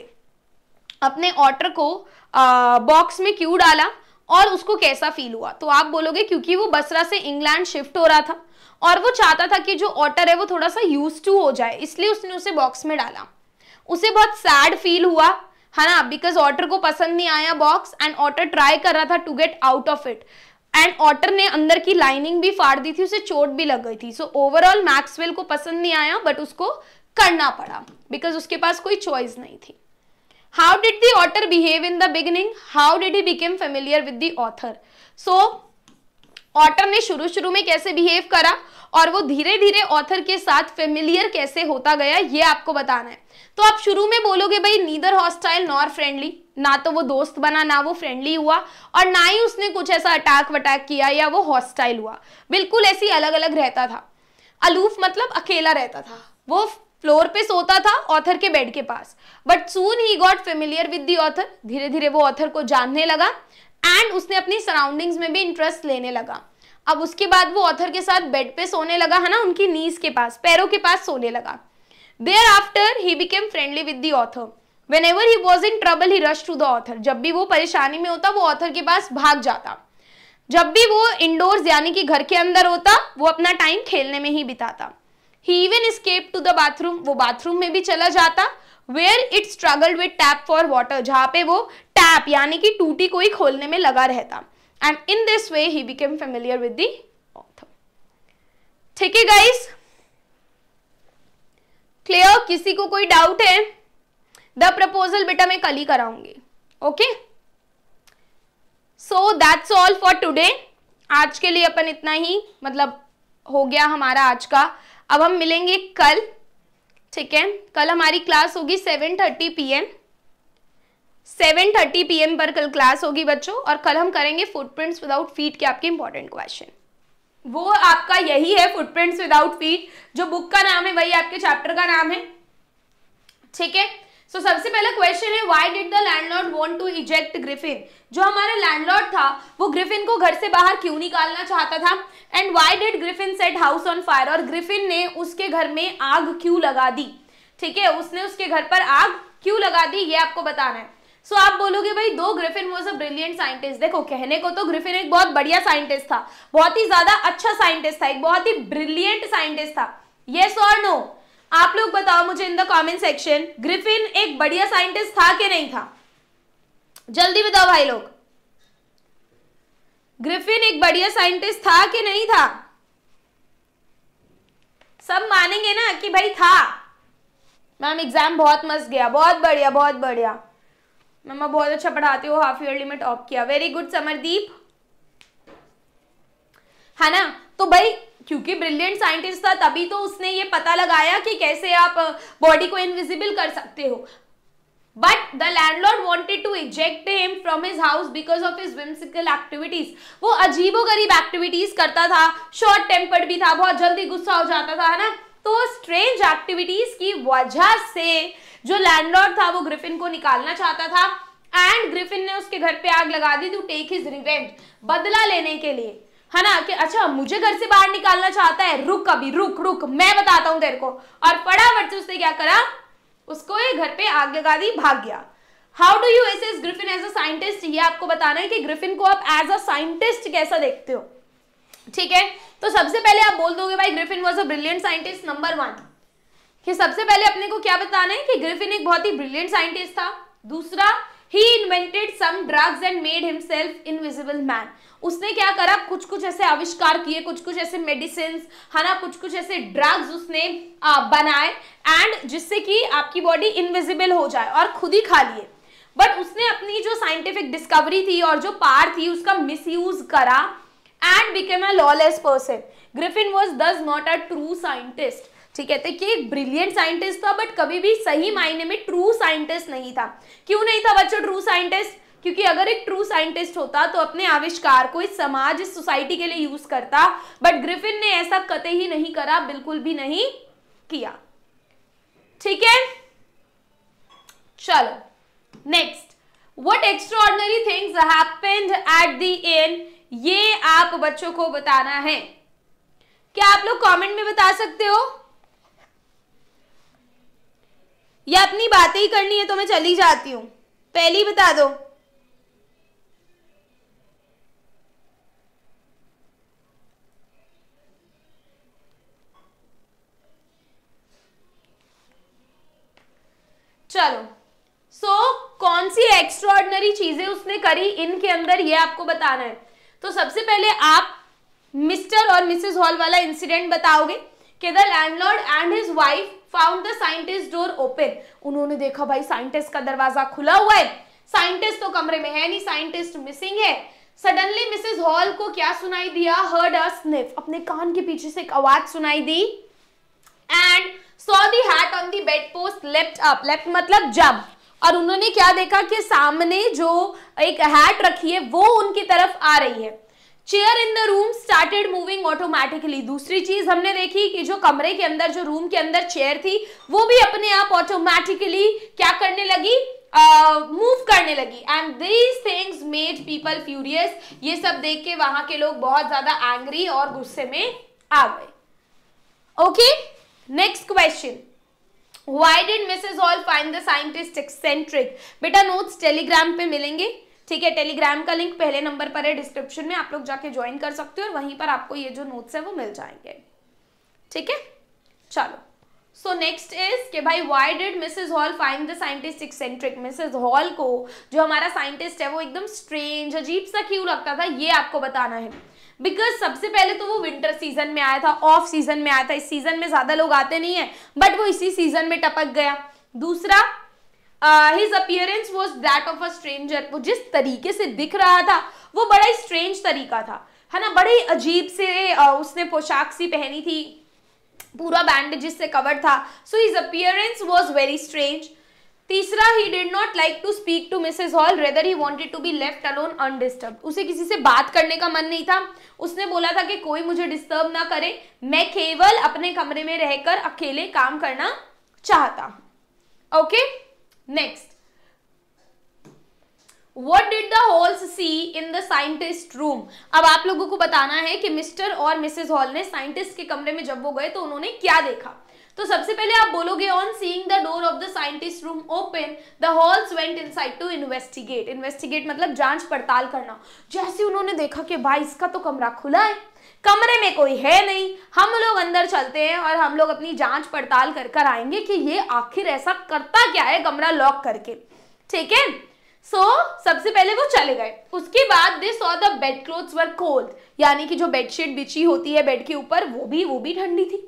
Speaker 1: अपने otter को बॉक्स में क्यों डाला और उसको कैसा फील हुआ तो आप बोलोगे क्योंकि वो बसरा से इंग्लैंड शिफ्ट हो रहा था और वो चाहता था कि जो ऑटर है वो थोड़ा सा यूज टू हो जाए इसलिए उसने उसे बॉक्स में डाला उसे बहुत सैड फील हुआ है ना बिकॉज ऑटर को पसंद नहीं आया बॉक्स एंड ऑटर ट्राई कर रहा था to get out of it and otter ने अंदर की लाइनिंग भी फाड़ दी थी उसे चोट भी लग गई थी सो ओवरऑल मैक्सवेल को पसंद नहीं आया बट उसको करना पड़ा बिकॉज उसके पास कोई चॉइस नहीं थी how did the otter behave in the beginning how did he become familiar with the author so otter ने शुरू शुरू में कैसे बिहेव करा और वो धीरे धीरे ऑथर के साथ फेमिलियर कैसे होता गया ये आपको बताना है तो आप शुरू में बोलोगे भाई नीदर हॉस्टाइल नॉर फ्रेंडली ना तो वो दोस्त बना ना वो फ्रेंडली हुआ और ना ही उसने कुछ ऐसा अटैक वटैक किया या वो हॉस्टाइल हुआ बिल्कुल ऐसी अलग अलग रहता था अलूफ मतलब अकेला रहता था वो फ्लोर पे सोता था ऑथर के बेड के पास but soon he got familiar with the author धीरे धीरे वो ऑथर को जानने लगा एंड उसने अपनी सराउंडिंग्स में भी इंटरेस्ट लेने लगा अब उसके बाद वो ऑथर के साथ बेड पे सोने लगा है ना उनकी नीज के पास पैरों के पास सोने लगा there after he became friendly with the author whenever he was in trouble he rush to the author जब भी वो परेशानी में होता वो ऑथर के पास भाग जाता जब भी वो इंडोर्स यानी कि घर के अंदर होता वो अपना टाइम खेलने में ही बिताता he even escape to the bathroom वो बाथरूम में भी चला जाता where it struggle with tap for water जहाँ पे वो टैप यानी कि टूटी कोई खोलने में लगा रहता and in this way he became familiar with the ठीक है गाइस क्लियर किसी को कोई डाउट है द प्रपोजल बेटा मैं कल ही कराऊंगी okay so that's all for today आज के लिए अपन इतना ही मतलब हो गया हमारा आज का अब हम मिलेंगे कल ठीक है कल हमारी क्लास होगी seven thirty P M seven thirty P M पर कल क्लास होगी बच्चों और कल हम करेंगे फुटप्रिंट्स विदाउट फीट के आपके इंपॉर्टेंट क्वेश्चन वो आपका यही है फुटप्रिंट्स विदाउट फीट जो बुक का नाम है वही आपके चैप्टर का नाम है ठीक है सो so, सबसे पहला क्वेश्चन है why did the landlord want to eject Griffin जो हमारा लैंडलॉर्ड था वो ग्रिफिन को घर से बाहर क्यों निकालना चाहता था and why did Griffin set house on fire और ग्रिफिन ने उसके घर में आग क्यों लगा दी ठीक है उसने उसके घर पर आग क्यों लगा दी ये आपको बताना है सो so, आप बोलोगे भाई दो Griffin was a brilliant scientist देखो कहने को तो ग्रिफिन एक बहुत बढ़िया साइंटिस्ट था बहुत ही ज्यादा अच्छा साइंटिस्ट था एक बहुत ही ब्रिलियंट साइंटिस्ट था ये और नो आप लोग बताओ मुझे in the comment section Griffin एक बढ़िया साइंटिस्ट था कि नहीं था जल्दी बताओ भाई लोग ग्रिफिन एक बढ़िया साइंटिस्ट था कि नहीं था सब मानेंगे ना कि भाई था मैम एग्जाम बहुत मस्त गया बहुत बढ़िया बहुत बढ़िया मैम मैं बहुत अच्छा पढ़ाती हूँ हाफ ईयरली में टॉप किया वेरी गुड समरदीप है हाँ ना तो भाई क्योंकि ब्रिलियंट साइंटिस्ट था तभी तो उसने ये पता लगाया कि कैसे आप बॉडी को इनविजिबल कर सकते हो but the landlord wanted to eject him from his house because of his whimsical activities वो अजीबो गरीब एक्टिविटीज करता था शॉर्ट टेम्पर्ड भी था बहुत जल्दी गुस्सा हो जाता था है ना तो स्ट्रेंज एक्टिविटीज की वजह से जो लैंडलॉर्ड था वो ग्रिफिन को निकालना चाहता था एंड ग्रिफिन ने उसके घर पे आग लगा दी टू टेक हिज रिवेंज बदला लेने के लिए है ना कि अच्छा मुझे घर से बाहर निकालना चाहता है रुक अभी रुक रुक मैं बताता हूं तेरे को और फटाफट से उसने क्या करा उसको ये घर पे आग लगा दी भाग गया how do you assess Griffin as a scientist ये आपको बताना है कि ग्रिफिन को आप एज अ साइंटिस्ट कैसा देखते हो ठीक है तो सबसे पहले आप बोल दोगे भाई Griffin was a brilliant scientist number one कि सबसे पहले अपने को क्या बताना है कि ग्रिफिन एक बहुत ही ब्रिलियंट साइंटिस्ट था दूसरा he invented some drugs and made himself invisible man उसने क्या करा कुछ कुछ ऐसे आविष्कार किए कुछ कुछ ऐसे मेडिसिन है ना कुछ कुछ ऐसे ड्रग्स उसने बनाए एंड जिससे कि आपकी बॉडी इनविजिबल हो जाए और खुद ही खा लिए बट उसने अपनी जो साइंटिफिक डिस्कवरी थी और जो पार थी उसका मिसयूज करा and became a lawless person Griffin was thus not a true scientist ठीक है हैं तो कि एक ब्रिलियंट साइंटिस्ट था बट कभी भी सही मायने में ट्रू साइंटिस्ट नहीं था क्यों नहीं था बच्चों ट्रू साइंटिस्ट क्योंकि अगर एक ट्रू साइंटिस्ट होता तो अपने आविष्कार को इस समाज इस सोसाइटी के लिए यूज करता बट ग्रिफिन ने ऐसा कते ही नहीं करा बिल्कुल भी नहीं किया ठीक है चलो next what extraordinary things happened at the end ये आप बच्चों को बताना है क्या आप लोग कमेंट में बता सकते हो या अपनी बातें ही करनी है तो मैं चली जाती हूं पहली बता दो चलो सो so, कौन सी एक्स्ट्रॉर्डनरी चीजें उसने करी इनके अंदर ये आपको बताना है तो सबसे पहले आप मिस्टर और मिसेस हॉल वाला इंसिडेंट बताओगे कि the landlord and his wife found the scientist door open उन्होंने देखा भाई साइंटिस्ट का दरवाजा खुला हुआ है साइंटिस्ट तो कमरे में है नहीं साइंटिस्ट मिसिंग है सडनली मिसेज हॉल को क्या सुनाई दिया हर्ड अ स्निफ अपने कान के पीछे से एक आवाज सुनाई दी and saw the hat on the bed post left up left मतलब जब और उन्होंने क्या देखा कि सामने जो एक हैट रखी है वो उनकी तरफ आ रही है chair in the room started moving automatically दूसरी चीज हमने देखी कि जो कमरे के अंदर जो रूम के अंदर चेयर थी वो भी अपने आप ऑटोमेटिकली क्या करने लगी मूव uh, करने लगी and these things made people furious ये सब देख के वहां के लोग बहुत ज्यादा एंग्री और गुस्से में आ गए okay okay? Next question why did Mrs Hall find the scientist eccentric बेटा नोट्स टेलीग्राम पे मिलेंगे ठीक है टेलीग्राम का लिंक पहले नंबर पर है डिस्क्रिप्शन में आप लोग जाके ज्वाइन कर सकते हो और वहीं पर आपको ये जो नोट्स है वो मिल जाएंगे ठीक है चलो सो नेक्स्ट इज के भाई why did Mrs Hall find the scientist eccentric Mrs Hall को जो हमारा साइंटिस्ट है वो एकदम स्ट्रेंज अजीब सा क्यों लगता था ये आपको बताना है बिकॉज सबसे पहले तो वो विंटर सीजन में आया था ऑफ सीजन में आया था इस सीजन में ज्यादा लोग आते नहीं है बट वो इसी सीजन में टपक गया दूसरा his appearance was that of a stranger वो जिस तरीके से दिख रहा था वो बड़ा ही स्ट्रेंज तरीका था है ना बड़े ही अजीब से uh, उसने पोशाक सी पहनी थी पूरा बैंडेज से कवर था so his appearance was very strange तीसरा he did not like to speak to Mrs Hall rather he wanted to be left alone undisturbed उसे किसी से बात करने का मन नहीं था उसने बोला था कि कोई मुझे डिस्टर्ब ना करे मैं केवल अपने कमरे में रहकर अकेले काम करना चाहता okay next what did the Halls see in the scientist room अब आप लोगों को बताना है कि मिस्टर और मिसेज हॉल ने साइंटिस्ट के कमरे में जब वो गए तो उन्होंने क्या देखा तो सबसे पहले आप बोलोगे on seeing the door of the scientist room open the Halls went inside to investigate investigate मतलब जांच पड़ताल करना जैसे उन्होंने देखा कि भाई इसका तो कमरा खुला है कमरे में कोई है नहीं हम लोग अंदर चलते हैं और हम लोग अपनी जांच पड़ताल कर कर आएंगे कि ये आखिर ऐसा करता क्या है कमरा लॉक करके ठीक है सो so, सबसे पहले वो चले गए उसके बाद they saw the bed clothes were cold यानी कि जो बेडशीट बिछी होती है बेड के ऊपर वो भी वो भी ठंडी थी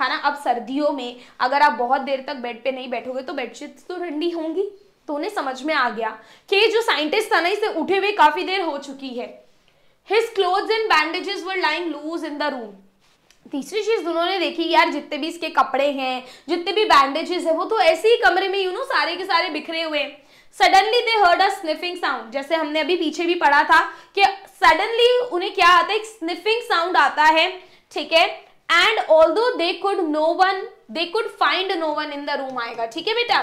Speaker 1: है ना अब सर्दियों में अगर आप बहुत देर तक बेड पे नहीं बैठोगे तो बेडशीट तो ठंडी होंगी तो उन्हें समझ में आ गया कि जो साइंटिस्ट था ना इसे उठे हुए काफी देर हो चुकी है his cloth and bandages were lying loose in the room तीसरी चीज उन्होंने देखी यार जितने भी इसके कपड़े हैं जितने भी बैंडेजेस है वो तो ऐसे ही कमरे में यू नो सारे के सारे बिखरे हुए हैं suddenly they heard a sniffing sound जैसे हमने अभी पीछे भी पढ़ा था कि सडनली उन्हें क्या आता है एक स्निफिंग साउंड आता है ठीक है and all though they could no one they could find no one in the room आएगा ठीक है बेटा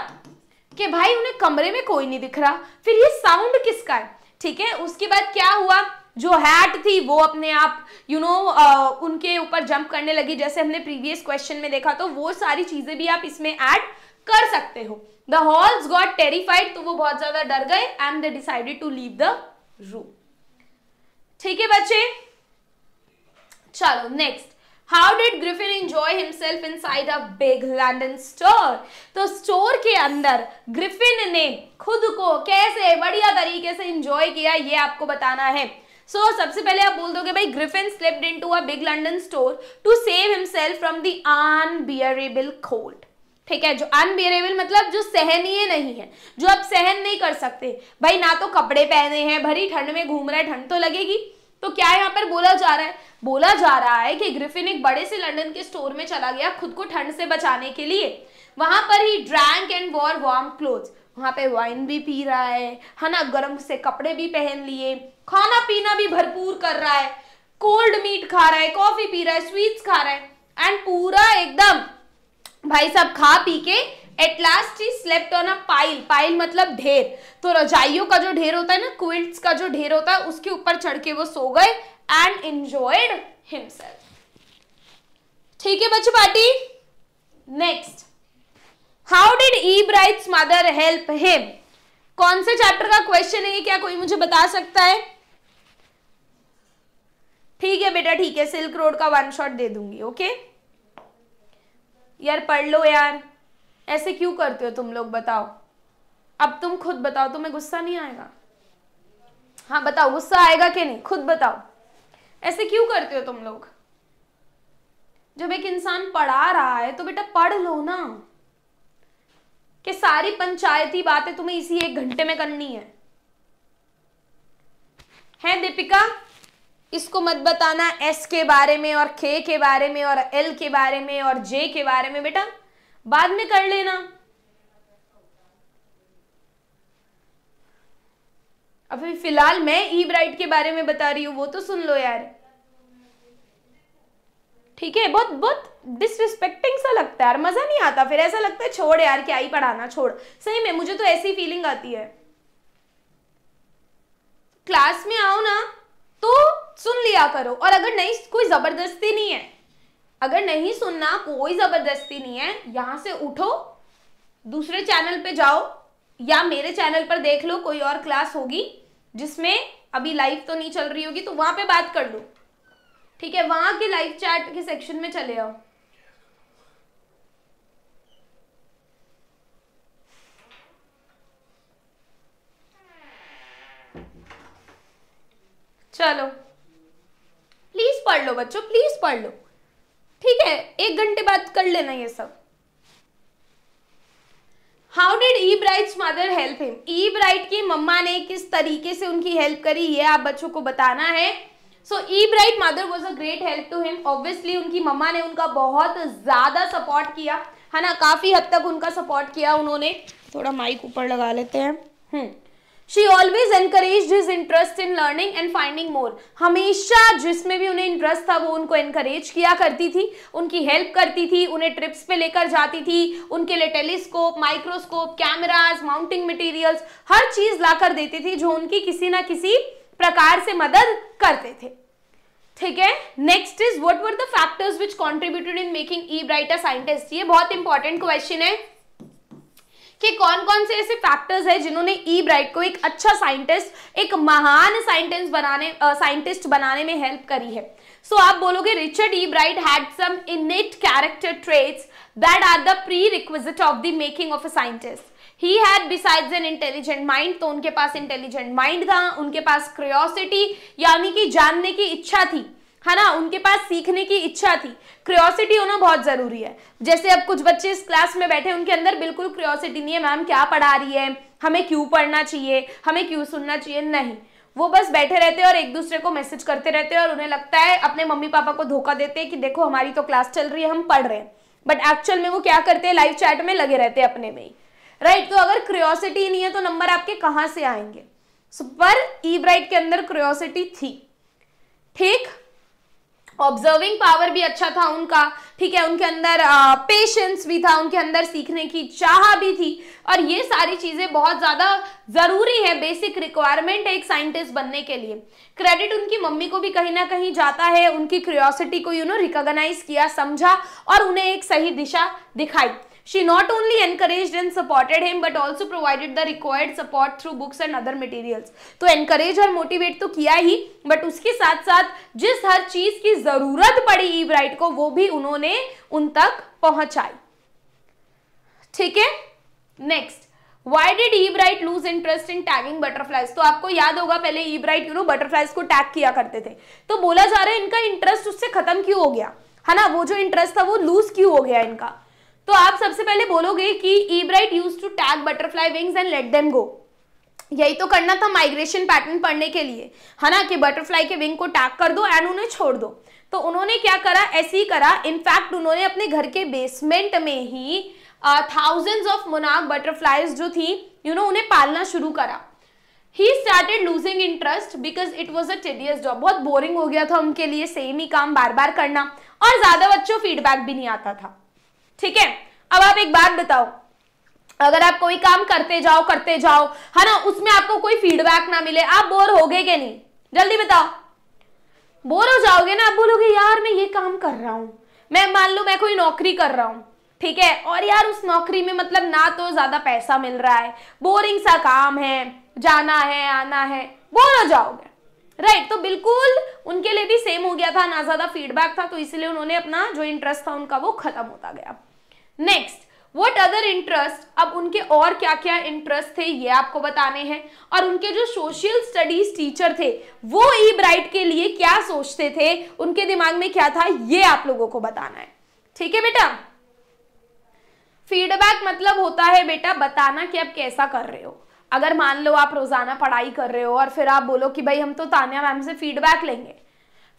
Speaker 1: कि भाई उन्हें कमरे में कोई नहीं दिख रहा फिर ये साउंड किसका है ठीक है उसके बाद क्या हुआ जो हैट थी वो अपने आप यू you नो know, उनके ऊपर जंप करने लगी जैसे हमने प्रीवियस क्वेश्चन में देखा तो वो सारी चीजें भी आप इसमें ऐड कर सकते हो द हॉल्स गॉट टेरिफाइड तो वो बहुत ज्यादा डर गए and they decided to leave the room ठीक है बच्चे चलो next how did Griffin enjoy himself inside a big London store तो स्टोर के अंदर ग्रिफिन ने खुद को कैसे बढ़िया तरीके से इंजॉय किया ये आपको बताना है सो so, सबसे पहले आप बोल दोगे भाई Griffin slipped into a big London store to save himself from the unbearable cold ठीक है जो अनबियरेबल मतलब जो सहनीय नहीं है जो आप सहन नहीं कर सकते भाई ना तो कपड़े पहने हैं भरी ठंड में घूम रहा है ठंड तो लगेगी तो क्या यहाँ पर बोला जा रहा है बोला जा रहा है कि ग्रिफिन एक बड़े से लंदन के स्टोर में चला गया खुद को ठंड से बचाने के लिए वहां पर ही drank and wore warm cloth वहां पे वाइन भी पी रहा है है ना गर्म से कपड़े भी पहन लिए खाना पीना भी भरपूर कर रहा है कोल्ड मीट खा रहा है कॉफी पी रहा है स्वीट्स खा रहा है एंड पूरा एकदम भाई साहब खा पी के at last he slept on a pile pile मतलब ढेर तो रजाइयों का जो ढेर होता है ना क्विल्ट्स का जो ढेर होता है उसके ऊपर चढ़ के वो सो गए एंड एंजॉयड हिमसेल्फ ठीक है बच्चों party next how did Ebright's mother help him कौन से चैप्टर का क्वेश्चन है ये क्या कोई मुझे बता सकता है ठीक है बेटा ठीक है सिल्क रोड का वन शॉट दे दूंगी ओके यार पढ़ लो यार ऐसे क्यों करते हो तुम लोग बताओ अब तुम खुद बताओ तुम्हें गुस्सा नहीं आएगा हाँ बताओ गुस्सा आएगा कि नहीं खुद बताओ ऐसे क्यों करते हो तुम लोग जब एक इंसान पढ़ा रहा है तो बेटा पढ़ लो ना कि सारी पंचायती बातें तुम्हें इसी एक घंटे में करनी है हैं दीपिका इसको मत बताना एस के बारे में और के के बारे में और एल के बारे में और जे के बारे में बेटा बाद में कर लेना अभी फिलहाल मैं ई ब्राइट के बारे में बता रही हूँ वो तो सुन लो यार ठीक है बहुत बहुत डिसरिस्पेक्टिंग सा लगता है यार मजा नहीं आता फिर ऐसा लगता है छोड़ यार क्या ही पढ़ाना छोड़ सही में मुझे तो ऐसी फीलिंग आती है क्लास में आओ ना तो सुन लिया करो और अगर नहीं कोई जबरदस्ती नहीं है अगर नहीं सुनना कोई जबरदस्ती नहीं है यहां से उठो दूसरे चैनल पे जाओ या मेरे चैनल पर देख लो कोई और क्लास होगी जिसमें अभी लाइव तो नहीं चल रही होगी तो वहां पे बात कर लो ठीक है वहां के लाइव चैट के सेक्शन में चले आओ चलो प्लीज पढ़ लो बच्चों प्लीज पढ़ लो ठीक है एक घंटे बाद कर लेना ये सब how did Ebright mother help him Ebright की मम्मा ने किस तरीके से उनकी हेल्प करी ये आप बच्चों को बताना है so Ebright mother was a great help to him obviously उनकी मम्मा ने उनका बहुत ज़्यादा सपोर्ट किया है ना काफ़ी हद तक उनका सपोर्ट किया उन्होंने थोड़ा माइक ऊपर लगा लेते हैं hmm. She always encourage his interest in learning and finding more हमेशा जिसमें भी उन्हें इंटरेस्ट था वो उनको एनकरेज किया करती थी उनकी हेल्प करती थी उन्हें ट्रिप्स पे लेकर जाती थी उनके लिए telescope microscope cameras mounting materials हर चीज लाकर देती थी जो उनकी किसी ना किसी प्रकार से मदद करते थे ठीक है next is what were the factors which contributed in making Ebright a scientist ये बहुत इंपॉर्टेंट क्वेश्चन है कि कौन कौन से ऐसे फैक्टर्स है जिन्होंने ई ब्राइट को एक अच्छा साइंटिस्ट एक महान साइंटिस्ट बनाने साइंटिस्ट बनाने में हेल्प करी है सो so, आप बोलोगे Richard Ebright had some innate character traits that are the prerequisite of the making of a scientist He had besides an intelligent mind, तो उनके पास इंटेलिजेंट माइंड था उनके पास क्रियोसिटी यानी कि जानने की इच्छा थी है ना उनके पास सीखने की इच्छा थी क्रियोसिटी होना बहुत ज़रूरी है जैसे अब कुछ बच्चे इस क्लास में बैठे उनके अंदर बिल्कुल क्रियोसिटी नहीं है मैम क्या पढ़ा रही है हमें क्यों पढ़ना चाहिए हमें क्यों सुनना चाहिए नहीं वो बस बैठे रहते हैं और एक दूसरे को मैसेज करते रहते हैं और उन्हें लगता है अपने मम्मी पापा को धोखा देते हैं कि देखो हमारी तो क्लास चल रही है हम पढ़ रहे हैं बट एक्चुअल में वो क्या करते हैं लाइव चैट में लगे रहते हैं अपने में ही राइट तो अगर क्रियोसिटी नहीं है तो नंबर आपके कहाँ से आएंगे सुपर पर ई ब्राइट के अंदर क्रियोसिटी थी ठीक ऑब्जर्विंग पावर भी अच्छा था उनका ठीक है उनके अंदर पेशेंस भी था उनके अंदर सीखने की चाह भी थी और ये सारी चीज़ें बहुत ज़्यादा ज़रूरी है बेसिक रिक्वायरमेंट है एक साइंटिस्ट बनने के लिए क्रेडिट उनकी मम्मी को भी कहीं ना कहीं जाता है उनकी क्रियोसिटी को यू नो रिकोगनाइज किया समझा और उन्हें एक सही दिशा दिखाई She not only encouraged and supported him but also provided the required support through books and other materials. to encourage her motivate to kiya hi but uske sath sath jis har cheez ki zarurat padi Ebright ko wo bhi unhone un tak pahunchayi theek hai next Why did Ebright lose interest in tagging butterflies तो आपको याद होगा पहले Ebright you know butterflies को tag किया करते थे तो बोला जा रहा है इनका इंटरेस्ट उससे खत्म क्यों हो गया है ना वो जो इंटरेस्ट था वो लूज क्यों हो गया इनका तो आप सबसे पहले बोलोगे कि Ebright used to tag butterfly wings and let them go यही तो करना था माइग्रेशन पैटर्न पढ़ने के लिए है ना कि बटरफ्लाई के विंग को टैग कर दो एंड उन्हें छोड़ दो तो उन्होंने क्या करा ऐसे ही करा इनफैक्ट उन्होंने अपने घर के बेसमेंट में ही थाउजेंड्स ऑफ मोनाक बटरफ्लाईज जो थी यू you नो know, उन्हें पालना शुरू करा he started losing interest because it was a tedious job बहुत बोरिंग हो गया था उनके लिए सेम ही काम बार बार करना और ज़्यादा बच्चों फीडबैक भी नहीं आता था ठीक है अब आप एक बात बताओ अगर आप कोई काम करते जाओ करते जाओ है ना उसमें आपको कोई फीडबैक ना मिले आप बोर हो गए कि नहीं जल्दी बताओ
Speaker 2: बोर हो जाओगे ना आप
Speaker 1: बोलोगे यार मैं ये काम कर रहा हूं मैं मान लो मैं कोई नौकरी कर रहा हूं ठीक है और यार उस नौकरी में मतलब ना तो ज्यादा पैसा मिल रहा है बोरिंग सा काम है जाना है आना है बोर हो जाओगे राइट तो बिल्कुल उनके लिए भी सेम हो गया था ना ज्यादा फीडबैक था तो इसलिए उन्होंने अपना जो इंटरेस्ट था उनका वो खत्म होता गया नेक्स्ट वट अदर इंटरेस्ट अब उनके और क्या क्या इंटरेस्ट थे ये आपको बताने हैं और उनके जो सोशल स्टडीज टीचर थे वो ई ब्राइट के लिए क्या सोचते थे उनके दिमाग में क्या था ये आप लोगों को बताना है ठीक है बेटा फीडबैक मतलब होता है बेटा बताना कि आप कैसा कर रहे हो अगर मान लो आप रोजाना पढ़ाई कर रहे हो और फिर आप बोलो कि भाई हम तो तान्या मैम से फीडबैक लेंगे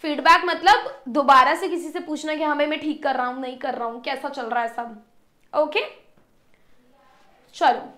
Speaker 1: फीडबैक मतलब दोबारा से किसी से पूछना कि हमें हाँ मैं ठीक कर रहा हूँ नहीं कर रहा हूँ कैसा चल रहा है सब ओके चलो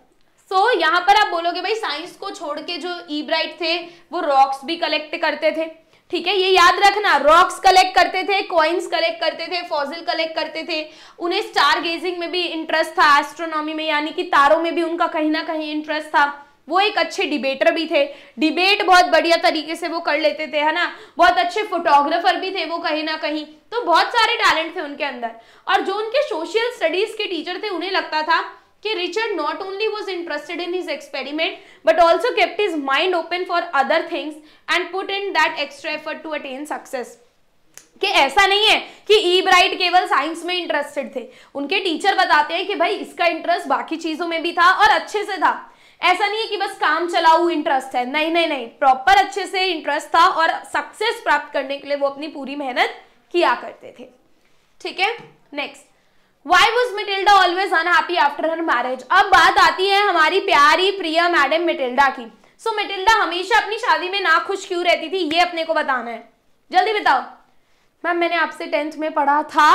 Speaker 1: सो so, यहाँ पर आप बोलोगे भाई साइंस को छोड़ के जो ईब्राइट थे वो रॉक्स भी कलेक्ट करते थे ठीक है ये याद रखना रॉक्स कलेक्ट करते थे कॉइन्स कलेक्ट करते थे फॉजिल कलेक्ट करते थे उन्हें स्टार गेजिंग में भी इंटरेस्ट था एस्ट्रोनॉमी में यानी कि तारों में भी उनका कहीं ना कहीं इंटरेस्ट था वो एक अच्छे डिबेटर भी थे डिबेट बहुत बढ़िया तरीके से वो कर लेते थे है ना बहुत अच्छे फोटोग्राफर भी थे वो कहीं ना कहीं तो बहुत सारे टैलेंट थे उनके अंदर और जो उनके सोशल स्टडीज के टीचर थे उन्हें लगता था कि Richard not only was interested in his experiment but also kept his mind open for other things and put in that extra effort to attain success कि ऐसा नहीं है कि ई ब्राइट केवल साइंस में इंटरेस्टेड थे उनके टीचर बताते हैं कि भाई इसका इंटरेस्ट बाकी चीज़ों में भी था और अच्छे से था ऐसा नहीं है कि बस काम चलाऊ इंटरेस्ट है नहीं नहीं नहीं प्रॉपर अच्छे से इंटरेस्ट था और सक्सेस प्राप्त करने के लिए वो अपनी पूरी मेहनत किया करते थे ठीक है next Why was Matilda always unhappy after her marriage? अब बात आती है हमारी प्यारी प्रिय मैडम मिटिल्डा की सो so, मिटिल्डा हमेशा अपनी शादी में ना खुश क्यों रहती थी ये अपने को बताना है जल्दी बताओ मैम मैंने आपसे टेंथ में पढ़ा था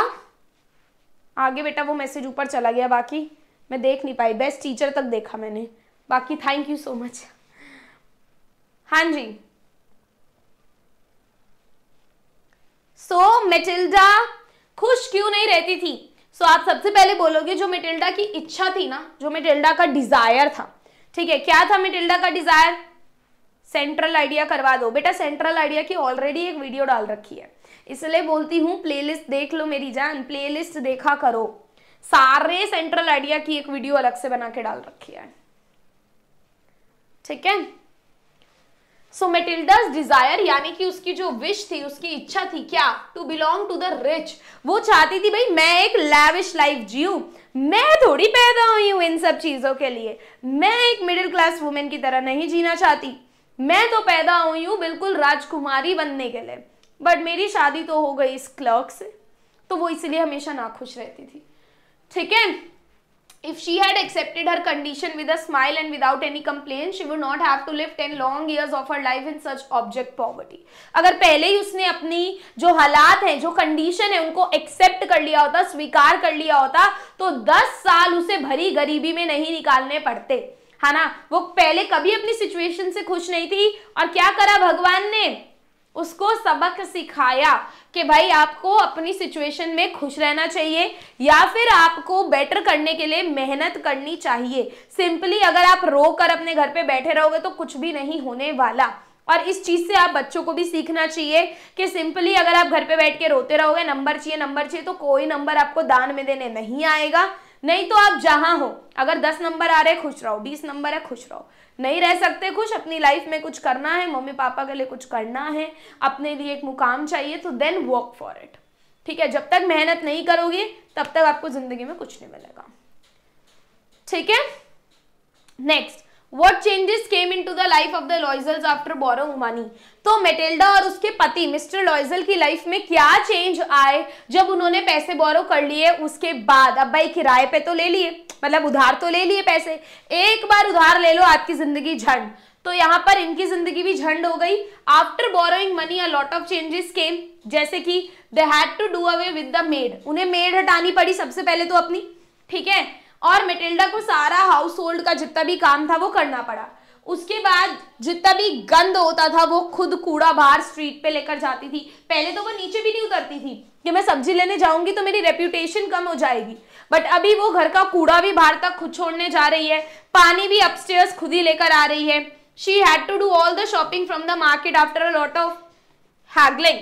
Speaker 1: आगे बेटा वो मैसेज ऊपर चला गया बाकी मैं देख नहीं पाई बेस्ट टीचर तक देखा मैंने बाकी थैंक यू सो मच हाँ जी सो so, मेटिल्डा खुश क्यों नहीं रहती थी सो so, आप सबसे पहले बोलोगे जो मेटिल्डा की इच्छा थी ना जो मेटिल्डा का डिजायर था ठीक है क्या था मेटिल्डा का डिजायर सेंट्रल आइडिया करवा दो बेटा सेंट्रल आइडिया की ऑलरेडी एक वीडियो डाल रखी है इसलिए बोलती हूँ प्लेलिस्ट देख लो मेरी जान प्लेलिस्ट देखा करो सारे सेंट्रल आइडिया की एक वीडियो अलग से बना के डाल रखी है ठीक है सो मेटिल्डास डिजायर यानी कि उसकी जो विश थी उसकी इच्छा थी क्या to belong to the rich वो चाहती थी भाई मैं एक लैविश लाइफ जीऊ मैं थोड़ी पैदा हुई हूं इन सब चीजों के लिए मैं एक मिडिल क्लास वुमेन की तरह नहीं जीना चाहती मैं तो पैदा हुई हूं बिल्कुल राजकुमारी बनने के लिए बट मेरी शादी तो हो गई इस क्लर्क से तो वो इसलिए हमेशा नाखुश रहती थी ठीक है if she had accepted her condition with a smile and without any complaint she would not have to live 10 long years of her life in such object poverty agar pehle hi usne apni jo halaat hai jo condition hai unko accept kar liya hota swikar kar liya hota to 10 saal use bhari garibi mein nahi nikalne padte है ना वो पहले कभी अपनी situation से खुश नहीं थी और क्या करा भगवान ने उसको सबक सिखाया कि भाई आपको अपनी सिचुएशन में खुश रहना चाहिए या फिर आपको बेटर करने के लिए मेहनत करनी चाहिए सिंपली अगर आप रो कर अपने घर पे बैठे रहोगे तो कुछ भी नहीं होने वाला और इस चीज़ से आप बच्चों को भी सीखना चाहिए कि सिंपली अगर आप घर पे बैठ के रोते रहोगे नंबर चाहिए नंबर चाहिए तो कोई नंबर आपको दान में देने नहीं आएगा नहीं तो आप जहां हो अगर दस नंबर आ रहे खुश रहो बीस नंबर है खुश रहो नहीं रह सकते खुश अपनी लाइफ में कुछ करना है मम्मी पापा के लिए कुछ करना है अपने लिए एक मुकाम चाहिए तो देन वर्क फॉर इट ठीक है जब तक मेहनत नहीं करोगे तब तक आपको जिंदगी में कुछ नहीं मिलेगा ठीक है next what changes came in to the life of the Loisels after borrowing money तो मेटेल्डा और उसके पति मिस्टर लॉइजल की लाइफ में क्या चेंज आए जब उन्होंने पैसे बोरो कर लिए उसके बाद अब भाई किराए पे तो ले लिए मतलब उधार तो ले लिए पैसे एक बार उधार ले लो आपकी जिंदगी झंड तो यहाँ पर इनकी जिंदगी भी झंड हो गई after borrowing money a lot of changes came जैसे कि they had to do away with the maid उन्हें मेड हटानी पड़ी सबसे पहले तो अपनी ठीक है और मेटिल्डा को सारा हाउस होल्ड का जितना भी काम था वो करना पड़ा उसके बाद जितना भी गंद होता था वो खुद कूड़ा बाहर स्ट्रीट पे लेकर जाती थी पहले तो वो नीचे भी नहीं उतरती थी कि मैं सब्जी लेने जाऊंगी तो मेरी रेप्यूटेशन कम हो जाएगी बट अभी वो घर का कूड़ा भी बाहर तक खुद छोड़ने जा रही है पानी भी अपस्टेयर्स खुद ही लेकर आ रही है she had to do all the shopping from the market after a lot of haggling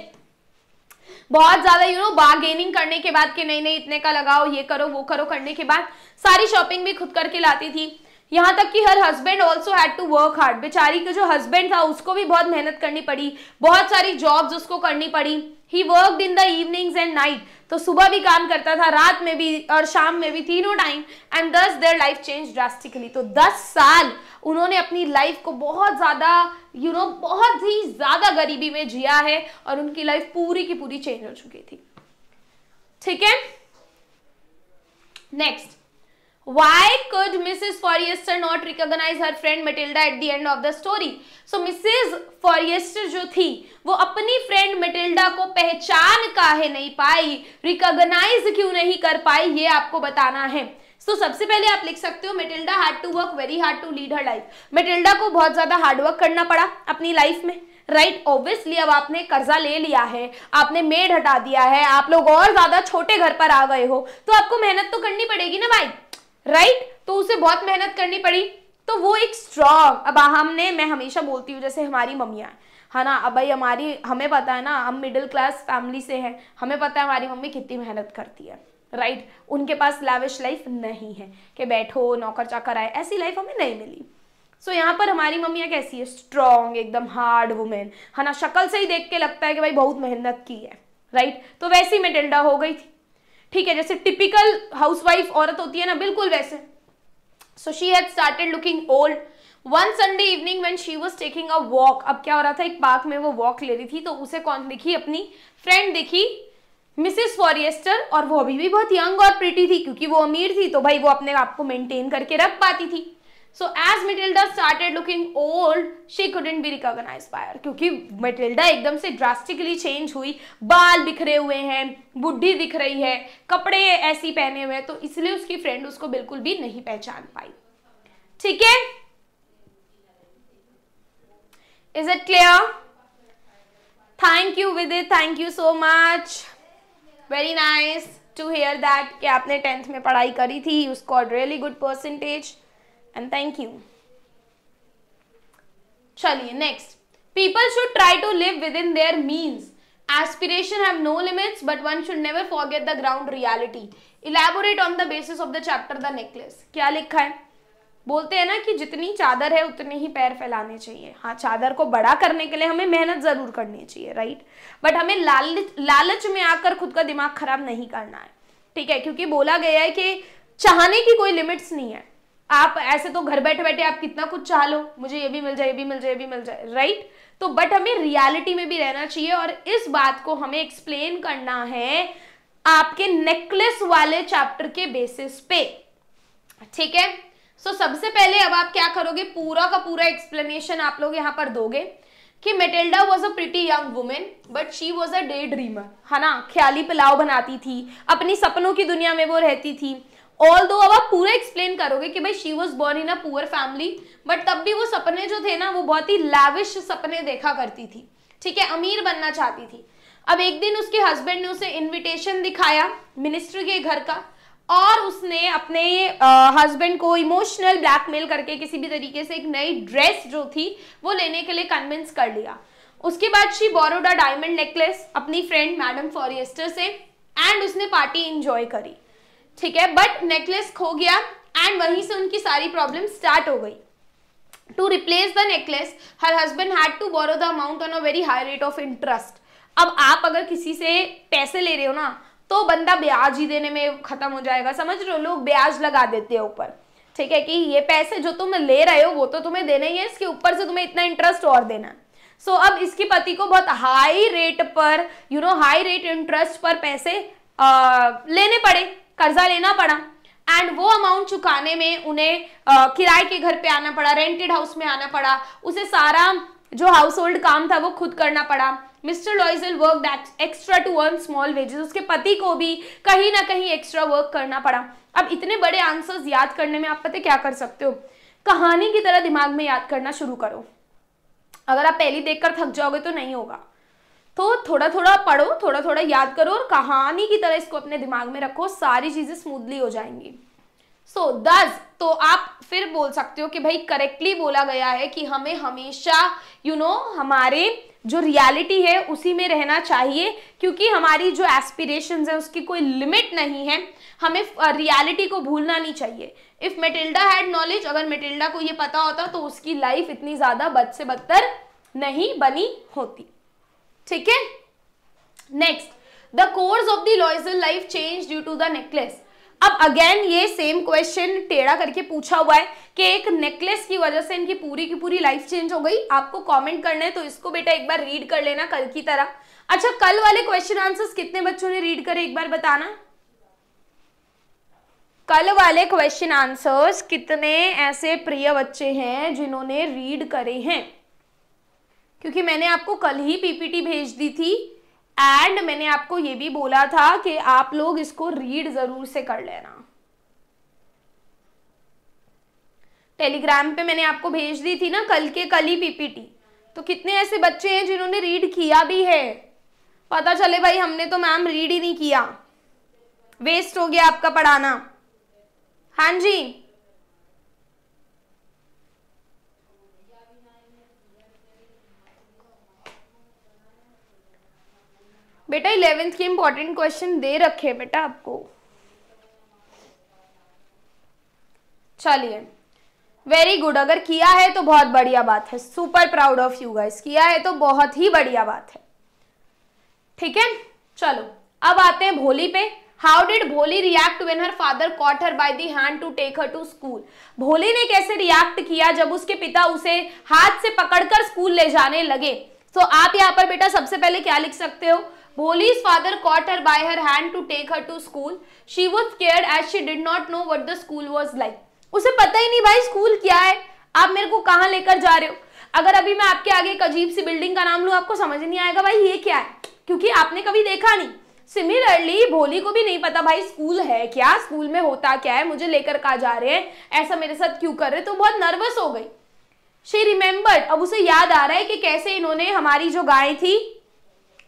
Speaker 1: बहुत ज्यादा यू नो बार्गेनिंग करने के बाद कि नहीं नहीं इतने का लगाओ ये करो वो करो करने के बाद सारी शॉपिंग भी खुद करके लाती थी यहाँ तक कि her husband also had to work hard बेचारी का जो हस्बैंड था उसको भी बहुत मेहनत करनी पड़ी बहुत सारी जॉब्स उसको करनी पड़ी he work in the evenings and night तो सुबह भी काम करता था रात में भी और शाम में भी तीनों time and thus their life change drastically तो दस साल उन्होंने अपनी लाइफ को बहुत ज़्यादा यू नो बहुत ही ज़्यादा गरीबी में जिया है और उनकी लाइफ पूरी की पूरी चेंज हो चुकी थी ठीक है next Why could Mrs. Forrester not recognize her friend Matilda at the end of the story? So Mrs. Forrester जो थी वो अपनी friend matilda को पहचान काहे नहीं पाई recognize क्यों नहीं कर पाई ये आपको बताना है तो so, सबसे पहले आप लिख सकते हो Mathilde hard to work very hard to lead her life Mathilde को बहुत ज्यादा हार्ड वर्क करना पड़ा अपनी लाइफ में राइट right, ऑब्वियसली अब आपने कर्जा ले लिया है आपने मेड हटा दिया है आप लोग और ज्यादा छोटे घर पर आ गए हो तो आपको मेहनत तो करनी पड़ेगी ना भाई राइट तो उसे बहुत मेहनत करनी पड़ी तो वो एक स्ट्रॉन्ग अब हमने मैं हमेशा बोलती हूँ जैसे हमारी मम्मियाँ है ना अब भाई हमारी हमें पता है ना हम मिडिल क्लास फैमिली से हैं हमें पता है हमारी मम्मी कितनी मेहनत करती है राइट right? उनके पास लाविश लाइफ नहीं है कि बैठो नौकर चाकर आए ऐसी लाइफ हमें नहीं मिली सो so, यहाँ पर हमारी एक कैसी है स्ट्रॉन्ग एकदम हार्ड वुमेन है ना शक्ल से ही देख के लगता है कि भाई बहुत मेहनत की है राइट right? तो वैसी मेटिल्डा हो गई थी ठीक है जैसे टिपिकल हाउसवाइफ औरत होती है ना बिल्कुल वैसे so she had started looking old one Sunday evening when she was taking a walk अब क्या हो रहा था एक पार्क में वो वॉक ले रही थी तो उसे कौन दिखी अपनी फ्रेंड दिखी मिसेस फॉरियस्टर और वो अभी भी बहुत यंग और प्रिटी थी क्योंकि वो अमीर थी तो भाई वो अपने आप को मेंटेन करके रख पाती थी so as Mathilde started looking old she couldn't be recognize by her क्योंकि मेटिल्डा एकदम से ड्रास्टिकली चेंज हुई बाल बिखरे हुए हैं बुढ़ी दिख रही है कपड़े ऐसी पहने हुए हैं तो इसलिए उसकी फ्रेंड उसको बिल्कुल भी नहीं पहचान पाई ठीक है is it clear thank you with it thank you so much very nice to hear that कि आपने टेंथ में पढ़ाई करी थी उसको really good percentage and thank you चलिए next people should try to live within their means aspiration have no limits but one should never forget the ground reality elaborate on the basis of the chapter the necklace क्या लिखा है बोलते हैं ना कि जितनी चादर है उतने ही पैर फैलाने चाहिए हाँ चादर को बड़ा करने के लिए हमें मेहनत ज़रूर करनी चाहिए राइट बट हमें लाल लालच में आकर खुद का दिमाग खराब नहीं करना है ठीक है क्योंकि बोला गया है कि चाहने की कोई लिमिट्स नहीं है आप ऐसे तो घर बैठे बैठे आप कितना कुछ चाह लो मुझे ये भी मिल जाए ये भी मिल जाए ये भी मिल जाए राइट तो बट हमें रियलिटी में भी रहना चाहिए और इस बात को हमें एक्सप्लेन करना है आपके नेकलेस वाले चैप्टर के बेसिस पे ठीक है सो so, सबसे पहले अब आप क्या करोगे पूरा का पूरा एक्सप्लेनेशन आप लोग यहाँ पर दोगे कि Mathilde was a pretty young women but she was a day dreamer है ना ख्याली पिलाव बनाती थी अपनी सपनों की दुनिया में वो रहती थी ऑल दो अब आप पूरा एक्सप्लेन करोगे कि भाई she was born in a poor family but तब भी वो सपने जो थे ना वो बहुत ही लैविश सपने देखा करती थी ठीक है अमीर बनना चाहती थी अब एक दिन उसके हस्बैंड ने उसे इनविटेशन दिखाया मिनिस्टर के घर का और उसने अपने हस्बैंड को इमोशनल ब्लैकमेल करके किसी भी तरीके से एक नई ड्रेस जो थी वो लेने के लिए कन्विंस कर लिया उसके बाद शी बोरोडा डायमंड नेकलेस अपनी फ्रेंड मैडम फॉरेस्टर से एंड उसने पार्टी इंजॉय करी ठीक है बट नेकलेस खो गया एंड वहीं से उनकी सारी प्रॉब्लम स्टार्ट हो गई to replace the necklace her husband had to borrow the amount on a very high rate of interest अब आप अगर किसी से पैसे ले रहे हो ना तो बंदा ब्याज ही देने में खत्म हो जाएगा समझ रहे हो लोग ब्याज लगा देते हैं ऊपर ठीक है कि ये पैसे जो तुम ले रहे हो वो तो तुम्हें देने ही है इसके ऊपर से तुम्हें इतना इंटरेस्ट और देना सो so, अब इसके पति को बहुत हाई रेट पर you know high rate interest पर पैसे आ, लेने पड़े कर्जा लेना पड़ा एंड वो अमाउंट चुकाने में उन्हें किराए के घर पे आना पड़ा रेंटेड हाउस में आना पड़ा उसे सारा जो हाउस होल्ड काम था वो खुद करना पड़ा mister Loisel work extra to earn small wages उसके पति को भी कहीं ना कहीं एक्स्ट्रा वर्क करना पड़ा अब इतने बड़े आंसर्स याद करने में आप पता क्या कर सकते हो कहानी की तरह दिमाग में याद करना शुरू करो अगर आप पहली देखकर थक जाओगे तो नहीं होगा तो थोड़ा थोड़ा पढ़ो थोड़ा थोड़ा याद करो और कहानी की तरह इसको अपने दिमाग में रखो सारी चीज़ें स्मूथली हो जाएंगी सो so, दस तो आप फिर बोल सकते हो कि भाई करेक्टली बोला गया है कि हमें हमेशा यू you नो know, हमारे जो रियलिटी है उसी में रहना चाहिए क्योंकि हमारी जो एस्पिरेशंस है उसकी कोई लिमिट नहीं है हमें रियलिटी को भूलना नहीं चाहिए इफ़ मेटिल्डा हैड नॉलेज अगर मेटिल्डा को ये पता होता तो उसकी लाइफ इतनी ज़्यादा बद से बदतर नहीं बनी होती ठीक है next the course of the Loisel life change due to the necklace अब अगेन ये सेम क्वेश्चन टेढ़ा करके पूछा हुआ है कि एक नेकलेस की वजह से इनकी पूरी की पूरी लाइफ चेंज हो गई आपको कमेंट करना है तो इसको बेटा एक बार रीड कर लेना कल की तरह अच्छा कल वाले क्वेश्चन आंसर्स कितने बच्चों ने रीड करे एक बार बताना कल वाले क्वेश्चन आंसर्स कितने ऐसे प्रिय बच्चे हैं जिन्होंने रीड करे हैं क्योंकि मैंने आपको कल ही पीपीटी भेज दी थी एंड मैंने आपको ये भी बोला था कि आप लोग इसको रीड जरूर से कर लेना टेलीग्राम पे मैंने आपको भेज दी थी ना कल के कल ही पीपीटी तो कितने ऐसे बच्चे हैं जिन्होंने रीड किया भी है पता चले भाई हमने तो मैम रीड ही नहीं किया वेस्ट हो गया आपका पढ़ाना हाँ जी बेटा इलेवेंथ के इम्पोर्टेंट क्वेश्चन दे रखे हैं बेटा आपको चलिए वेरी गुड अगर किया है तो बहुत बढ़िया बात है super proud of you guys किया है तो बहुत ही बढ़िया बात है ठीक है चलो अब आते हैं भोली पे how did Bholi react when her father caught her by the hand to take her to school Bholi ने कैसे रिएक्ट किया जब उसके पिता उसे हाथ से पकड़कर स्कूल ले जाने लगे तो आप यहाँ पर बेटा सबसे पहले क्या लिख सकते हो Boli's father caught her by her hand to take her to school. She was scared as she did not know what the school was like. उसे पता ही नहीं भाई स्कूल क्या है आप मेरे को कहाँ लेकर जा रहे हो अगर अभी मैं आपके आगे एक अजीब सी बिल्डिंग का नाम लूँ आपको समझ नहीं आएगा भाई ये क्या है क्योंकि आपने कभी देखा नहीं सिमिलरली भोली को भी नहीं पता भाई स्कूल है क्या स्कूल में होता क्या है मुझे लेकर कहा जा रहे हैं ऐसा मेरे साथ क्यों कर रहे तो बहुत नर्वस हो गई शी रिमेम्बर्ड अब उसे याद आ रहा है कि कैसे इन्होंने हमारी जो गाय थी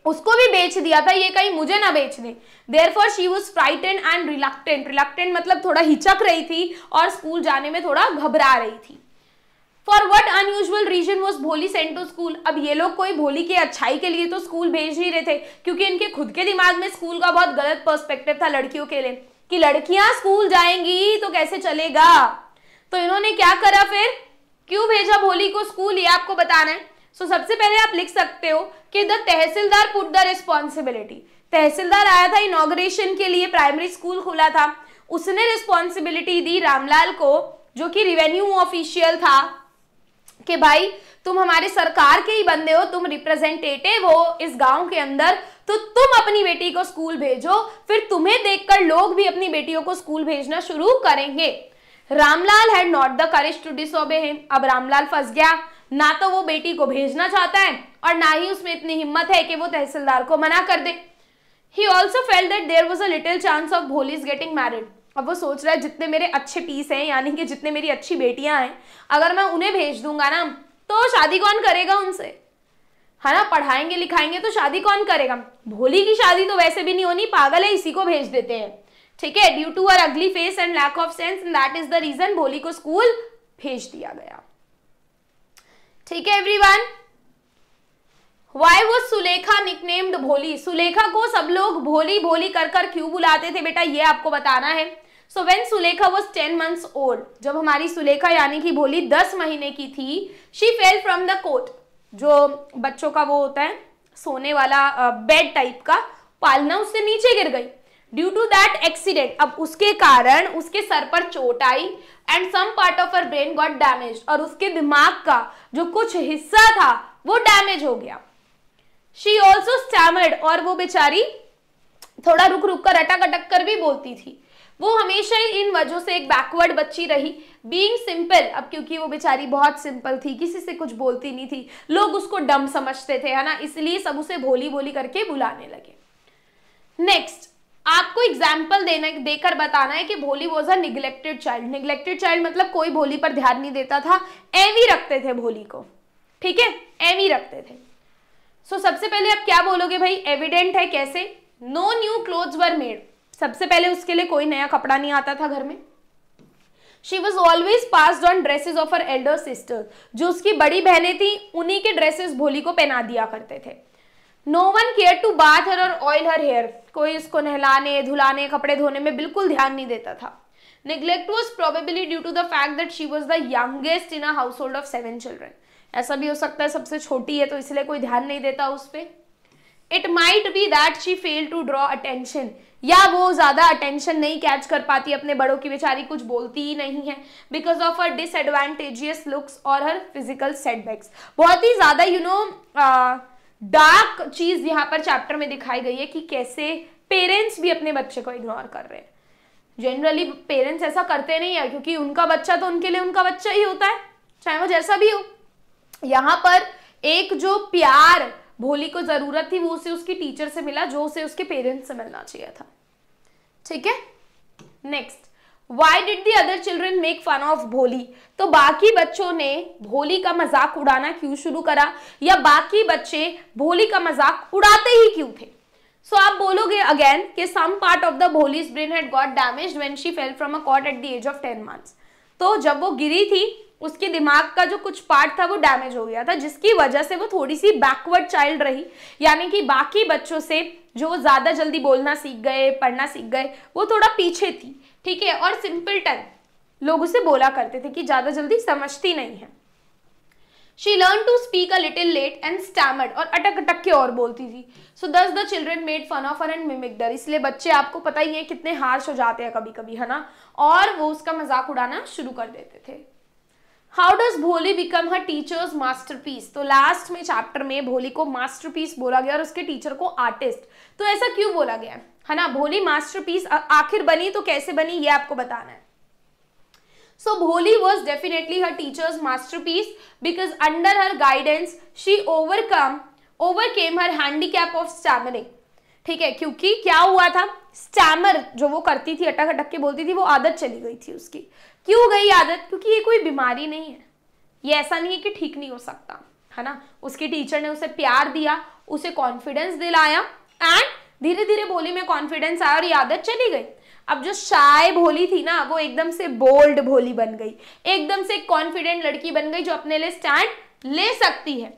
Speaker 1: उसको भी बेच दिया था ये कहीं मुझे ना बेच दे therefore she was frightened and reluctant reluctant मतलब थोड़ा हिचक रही थी और स्कूल जाने में थोड़ा घबरा रही थी for what unusual reason was Bholi sent to school अब ये लोग कोई भोली की अच्छाई के लिए तो स्कूल भेज नहीं रहे थे क्योंकि इनके खुद के दिमाग में स्कूल का बहुत गलत पर्सपेक्टिव था लड़कियों के लिए कि लड़कियां स्कूल जाएंगी तो कैसे चलेगा तो इन्होंने क्या करा फिर क्यों भेजा भोली को स्कूल ये आपको बताना है सो so, सबसे पहले आप लिख सकते हो कि the tehsildar put the responsibility tehsildar आया था इनोग्रेशन के लिए प्राइमरी स्कूल खुला था उसने रिस्पॉन्सिबिलिटी दी रामलाल को जो कि रिवेन्यू ऑफिशियल था कि भाई तुम हमारे सरकार के ही बंदे हो तुम रिप्रेजेंटेटिव हो इस गांव के अंदर तो तुम अपनी बेटी को स्कूल भेजो फिर तुम्हें देखकर लोग भी अपनी बेटियों को स्कूल भेजना शुरू करेंगे Ramlal had not the courage to disobey him अब रामलाल फंस गया ना तो वो बेटी को भेजना चाहता है और ना ही उसमें इतनी हिम्मत है कि वो तहसीलदार को मना कर दे he also felt that there was a little chance of Bholi is getting married अब वो सोच रहा है जितने मेरे अच्छे पीस हैं यानी कि जितने मेरी अच्छी बेटियां हैं अगर मैं उन्हें भेज दूंगा ना तो शादी कौन करेगा उनसे है ना पढ़ाएंगे लिखाएंगे तो शादी कौन करेगा भोली की शादी तो वैसे भी नहीं होनी पागल है इसी को भेज देते हैं ठीक है due to her ugly face and lack of sense that is the reason Bholi को स्कूल भेज दिया गया ठीक है एवरीवन वाई वो सुलेखा निकनेम्ड भोली सुलेखा को सब लोग भोली भोली कर कर क्यों बुलाते थे बेटा ये आपको बताना है so when Sulekha was ten months old जब हमारी सुलेखा यानी कि भोली दस महीने की थी she fell from the cot जो बच्चों का वो होता है सोने वाला बेड टाइप का पालना उससे नीचे गिर गई ड्यू टू दैट एक्सीडेंट अब उसके कारण उसके सर पर चोट आई and some part of her brain got damage और उसके दिमाग का जो कुछ हिस्सा था वो डैमेज हो गया शी ऑल्सो स्टैमर्ड और वो बेचारी थोड़ा रुक रुक कर अटक अटक कर भी बोलती थी वो हमेशा ही इन वजहों से एक बैकवर्ड बच्ची रही बीइंग सिंपल अब क्योंकि वो बेचारी बहुत सिंपल थी किसी से कुछ बोलती नहीं थी लोग उसको डम समझते थे है ना इसलिए सब उसे भोली भोली करके बुलाने लगे नेक्स्ट आपको एग्जाम्पल देने देकर बताना है कि Bholi was a neglected child neglected child मतलब कोई भोली पर ध्यान नहीं देता था एवी रखते थे भोली को ठीक है एवी रखते थे सो so, सबसे पहले आप क्या बोलोगे भाई एविडेंट है कैसे no new cloth were made सबसे पहले उसके लिए कोई नया कपड़ा नहीं आता था घर में she was always pass on dresses of her elder sister जो उसकी बड़ी बहनें थी उन्हीं के ड्रेसेस भोली को पहना दिया करते थे no one care to bath her और ऑयल हर हेयर कोई उसको नहलाने धुलाने कपड़े धोने में बिल्कुल ध्यान नहीं देता था neglect was probably due to the fact that she was the youngest in a household of seven children ऐसा भी हो सकता है सबसे छोटी है तो इसलिए कोई ध्यान नहीं देता उस पर it might be that she fail to draw attention या वो ज़्यादा अटेंशन नहीं कैच कर पाती अपने बड़ों की बेचारी कुछ बोलती ही नहीं है because of her disadvantageous looks और हर फिजिकल सेटबैक्स बहुत ही ज़्यादा यू नो डार्क चीज यहां पर चैप्टर में दिखाई गई है कि कैसे पेरेंट्स भी अपने बच्चे को इग्नोर कर रहे हैं जनरली पेरेंट्स ऐसा करते नहीं है क्योंकि उनका बच्चा तो उनके लिए उनका बच्चा ही होता है चाहे वो जैसा भी हो यहाँ पर एक जो प्यार भोली को जरूरत थी वो उसे उसकी टीचर से मिला जो उसे उसके पेरेंट्स से मिलना चाहिए था ठीक है next why did the other children make fun of Bholi तो बाकी बच्चों ने भोली का मजाक उड़ाना क्यों शुरू करा या बाकी बच्चे भोली का मजाक उड़ाते ही क्यों थे सो so, आप बोलोगे अगेन कि some part of the Bholi's brain had got damage when she fell from a cot at the age of ten months तो जब वो गिरी थी उसके दिमाग का जो कुछ पार्ट था वो डैमेज हो गया था जिसकी वजह से वो थोड़ी सी बैकवर्ड चाइल्ड रही यानी कि बाकी बच्चों से जो ज़्यादा जल्दी बोलना सीख गए पढ़ना सीख गए वो थोड़ा पीछे थी ठीक है और सिंपल टन लोग उसे बोला करते थे कि ज़्यादा जल्दी समझती नहीं है she learn to speak a little late and stammered और अटक अटक के और बोलती थी so thus the children made fun of her and mimic her इसलिए बच्चे आपको पता ही है कितने हार्श हो जाते हैं कभी कभी है ना और वो उसका मजाक उड़ाना शुरू कर देते थे how does Bholi become her teacher's masterpiece तो लास्ट में चैप्टर में भोली को मास्टर पीस बोला गया और उसके टीचर को आर्टिस्ट तो ऐसा क्यों बोला गया है ना भोली मास्टरपीस आखिर बनी तो कैसे बनी ये आपको बताना है so bholi was definitely her teacher's masterpiece because under her guidance she overcome overcame her handicap of stammering ठीक है क्योंकि क्या हुआ था स्टैमर जो वो करती थी अटक अटक के बोलती थी वो आदत चली गई थी उसकी क्यों गई आदत क्योंकि ये कोई बीमारी नहीं है ये ऐसा नहीं है कि ठीक नहीं हो सकता है ना उसकी टीचर ने उसे प्यार दिया उसे कॉन्फिडेंस दिलाया एंड धीरे धीरे भोली में कॉन्फिडेंस आया और ये आदत चली गई अब जो शाय भोली थी ना वो एकदम से बोल्ड भोली बन गई एकदम से कॉन्फिडेंट लड़की बन गई जो अपने लिए स्टैंड ले सकती है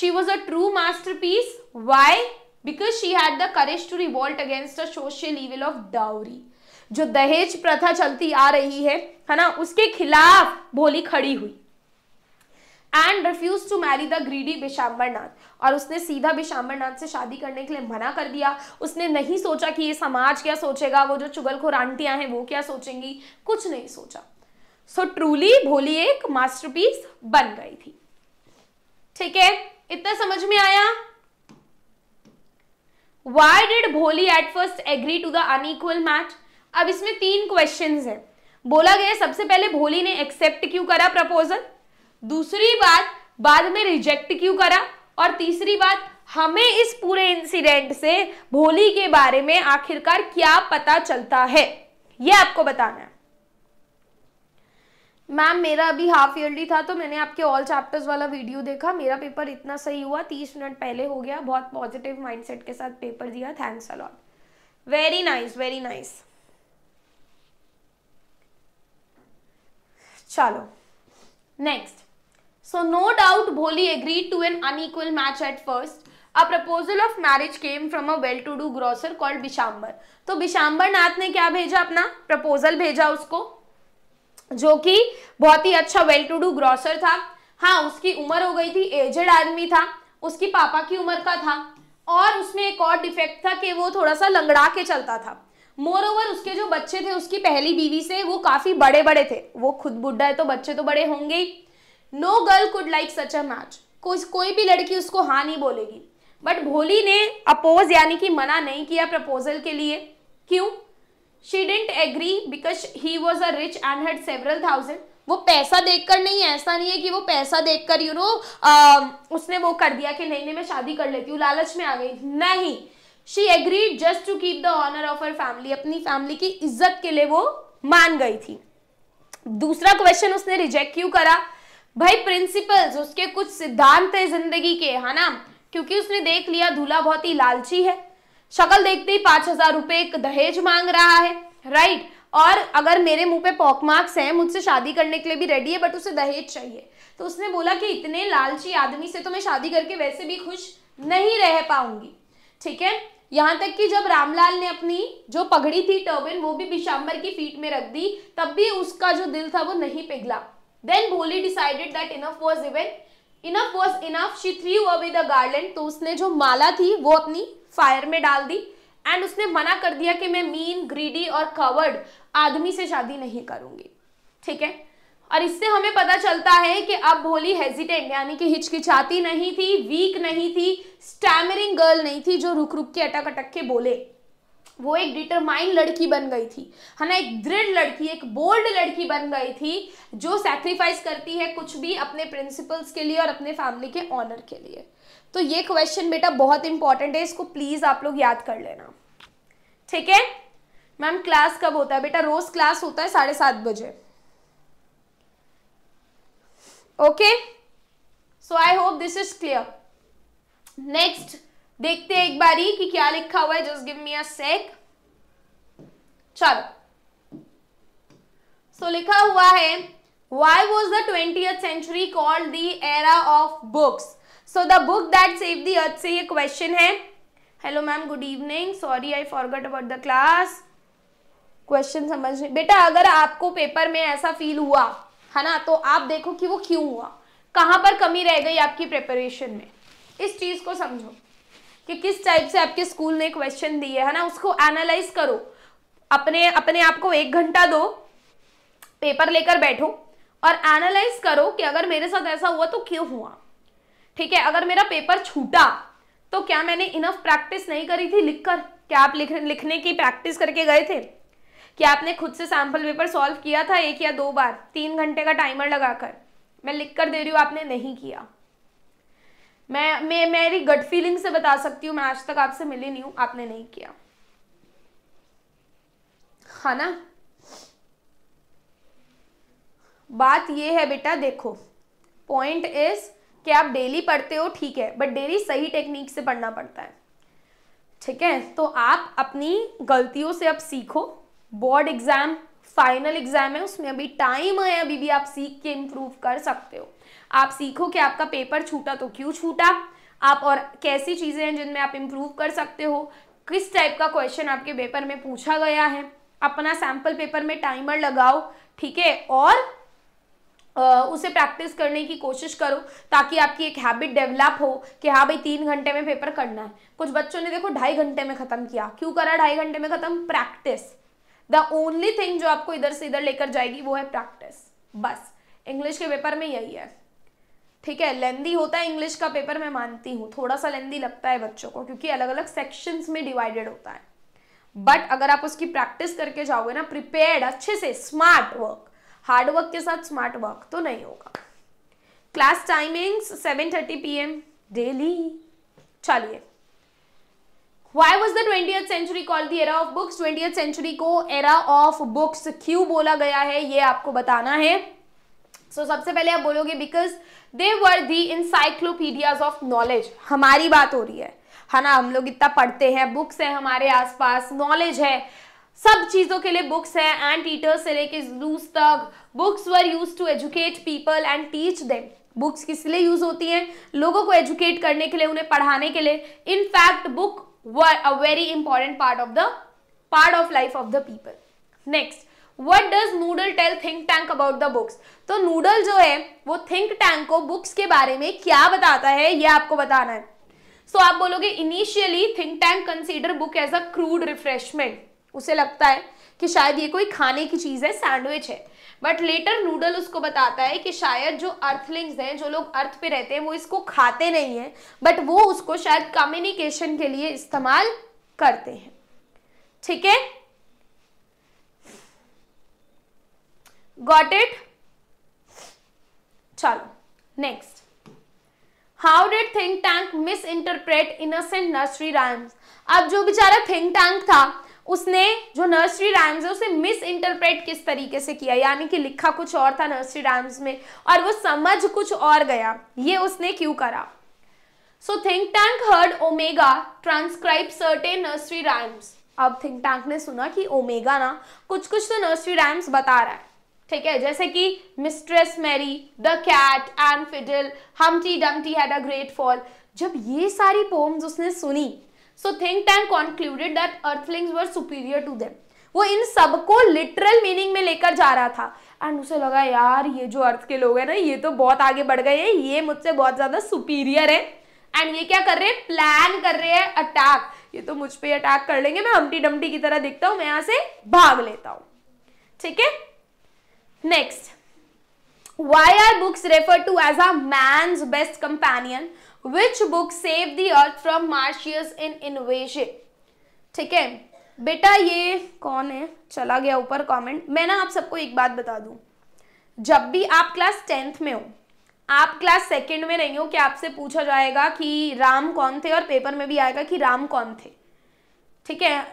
Speaker 1: she was a true masterpiece why because she had the courage to revolt against the social evil of dowry जो दहेज प्रथा चलती आ रही है है ना उसके खिलाफ भोली खड़ी हुई and refuse to marry the greedy Bishamber Nath और उसने सीधा विशाम्बर नाथ से शादी करने के लिए मना कर दिया उसने नहीं सोचा कि ये समाज क्या सोचेगा वो जो चुगलखोर आंटियां हैं वो क्या सोचेंगी कुछ नहीं सोचा सो so, ट्रूली भोली एक मास्टरपीस बन गई थी ठीक है इतना समझ में आया why did Bholi at first agree to the unequal match अब इसमें तीन क्वेश्चन है बोला गया सबसे पहले भोली ने एक्सेप्ट क्यों करा प्रपोजल दूसरी बात बाद में रिजेक्ट क्यों करा और तीसरी बात हमें इस पूरे इंसिडेंट से भोली के बारे में आखिरकार क्या पता चलता है यह आपको बताना है मैम मेरा अभी हाफ ईयरली था तो मैंने आपके ऑल चैप्टर्स वाला वीडियो देखा मेरा पेपर इतना सही हुआ तीस मिनट पहले हो गया बहुत पॉजिटिव माइंडसेट के साथ पेपर दिया thanks a lot very nice very nice चलो next So no doubt Bholi agreed to an unequal match at first. A proposal of marriage came from a well-to-do grocer called Bishamber तो बिशाम्बर नाथ ने क्या भेजा अपना proposal भेजा उसको जो कि बहुत ही अच्छा वेल टू डू ग्रॉसर था हाँ उसकी उम्र हो गई थी एजेड आदमी था उसकी पापा की उम्र का था और उसमें एक और डिफेक्ट था कि वो थोड़ा सा लंगड़ा के चलता था मोर ओवर उसके जो बच्चे थे उसकी पहली बीवी से वो काफ़ी बड़े बड़े थे वो खुद बुढ़ा है तो बच्चे तो बड़े होंगे ही no girl could like such a match कोई भी लड़की उसको हाँ नहीं बोलेगी बट भोली ने अपोज यानी कि मना नहीं किया प्रपोजल के लिए क्यों she didn't agree because he was a rich and had several thousand वो पैसा देखकर नहीं ऐसा नहीं है कि वो पैसा देखकर यू नो um, उसने वो कर दिया कि नहीं नहीं मैं शादी कर लेती हूँ लालच में आ गई नहीं she agree just to keep the honour of her family अपनी फैमिली की इज्जत के लिए वो मान गई थी दूसरा क्वेश्चन उसने रिजेक्ट क्यों करा भाई प्रिंसिपल्स उसके कुछ सिद्धांत है जिंदगी के है ना क्योंकि उसने देख लिया दूल्हा बहुत ही लालची है शकल देखते ही पांच हजार रुपए एक दहेज मांग रहा है राइट और अगर मेरे मुंह पे पॉक मार्क्स हैं मुझसे शादी करने के लिए भी रेडी है बट उसे दहेज चाहिए तो उसने बोला कि इतने लालची आदमी से तो मैं शादी करके वैसे भी खुश नहीं रह पाऊंगी ठीक है यहाँ तक कि जब रामलाल ने अपनी जो पगड़ी थी टर्बिन वो भी विशाम्बर की फीट में रख दी तब भी उसका जो दिल था वो नहीं पिघला then Bholi decided that enough was even enough was enough she threw away the garden तो उसने जो माला थी वो अपनी फायर में डाल दी एंड उसने मना कर दिया कि मैं मीन ग्रीडी और कवर्ड आदमी से शादी नहीं करूंगी ठीक है और इससे हमें पता चलता है कि अब भोली हेजिटेंट यानी कि हिचकिचाती नहीं थी वीक नहीं थी स्टैमरिंग गर्ल नहीं थी जो रुक रुक के अटक अटक के बोले वो एक डिटरमाइन लड़की बन गई थी है ना एक दृढ़ लड़की एक बोल्ड लड़की बन गई थी जो सैक्रिफाइस करती है कुछ भी अपने प्रिंसिपल्स के लिए और अपने फैमिली के ऑनर के लिए तो ये क्वेश्चन बेटा बहुत इंपॉर्टेंट है इसको प्लीज़ आप लोग याद कर लेना ठीक है मैम क्लास कब होता है बेटा रोज क्लास होता है साढ़े सात बजे okay so I hope this is clear next देखते हैं एक बारी कि क्या लिखा हुआ है जस्ट गिव मी अ सेक चलो सो लिखा हुआ है why was the twenty century called the era of books so the book that save the earth से ये क्वेश्चन है hello ma'am good evening sorry I forget about the class question समझ नहीं बेटा अगर आपको पेपर में ऐसा फील हुआ है ना तो आप देखो कि वो क्यों हुआ कहां पर कमी रह गई आपकी प्रिपरेशन में इस चीज को समझो कि किस टाइप से आपके स्कूल ने क्वेश्चन दिए है ना उसको एनालाइज करो अपने अपने आप को एक घंटा दो पेपर लेकर बैठो और एनालाइज करो कि अगर मेरे साथ ऐसा हुआ तो क्यों हुआ ठीक है अगर मेरा पेपर छूटा तो क्या मैंने इनफ प्रैक्टिस नहीं करी थी लिखकर क्या आप लिख लिखने की प्रैक्टिस करके गए थे क्या आपने खुद से सैम्पल पेपर सॉल्व किया था एक या दो बार तीन घंटे का टाइमर लगाकर मैं लिख कर दे रही हूँ आपने नहीं किया मैं मैं मेरी गट फीलिंग से बता सकती हूँ मैं आज तक आपसे मिली नहीं हूँ आपने नहीं किया है हाँ ना बात ये है बेटा देखो पॉइंट इज कि आप डेली पढ़ते हो ठीक है बट डेली सही टेक्निक से पढ़ना पड़ता है ठीक है तो आप अपनी गलतियों से अब सीखो बोर्ड एग्जाम फाइनल एग्जाम है उसमें अभी टाइम है अभी भी आप सीख के इम्प्रूव कर सकते हो आप सीखो कि आपका पेपर छूटा तो क्यों छूटा आप और कैसी चीज़ें हैं जिनमें आप इम्प्रूव कर सकते हो किस टाइप का क्वेश्चन आपके पेपर में पूछा गया है अपना सैम्पल पेपर में टाइमर लगाओ ठीक है और उसे प्रैक्टिस करने की कोशिश करो ताकि आपकी एक हैबिट डेवलप हो कि हाँ भाई तीन घंटे में पेपर करना है कुछ बच्चों ने देखो ढाई घंटे में ख़त्म किया क्यों करा ढाई घंटे में ख़त्म प्रैक्टिस द ओनली थिंग जो आपको इधर से इधर लेकर जाएगी वो है प्रैक्टिस बस इंग्लिश के पेपर में यही है ठीक है लेंदी होता है इंग्लिश का पेपर मैं मानती हूँ थोड़ा सा लेंदी लगता है बच्चों को क्योंकि अलग अलग सेक्शंस में डिवाइडेड होता है बट अगर आप उसकी प्रैक्टिस करके जाओगे ना प्रिपेयर्ड अच्छे से स्मार्ट वर्क हार्ड वर्क के साथ स्मार्ट वर्क तो नहीं होगा class timings 7:30 thirty P m daily चलिए why was the twenty century call the era of books twenty century को एरा ऑफ बुक्स क्यों बोला गया है ये आपको बताना है सो so, सबसे पहले आप बोलोगे because they were the encyclopedias of knowledge हमारी बात हो रही है है ना हम लोग इतना पढ़ते हैं बुक्स हैं हमारे आसपास नॉलेज है सब चीज़ों के लिए बुक्स हैं एंड टीटर्स से लेके जूस तक books were used to educate people and teach them books किस लिए यूज होती हैं लोगों को एजुकेट करने के लिए उन्हें पढ़ाने के लिए in fact book were a very important part of the part of life of the people next what does Noodle tell Think Tank about the books तो नूडल जो है वो थिंक टैंक को बुक्स के बारे में क्या बताता है ये आपको बताना है सो so, आप बोलोगे initially Think Tank consider book as a crude refreshment उसे लगता है कि शायद ये कोई खाने की चीज़ है सैंडविच है बट लेटर नूडल उसको बताता है कि शायद जो अर्थलिंग्स हैं जो लोग अर्थ पे रहते हैं वो इसको खाते नहीं है बट वो उसको शायद कम्युनिकेशन के लिए इस्तेमाल करते हैं ठीक है गॉट इट चलो next how did Think Tank misinterpret innocent nursery rhymes अब जो बेचारा थिंक टैंक था उसने जो नर्सरी राइम्स है उसे मिस इंटरप्रेट किस तरीके से किया यानी कि लिखा कुछ और था नर्सरी राइम्स में और वो समझ कुछ और गया ये उसने क्यों करा so Think Tank heard Omega transcribe certain nursery rhymes अब थिंक टैंक ने सुना कि ओमेगा ना कुछ कुछ तो नर्सरी राइम्स बता रहा है ठीक है जैसे कि mistress Mary the cat and fiddle Humpty Dumpty had a great fall जब ये सारी पोम्स उसने सुनी so Think Tank concluded that earthlings were superior to them वो इन सब को लिटरल मीनिंग में लेकर जा रहा था एंड उसे लगा यार ये जो अर्थ के लोग हैं ना ये तो बहुत आगे बढ़ गए हैं ये मुझसे बहुत ज़्यादा सुपीरियर है एंड ये क्या कर रहे हैं प्लान कर रहे हैं अटैक ये तो मुझ पर अटैक कर लेंगे मैं हमटी डमटी की तरह दिखता हूँ मैं यहाँ से भाग लेता हूँ ठीक है next why are books refer to as a man's best companion which book save the earth from Martian in invasion? ठीक है बेटा ये कौन है चला गया ऊपर कमेंट मैं ना आप सबको एक बात बता दूं जब भी आप क्लास टेंथ में हो आप क्लास सेकंड में नहीं हो कि आपसे पूछा जाएगा कि राम कौन थे और पेपर में भी आएगा कि राम कौन थे ठीक है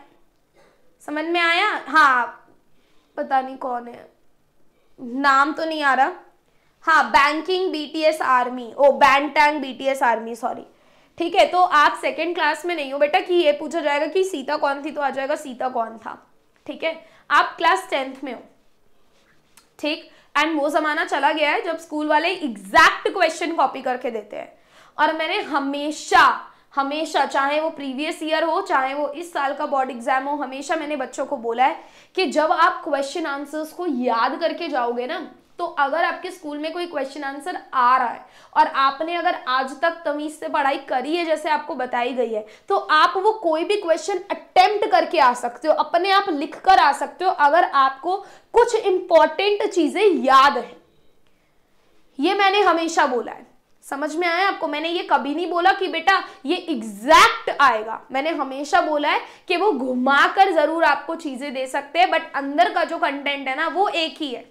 Speaker 1: समझ में आया हाँ पता नहीं कौन है नाम तो नहीं आ रहा हाँ banking BTS army oh Bangtan BTS army sorry ठीक है तो आप सेकेंड क्लास में नहीं हो बेटा कि ये पूछा जाएगा कि सीता कौन थी तो आ जाएगा सीता कौन था ठीक है आप क्लास टेंथ में हो ठीक एंड वो ज़माना चला गया है जब स्कूल वाले एग्जैक्ट क्वेश्चन कॉपी करके देते हैं और मैंने हमेशा हमेशा चाहे वो प्रीवियस ईयर हो चाहे वो इस साल का बोर्ड एग्जाम हो हमेशा मैंने बच्चों को बोला है कि जब आप क्वेश्चन आंसर्स को याद करके जाओगे ना तो अगर आपके स्कूल में कोई क्वेश्चन आंसर आ रहा है और आपने अगर आज तक तमीज से पढ़ाई करी है जैसे आपको बताई गई है तो आप वो कोई भी क्वेश्चन अटेम्प्ट करके आ सकते हो अपने आप लिख कर आ सकते हो अगर आपको कुछ इंपॉर्टेंट चीजें याद हैं ये मैंने हमेशा बोला है समझ में आया आपको मैंने ये कभी नहीं बोला कि बेटा ये एग्जैक्ट आएगा मैंने हमेशा बोला है कि वो घुमा कर जरूर आपको चीजें दे सकते हैं बट अंदर का जो कंटेंट है ना वो एक ही है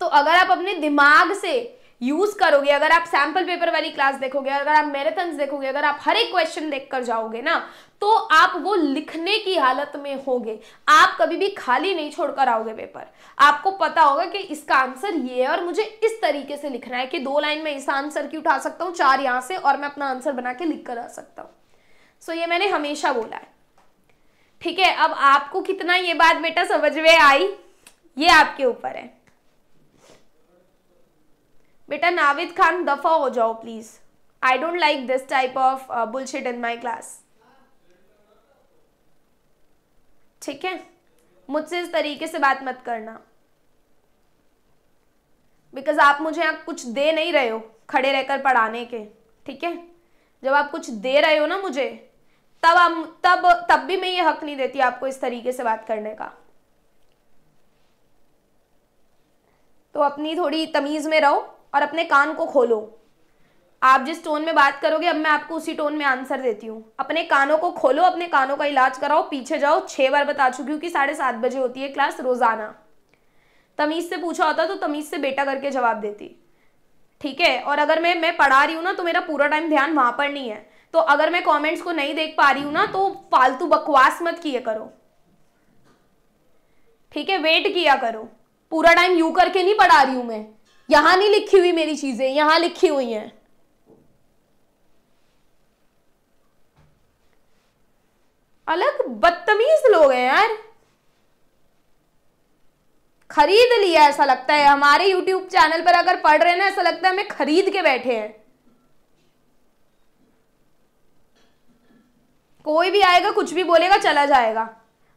Speaker 1: तो अगर आप अपने दिमाग से यूज करोगे अगर आप सैंपल पेपर वाली क्लास देखोगे अगर आप मैराथन देखोगे अगर आप हर एक क्वेश्चन देख कर जाओगे ना तो आप वो लिखने की हालत में होगे आप कभी भी खाली नहीं छोड़कर आओगे पेपर आपको पता होगा कि इसका आंसर ये है और मुझे इस तरीके से लिखना है कि दो लाइन में इस आंसर की उठा सकता हूँ चार यहां से और मैं अपना आंसर बना के लिख कर आ सकता हूँ सो ये मैंने हमेशा बोला है ठीक है अब आपको कितना ये बात बेटा समझ में आई ये आपके ऊपर है बेटा नाविद खान दफा हो जाओ please I don't like this type of bullshit in my class ठीक है मुझसे इस तरीके से बात मत करना बिकॉज आप मुझे यहाँ कुछ दे नहीं रहे हो खड़े रहकर पढ़ाने के ठीक है जब आप कुछ दे रहे हो ना मुझे तब आप तब तब भी मैं ये हक नहीं देती आपको इस तरीके से बात करने का तो अपनी थोड़ी तमीज़ में रहो और अपने कान को खोलो आप जिस टोन में बात करोगे अब मैं आपको उसी टोन में आंसर देती हूँ अपने कानों को खोलो अपने कानों का इलाज कराओ पीछे जाओ छः बार बता चुकी हूँ कि साढ़े सात बजे होती है क्लास रोज़ाना तमीज़ से पूछा होता तो तमीज़ से बेटा करके जवाब देती ठीक है और अगर मैं मैं पढ़ा रही हूँ ना तो मेरा पूरा टाइम ध्यान वहाँ पर नहीं है तो अगर मैं कॉमेंट्स को नहीं देख पा रही हूँ ना तो फालतू बकवास मत किए करो ठीक है वेट किया करो पूरा टाइम यू करके नहीं पढ़ा रही हूँ मैं यहां नहीं लिखी हुई मेरी चीजें यहां लिखी हुई हैं अलग बदतमीज लोग हैं यार खरीद लिया ऐसा लगता है हमारे यूट्यूब चैनल पर अगर पढ़ रहे हैं ना ऐसा लगता है हमें खरीद के बैठे हैं कोई भी आएगा कुछ भी बोलेगा चला जाएगा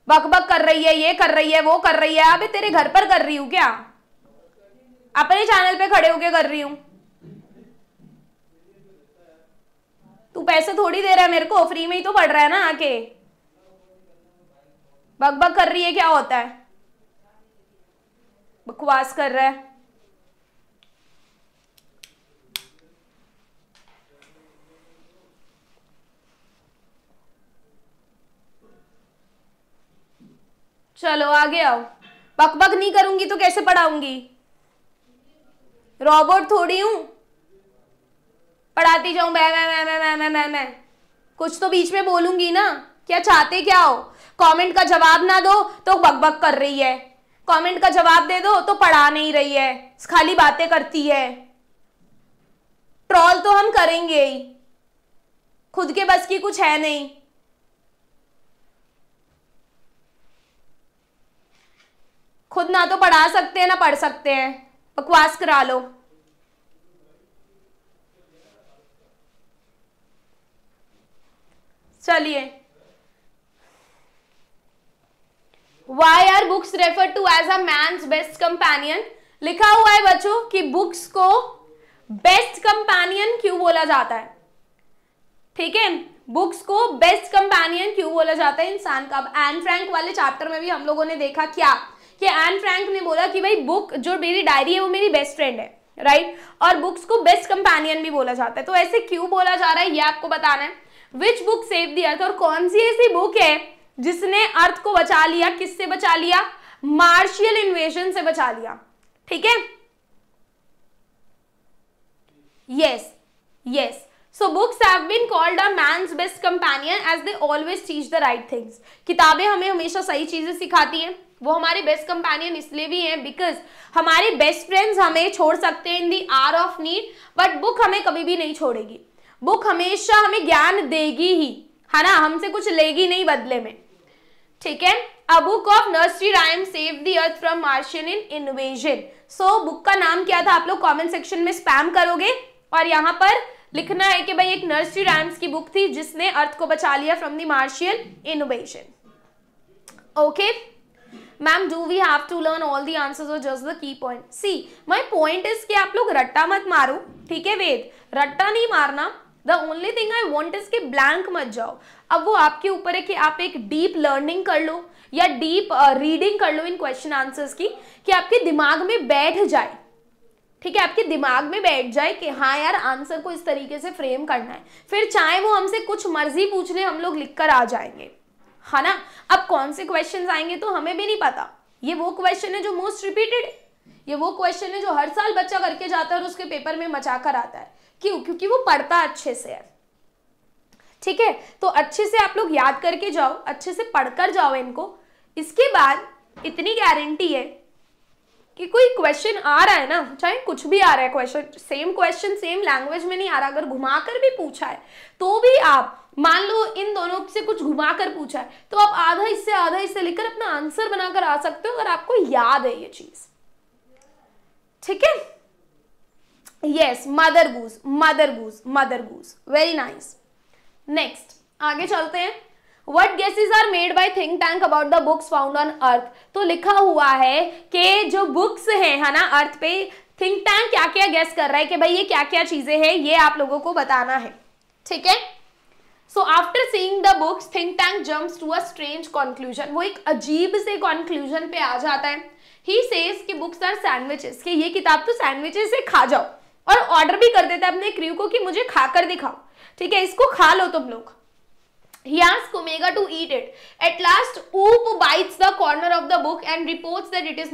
Speaker 1: बकबक कर रही है ये कर रही है वो कर रही है अबे तेरे घर पर कर रही हूं क्या अपने चैनल पे खड़े होके कर रही हूँ तू पैसे थोड़ी दे रहा है मेरे को फ्री में ही तो पढ़ रहा है ना आके बग बग कर रही है क्या होता है बकवास कर रहा है चलो आगे आओ बक नहीं करूंगी तो कैसे पढ़ाऊंगी रोबोट थोड़ी हूं पढ़ाती जाऊं मैं मैं मैं मैं मैं मैं मैं मैं कुछ तो बीच में बोलूंगी ना क्या अच्छा, चाहते क्या हो कमेंट का जवाब ना दो तो बकबक कर रही है कमेंट का जवाब दे दो तो पढ़ा नहीं रही है खाली बातें करती है ट्रॉल तो हम करेंगे ही खुद के बस की कुछ है नहीं खुद ना तो पढ़ा सकते हैं ना पढ़ सकते हैं बकवास करा लो चलिए why are books refer to as a man's best companion लिखा हुआ है बच्चों कि बुक्स को बेस्ट कंपेनियन क्यों बोला जाता है ठीक है बुक्स को बेस्ट कंपेनियन क्यों बोला जाता है इंसान का अब एन फ्रैंक वाले चैप्टर में भी हम लोगों ने देखा क्या कि एन फ्रैंक ने बोला कि भाई बुक जो मेरी डायरी है वो मेरी बेस्ट फ्रेंड है राइट और बुक्स को बेस्ट कंपेनियन भी बोला जाता है तो ऐसे क्यों बोला जा रहा है ये आपको बताना है विच बुक सेव दी अर्थ और कौन सी ऐसी बुक है जिसने अर्थ को बचा लिया किससे बचा लिया मार्शियल इन्वेजन से बचा लिया ठीक है yes yes so books have been called a man's best companion as they always teach the right things किताबें हमें हमेशा सही चीजें सिखाती हैं वो हमारे बेस्ट कंपेनियन इसलिए भी हैं बिकॉज हमारे बेस्ट फ्रेंड्स हमें छोड़ सकते हैं in the hour of need but book हमें कभी भी नहीं छोड़ेगी बुक हमेशा हमें ज्ञान देगी ही है ना हमसे कुछ लेगी नहीं बदले में ठीक है a book of nursery rhyme save the earth from Martian in invasion so book का नाम क्या था आप लोग कमेंट सेक्शन में स्पैम करोगे और यहाँ पर लिखना है कि भाई एक नर्सरी राइम्स की बुक थी जिसने अर्थ को बचा लिया from the Martian innovation okay ma'am do we have to learn all the answers और just the key point see my point is कि आप लोग रट्टा मत मारो ठीक है वेद रट्टा नहीं मारना the only thing I want is कि ब्लैंक मत जाओ अब वो आपके ऊपर है कि आप एक डीप लर्निंग कर लो या डीप रीडिंग uh, कर लो इन क्वेश्चन आंसर्स की कि आपके दिमाग में बैठ जाए ठीक है आपके दिमाग में बैठ जाए कि हाँ यार आंसर को इस तरीके से फ्रेम करना है फिर चाहे वो हमसे कुछ मर्जी पूछ ले हम लोग लिख कर आ जाएंगे है हाँ ना अब कौन से क्वेश्चन आएंगे तो हमें भी नहीं पता ये वो क्वेश्चन है जो मोस्ट रिपीटेड है ये वो क्वेश्चन है जो हर साल बच्चा करके जाता है और उसके पेपर में मचा कर आता है क्यों क्योंकि वो पढ़ता अच्छे से है ठीक है तो अच्छे से आप लोग याद करके जाओ अच्छे से पढ़कर जाओ इनको इसके बाद इतनी गारंटी है कि कोई क्वेश्चन आ रहा है ना चाहे कुछ भी आ रहा है question same question same language में नहीं आ रहा अगर घुमा कर भी पूछा है तो भी आप मान लो इन दोनों से कुछ घुमा कर पूछा है तो आप आधा इससे आधा इससे लेकर अपना आंसर बनाकर आ सकते हो अगर आपको याद है ये चीज ठीक है yes Mother Goose Mother Goose Mother Goose very nice next आगे चलते हैं what guesses are made by Think Tank about the books found on earth तो लिखा हुआ है कि जो बुक्स हैं है ना अर्थ पे थिंक टैंक क्या क्या गेस कर रहा है कि भाई ये क्या क्या चीजें हैं ये आप लोगों को बताना है ठीक है so after seeing the books Think Tank jumps to a strange conclusion वो एक अजीब से कॉन्क्लूजन पे आ जाता है ही सेज कि बुक्स आर सैंडविचेस कि ये किताब तो सैंडविचेस से खा जाओ और ऑर्डर भी कर देता है अपने क्रू को कि मुझे खाकर दिखाओ ठीक है इसको खा लो तुम लोग He asks Omega to eat it. At last, Oop bites the corner of the book and reports that it is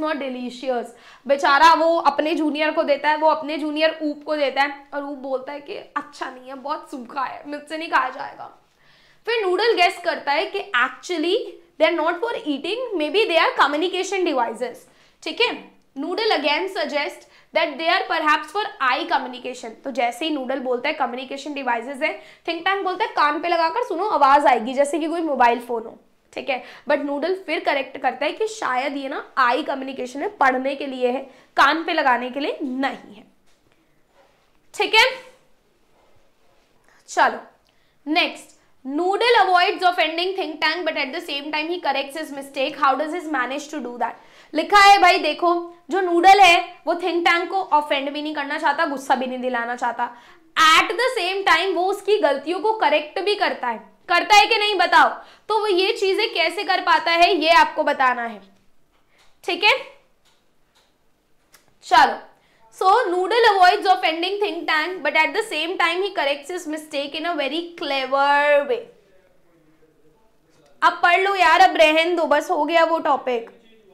Speaker 1: बेचारा वो अपने जूनियर को देता है वो अपने जूनियर ऊप को देता है और ऊप बोलता है कि अच्छा नहीं है बहुत सूखा है मुझसे नहीं खाया जाएगा फिर नूडल गेस करता है कि actually they are not for eating maybe they are communication devices ठीक है Noodle again suggest that they are perhaps for eye communication तो जैसे ही नूडल बोलता है कम्युनिकेशन डिवाइसेज है थिंक टैंक बोलता है कान पे लगाकर सुनो आवाज़ आएगी जैसे कि कोई मोबाइल फ़ोन हो ठीक है बट नूडल फिर करेक्ट करता है कि शायद ये ना आई कम्युनिकेशन है पढ़ने के लिए है कान पे लगाने के लिए नहीं है ठीक है चलो next Noodle avoids offending Think Tank but at the same time he corrects his mistake how does is manage to do that लिखा है भाई देखो जो नूडल है वो थिंक टैंक को ऑफेंड भी नहीं करना चाहता गुस्सा भी नहीं दिलाना चाहता एट द सेम टाइम वो उसकी गलतियों को करेक्ट भी करता है करता है कि नहीं बताओ तो वो ये चीजें कैसे कर पाता है ये आपको बताना है ठीक है चलो so Noodle avoid offending Think Tank but at the same time he correct is mistake in a very clever way अब पढ़ लो यार अब रहन दो बस हो गया वो टॉपिक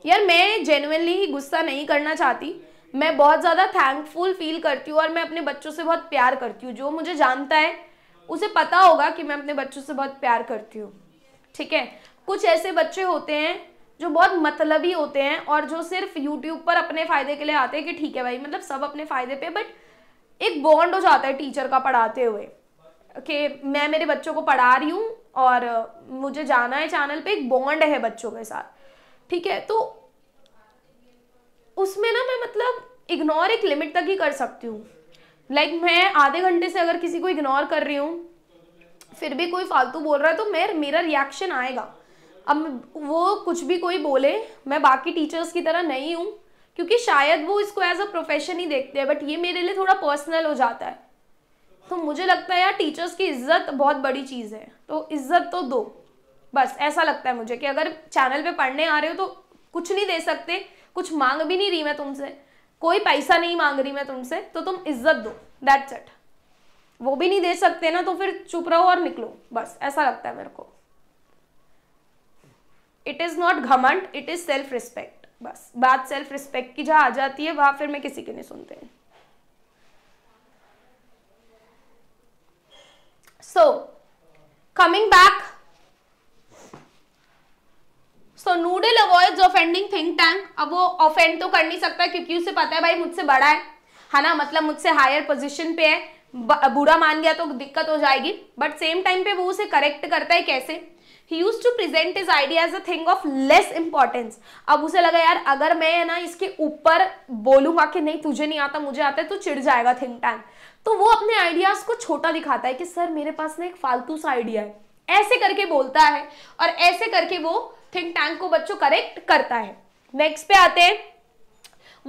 Speaker 1: यार मैं जेनुअनली ही गुस्सा नहीं करना चाहती मैं बहुत ज़्यादा थैंकफुल फील करती हूँ और मैं अपने बच्चों से बहुत प्यार करती हूँ जो मुझे जानता है उसे पता होगा कि मैं अपने बच्चों से बहुत प्यार करती हूँ ठीक है कुछ ऐसे बच्चे होते हैं जो बहुत मतलबी होते हैं और जो सिर्फ यूट्यूब पर अपने फ़ायदे के लिए आते हैं कि ठीक है भाई मतलब सब अपने फ़ायदे पे बट एक बॉन्ड हो जाता है टीचर का पढ़ाते हुए कि मैं मेरे बच्चों को पढ़ा रही हूँ और मुझे जाना है चैनल पे एक बॉन्ड है बच्चों के साथ ठीक है तो उसमें ना मैं मतलब इग्नोर एक लिमिट तक ही कर सकती हूँ लाइक like, मैं आधे घंटे से अगर किसी को इग्नोर कर रही हूँ फिर भी कोई फालतू बोल रहा है तो मेर मेरा रिएक्शन आएगा अब वो कुछ भी कोई बोले मैं बाकी टीचर्स की तरह नहीं हूँ क्योंकि शायद वो इसको एज अ प्रोफेशन ही देखते हैं बट ये मेरे लिए थोड़ा पर्सनल हो जाता है तो मुझे लगता है यार टीचर्स की इज्जत बहुत बड़ी चीज़ है तो इज्जत तो दो बस ऐसा लगता है मुझे कि अगर चैनल पे पढ़ने आ रहे हो तो कुछ नहीं दे सकते कुछ मांग भी नहीं रही मैं तुमसे कोई पैसा नहीं मांग रही मैं तुमसे तो तुम इज्जत दो दैट्स इट वो भी नहीं दे सकते ना तो फिर चुप रहो और निकलो बस ऐसा लगता है मेरे को इट इज़ नॉट घमंड इट इज़ सेल्फ रिस्पेक्ट बस बात सेल्फ रिस्पेक्ट की जहां आ जाती है वहां फिर मैं किसी की नहीं सुनते हैं so coming back so Noodle avoid offending Think Tank अब वो ऑफेंड तो कर नहीं सकता क्योंकि उसे पता है भाई मुझसे बड़ा है है ना मतलब मुझसे हायर पोजिशन पे है बुरा मान गया तो दिक्कत हो जाएगी बट सेम टाइम पे वो उसे करेक्ट करता है कैसे he use to present is idea a thing of less importance अब उसे लगा यार अगर मैं है ना इसके ऊपर बोलूंगा कि नहीं तुझे नहीं आता मुझे आता है तो चिड़ जाएगा थिंक टैंक तो वो अपने आइडियाज को छोटा दिखाता है कि सर मेरे पास ना एक फालतू सा आइडिया है ऐसे करके बोलता है और ऐसे करके वो थिंक टैंक को बच्चों करेक्ट करता है नेक्स्ट पे आते हैं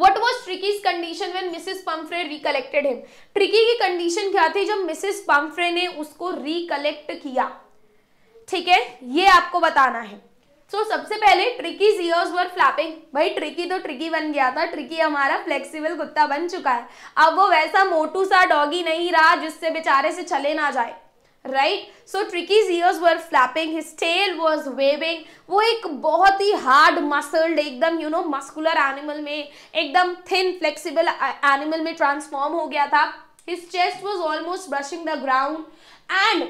Speaker 1: what was Tricki condition when Mrs Pumphrey recollected him Tricki की कंडीशन क्या थी जब मिसिस पम्फ्रे ने उसको रिकलेक्ट किया ठीक है ये आपको बताना है सो so, सबसे पहले ट्रिकी ईयर्स वर फ्लैपिंग भाई ट्रिकी तो ट्रिकी बन गया था ट्रिकी हमारा फ्लेक्सिबल कुत्ता बन चुका है अब वो वैसा मोटू सा डॉगी नहीं रहा जिससे बेचारे से चले ना जाए right so Tricki's ears were flapping his tail was waving वो एक बहुत ही हार्ड मसल्ड एकदम यू नो मस्कुलर एनिमल में एकदम थिन फ्लेक्सिबल एनिमल में ट्रांसफॉर्म हो गया था his chest was almost brushing the ground and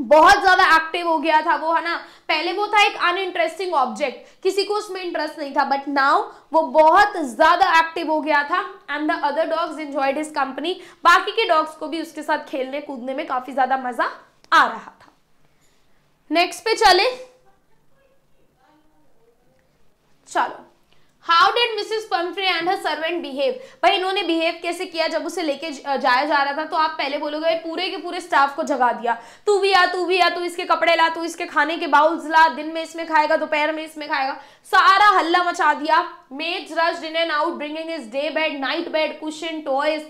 Speaker 1: बहुत ज्यादा एक्टिव हो गया था वो है ना पहले वो था एक अनइंटरेस्टिंग ऑब्जेक्ट किसी को उसमें इंटरेस्ट नहीं था बट नाउ वो बहुत ज्यादा एक्टिव हो गया था and the other dogs enjoyed his company बाकी के डॉग्स को भी उसके साथ खेलने कूदने में काफी ज्यादा मजा आ रहा था नेक्स्ट पे चले चलो how did Mrs Pumphrey and her servant behave भाई इन्होंने बिहेव कैसे किया जब उसे लेके जाया जा रहा था तो आप पहले बोलोगे पूरे के पूरे स्टाफ को जगा दिया तू भी आ तू भी आ तू इसके कपड़े ला तू इसके खाने के बाउल्स ला दिन में इसमें खाएगा दोपहर में इसमें खाएगा सारा हल्ला मचा दिया maids rush in and out bringing is day bed night bed cushion toys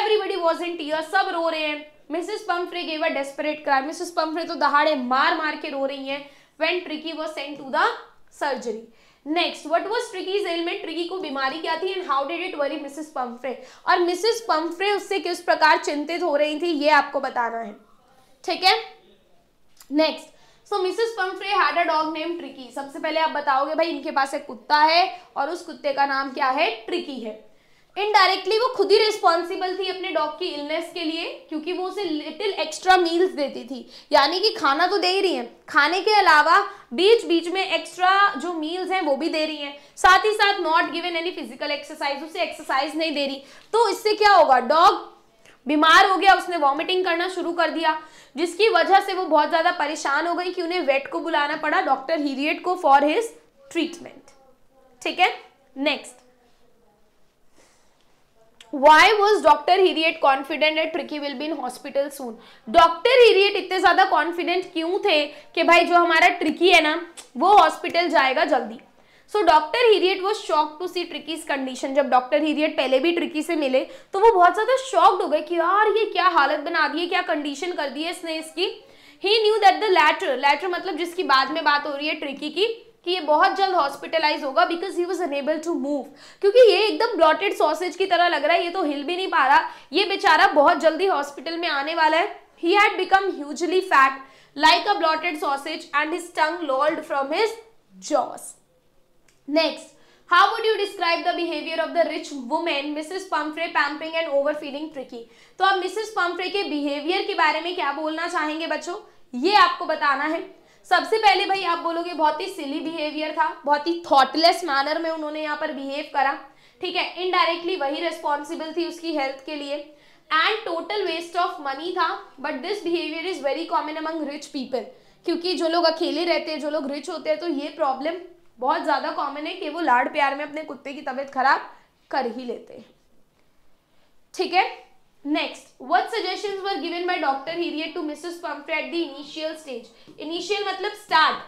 Speaker 1: everybody was in tear सब रो रहे हैं Mrs Pumphrey gave a desperate cry Mrs Pumphrey तो दहाड़े मार मार के रो रही हैं when Tricki was sent to the surgery next what was Tricki's ailment ट्रिकी को बीमारी क्या थी and how did it worry Mrs Pumphrey और मिसेस पम्फ्रे उससे किस प्रकार चिंतित हो रही थी ये आपको बताना है ठीक है next so Mrs Pumphrey had a dog name Tricki सबसे पहले आप बताओगे भाई इनके पास एक कुत्ता है और उस कुत्ते का नाम क्या है ट्रिकी है इनडायरेक्टली वो खुद ही रिस्पॉन्सिबल थी अपने डॉग की इलनेस के लिए क्योंकि वो उसे लिटिल एक्स्ट्रा मील्स देती थी यानी कि खाना तो दे ही रही है खाने के अलावा बीच बीच में एक्स्ट्रा जो मील्स हैं वो भी दे रही हैं साथ ही साथ not given any physical exercise उसे एक्सरसाइज नहीं दे रही तो इससे क्या होगा डॉग बीमार हो गया उसने वॉमिटिंग करना शुरू कर दिया जिसकी वजह से वो बहुत ज़्यादा परेशान हो गई कि उन्हें वेट को बुलाना पड़ा डॉक्टर हीरियट को फॉर हिज ट्रीटमेंट ठीक है next why was doctor Herriot confident at Tricki will be in hospital soon doctor Herriot इतने ज़्यादा कॉन्फिडेंट क्यों थे कि भाई जो हमारा ट्रिकी है ना वो हॉस्पिटल जाएगा जल्दी सो डॉक्टर हीरियट वो shock to see Tricki's condition जब डॉक्टर हीरियट पहले भी ट्रिकी से मिले तो वो बहुत ज़्यादा शॉक्ड हो गए कि यार ये क्या हालत बना दी है क्या कंडीशन कर दी है इसने इसकी he knew that the letter letter मतलब जिसकी बाद में बात हो रही है ट्रिकी की कि ये बहुत जल्द हॉस्पिटलाइज होगा because he was unable to move क्योंकि ये एकदम ब्लॉटेड सॉसेज की तरह लग रहा है ये तो हिल भी नहीं पा रहा ये बेचारा बहुत जल्दी हॉस्पिटल में आने वाला है he had become hugely fat like a bloated sausage and his tongue lolled from his jaws next How would you describe the behavior of the rich woman, Mrs. Pumphrey, pampering and overfeeding Tricky? तो आप Mrs. Pumphrey के behavior के बारे में क्या बोलना चाहेंगे बच्चों ये आपको बताना है सबसे पहले भाई आप बोलोगे बहुत ही सिली बिहेवियर था बहुत ही थॉटलेस मैनर में उन्होंने यहाँ पर बिहेव करा ठीक है इनडायरेक्टली वही रिस्पॉन्सिबल थी उसकी हेल्थ के लिए and total waste of money था but this behaviour is very common among rich people क्योंकि जो लोग अकेले रहते हैं जो लोग रिच होते हैं तो ये प्रॉब्लम बहुत ज़्यादा कॉमन है कि वो लाड़ प्यार में अपने कुत्ते की तबीयत खराब कर ही लेते हैं ठीक है Next, what suggestions were given by Dr. Heriot to Mrs. Pomfrey at the initial stage? Initial मतलब start.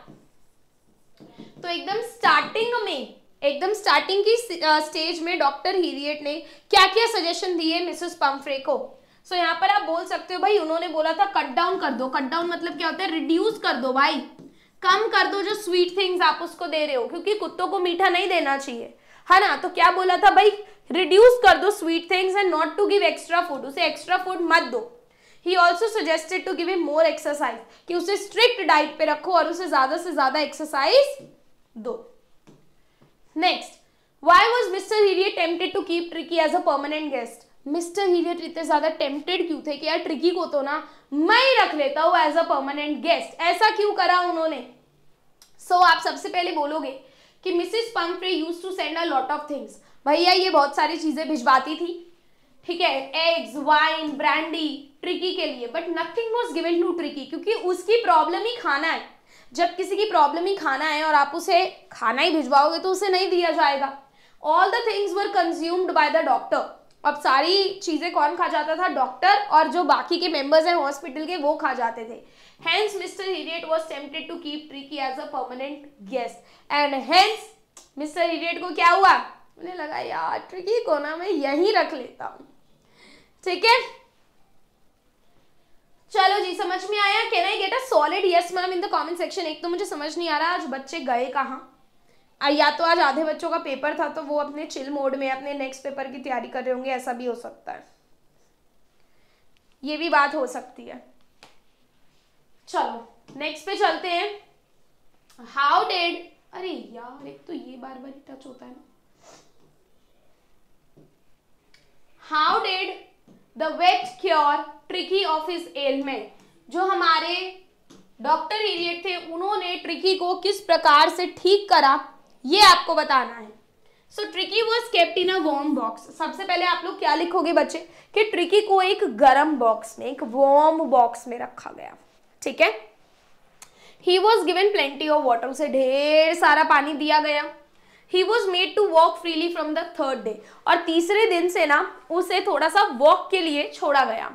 Speaker 1: तो एकदम starting में एकदम स्टार्टिंग की स्टेज में डॉक्टर हीरियट ने क्या क्या सजेशन दिए मिसेस पम्फ्रे को सो so, यहाँ पर आप बोल सकते हो भाई उन्होंने बोला था कट डाउन कर दो कट डाउन मतलब क्या होता है रिड्यूस कर दो भाई कम कर दो जो स्वीट थिंग्स आप उसको दे रहे हो क्योंकि कुत्तों को मीठा नहीं देना चाहिए है हाँ ना तो क्या बोला था भाई रिड्यूस कर दो sweet things and not to give extra food उसे एक्स्ट्रा फूड मत दो he also suggested to give a more exercise कि उसे स्ट्रिक्ट डाइट पे रखो और उसे ज्यादा से ज्यादा एक्सरसाइज दो next why was Mr Herriot tempted to keep Tricki as a permanent guest Mr Herriot इतने ज्यादा टेम्पटेड क्यों थे कि यार ट्रिकी को तो ना मैं ही रख लेता हूँ एज अ परमानेंट गेस्ट ऐसा क्यों करा उन्होंने सो so, आप सबसे पहले बोलोगे कि Mrs Pumphrey use to send a lot of things भैया ये बहुत सारी चीज़ें भिजवाती थी ठीक है एग्स वाइन ब्रांडी ट्रिकी के लिए but nothing was given to Tricki क्योंकि उसकी प्रॉब्लम ही खाना है जब किसी की प्रॉब्लम ही खाना है और आप उसे खाना ही भिजवाओगे तो उसे नहीं दिया जाएगा all the things were consumed by the doctor अब सारी चीज़ें कौन खा जाता था डॉक्टर और जो बाकी के मेंबर्स हैं हॉस्पिटल के वो खा जाते थे hence Mr Herriot was tempted to keep Tricki as a permanent guest and hence Mr Herriot को क्या हुआ उन्हें लगा यार ट्रिकी ना मैं यहीं रख लेता हूँ ठीक है चलो जी समझ में आया can I get a solid yes ma'am in the comment section एक तो मुझे समझ नहीं आ रहा आज बच्चे गए कहाँ या तो आज आधे बच्चों का पेपर था तो वो अपने चिल मोड में अपने नेक्स्ट पेपर की तैयारी कर रहे होंगे ऐसा भी हो सकता है ये भी बात हो सकती है चलो नेक्स्ट पे चलते हैं हाउ डेड अरे यार एक तो ये बार बार ही टच होता है ना how did the vet cure Tricki of his ailment जो हमारे डॉक्टर इलियट थे उन्होंने ट्रिकी को किस प्रकार से ठीक करा ये आपको बताना है so Tricki was kept in a warm box सबसे पहले आप लोग क्या लिखोगे बच्चे कि ट्रिकी को एक गर्म बॉक्स में एक वॉर्म बॉक्स में रखा गया ठीक है he was given plenty of water उसे ढेर सारा पानी दिया गया he was made to walk freely from the third day और तीसरे दिन से ना उसे थोड़ा सा वॉक के लिए छोड़ा गया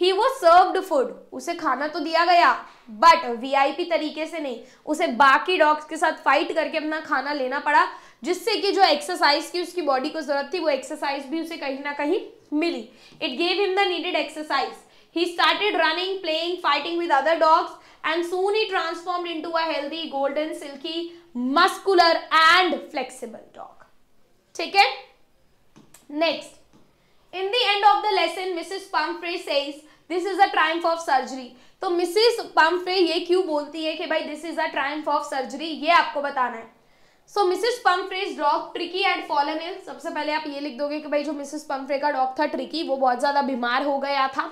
Speaker 1: ही वॉज सर्व्ड फूड उसे खाना तो दिया गया बट वीआईपी तरीके से नहीं उसे बाकी डॉग्स के साथ फाइट करके अपना खाना लेना पड़ा जिससे कि जो एक्सरसाइज की उसकी बॉडी को जरूरत थी वो एक्सरसाइज भी उसे कहीं ना कहीं मिली it gave him the needed exercise he started running playing fighting with other dogs and soon he transform into healthy golden silky muscular and flexible dog ठीक है next in the end of the lesson Mrs Pumphrey says this is a triumph of surgery तो Mrs Pumphrey ये क्यों बोलती है कि भाई this is a triumph of surgery ये आपको बताना है सो Mrs Pumphrey's dog Tricki and fallen ill सबसे पहले आप ये लिख दोगे कि भाई जो मिसेस पम्फ्रे का डॉग था ट्रिकी वो बहुत ज़्यादा बीमार हो गया था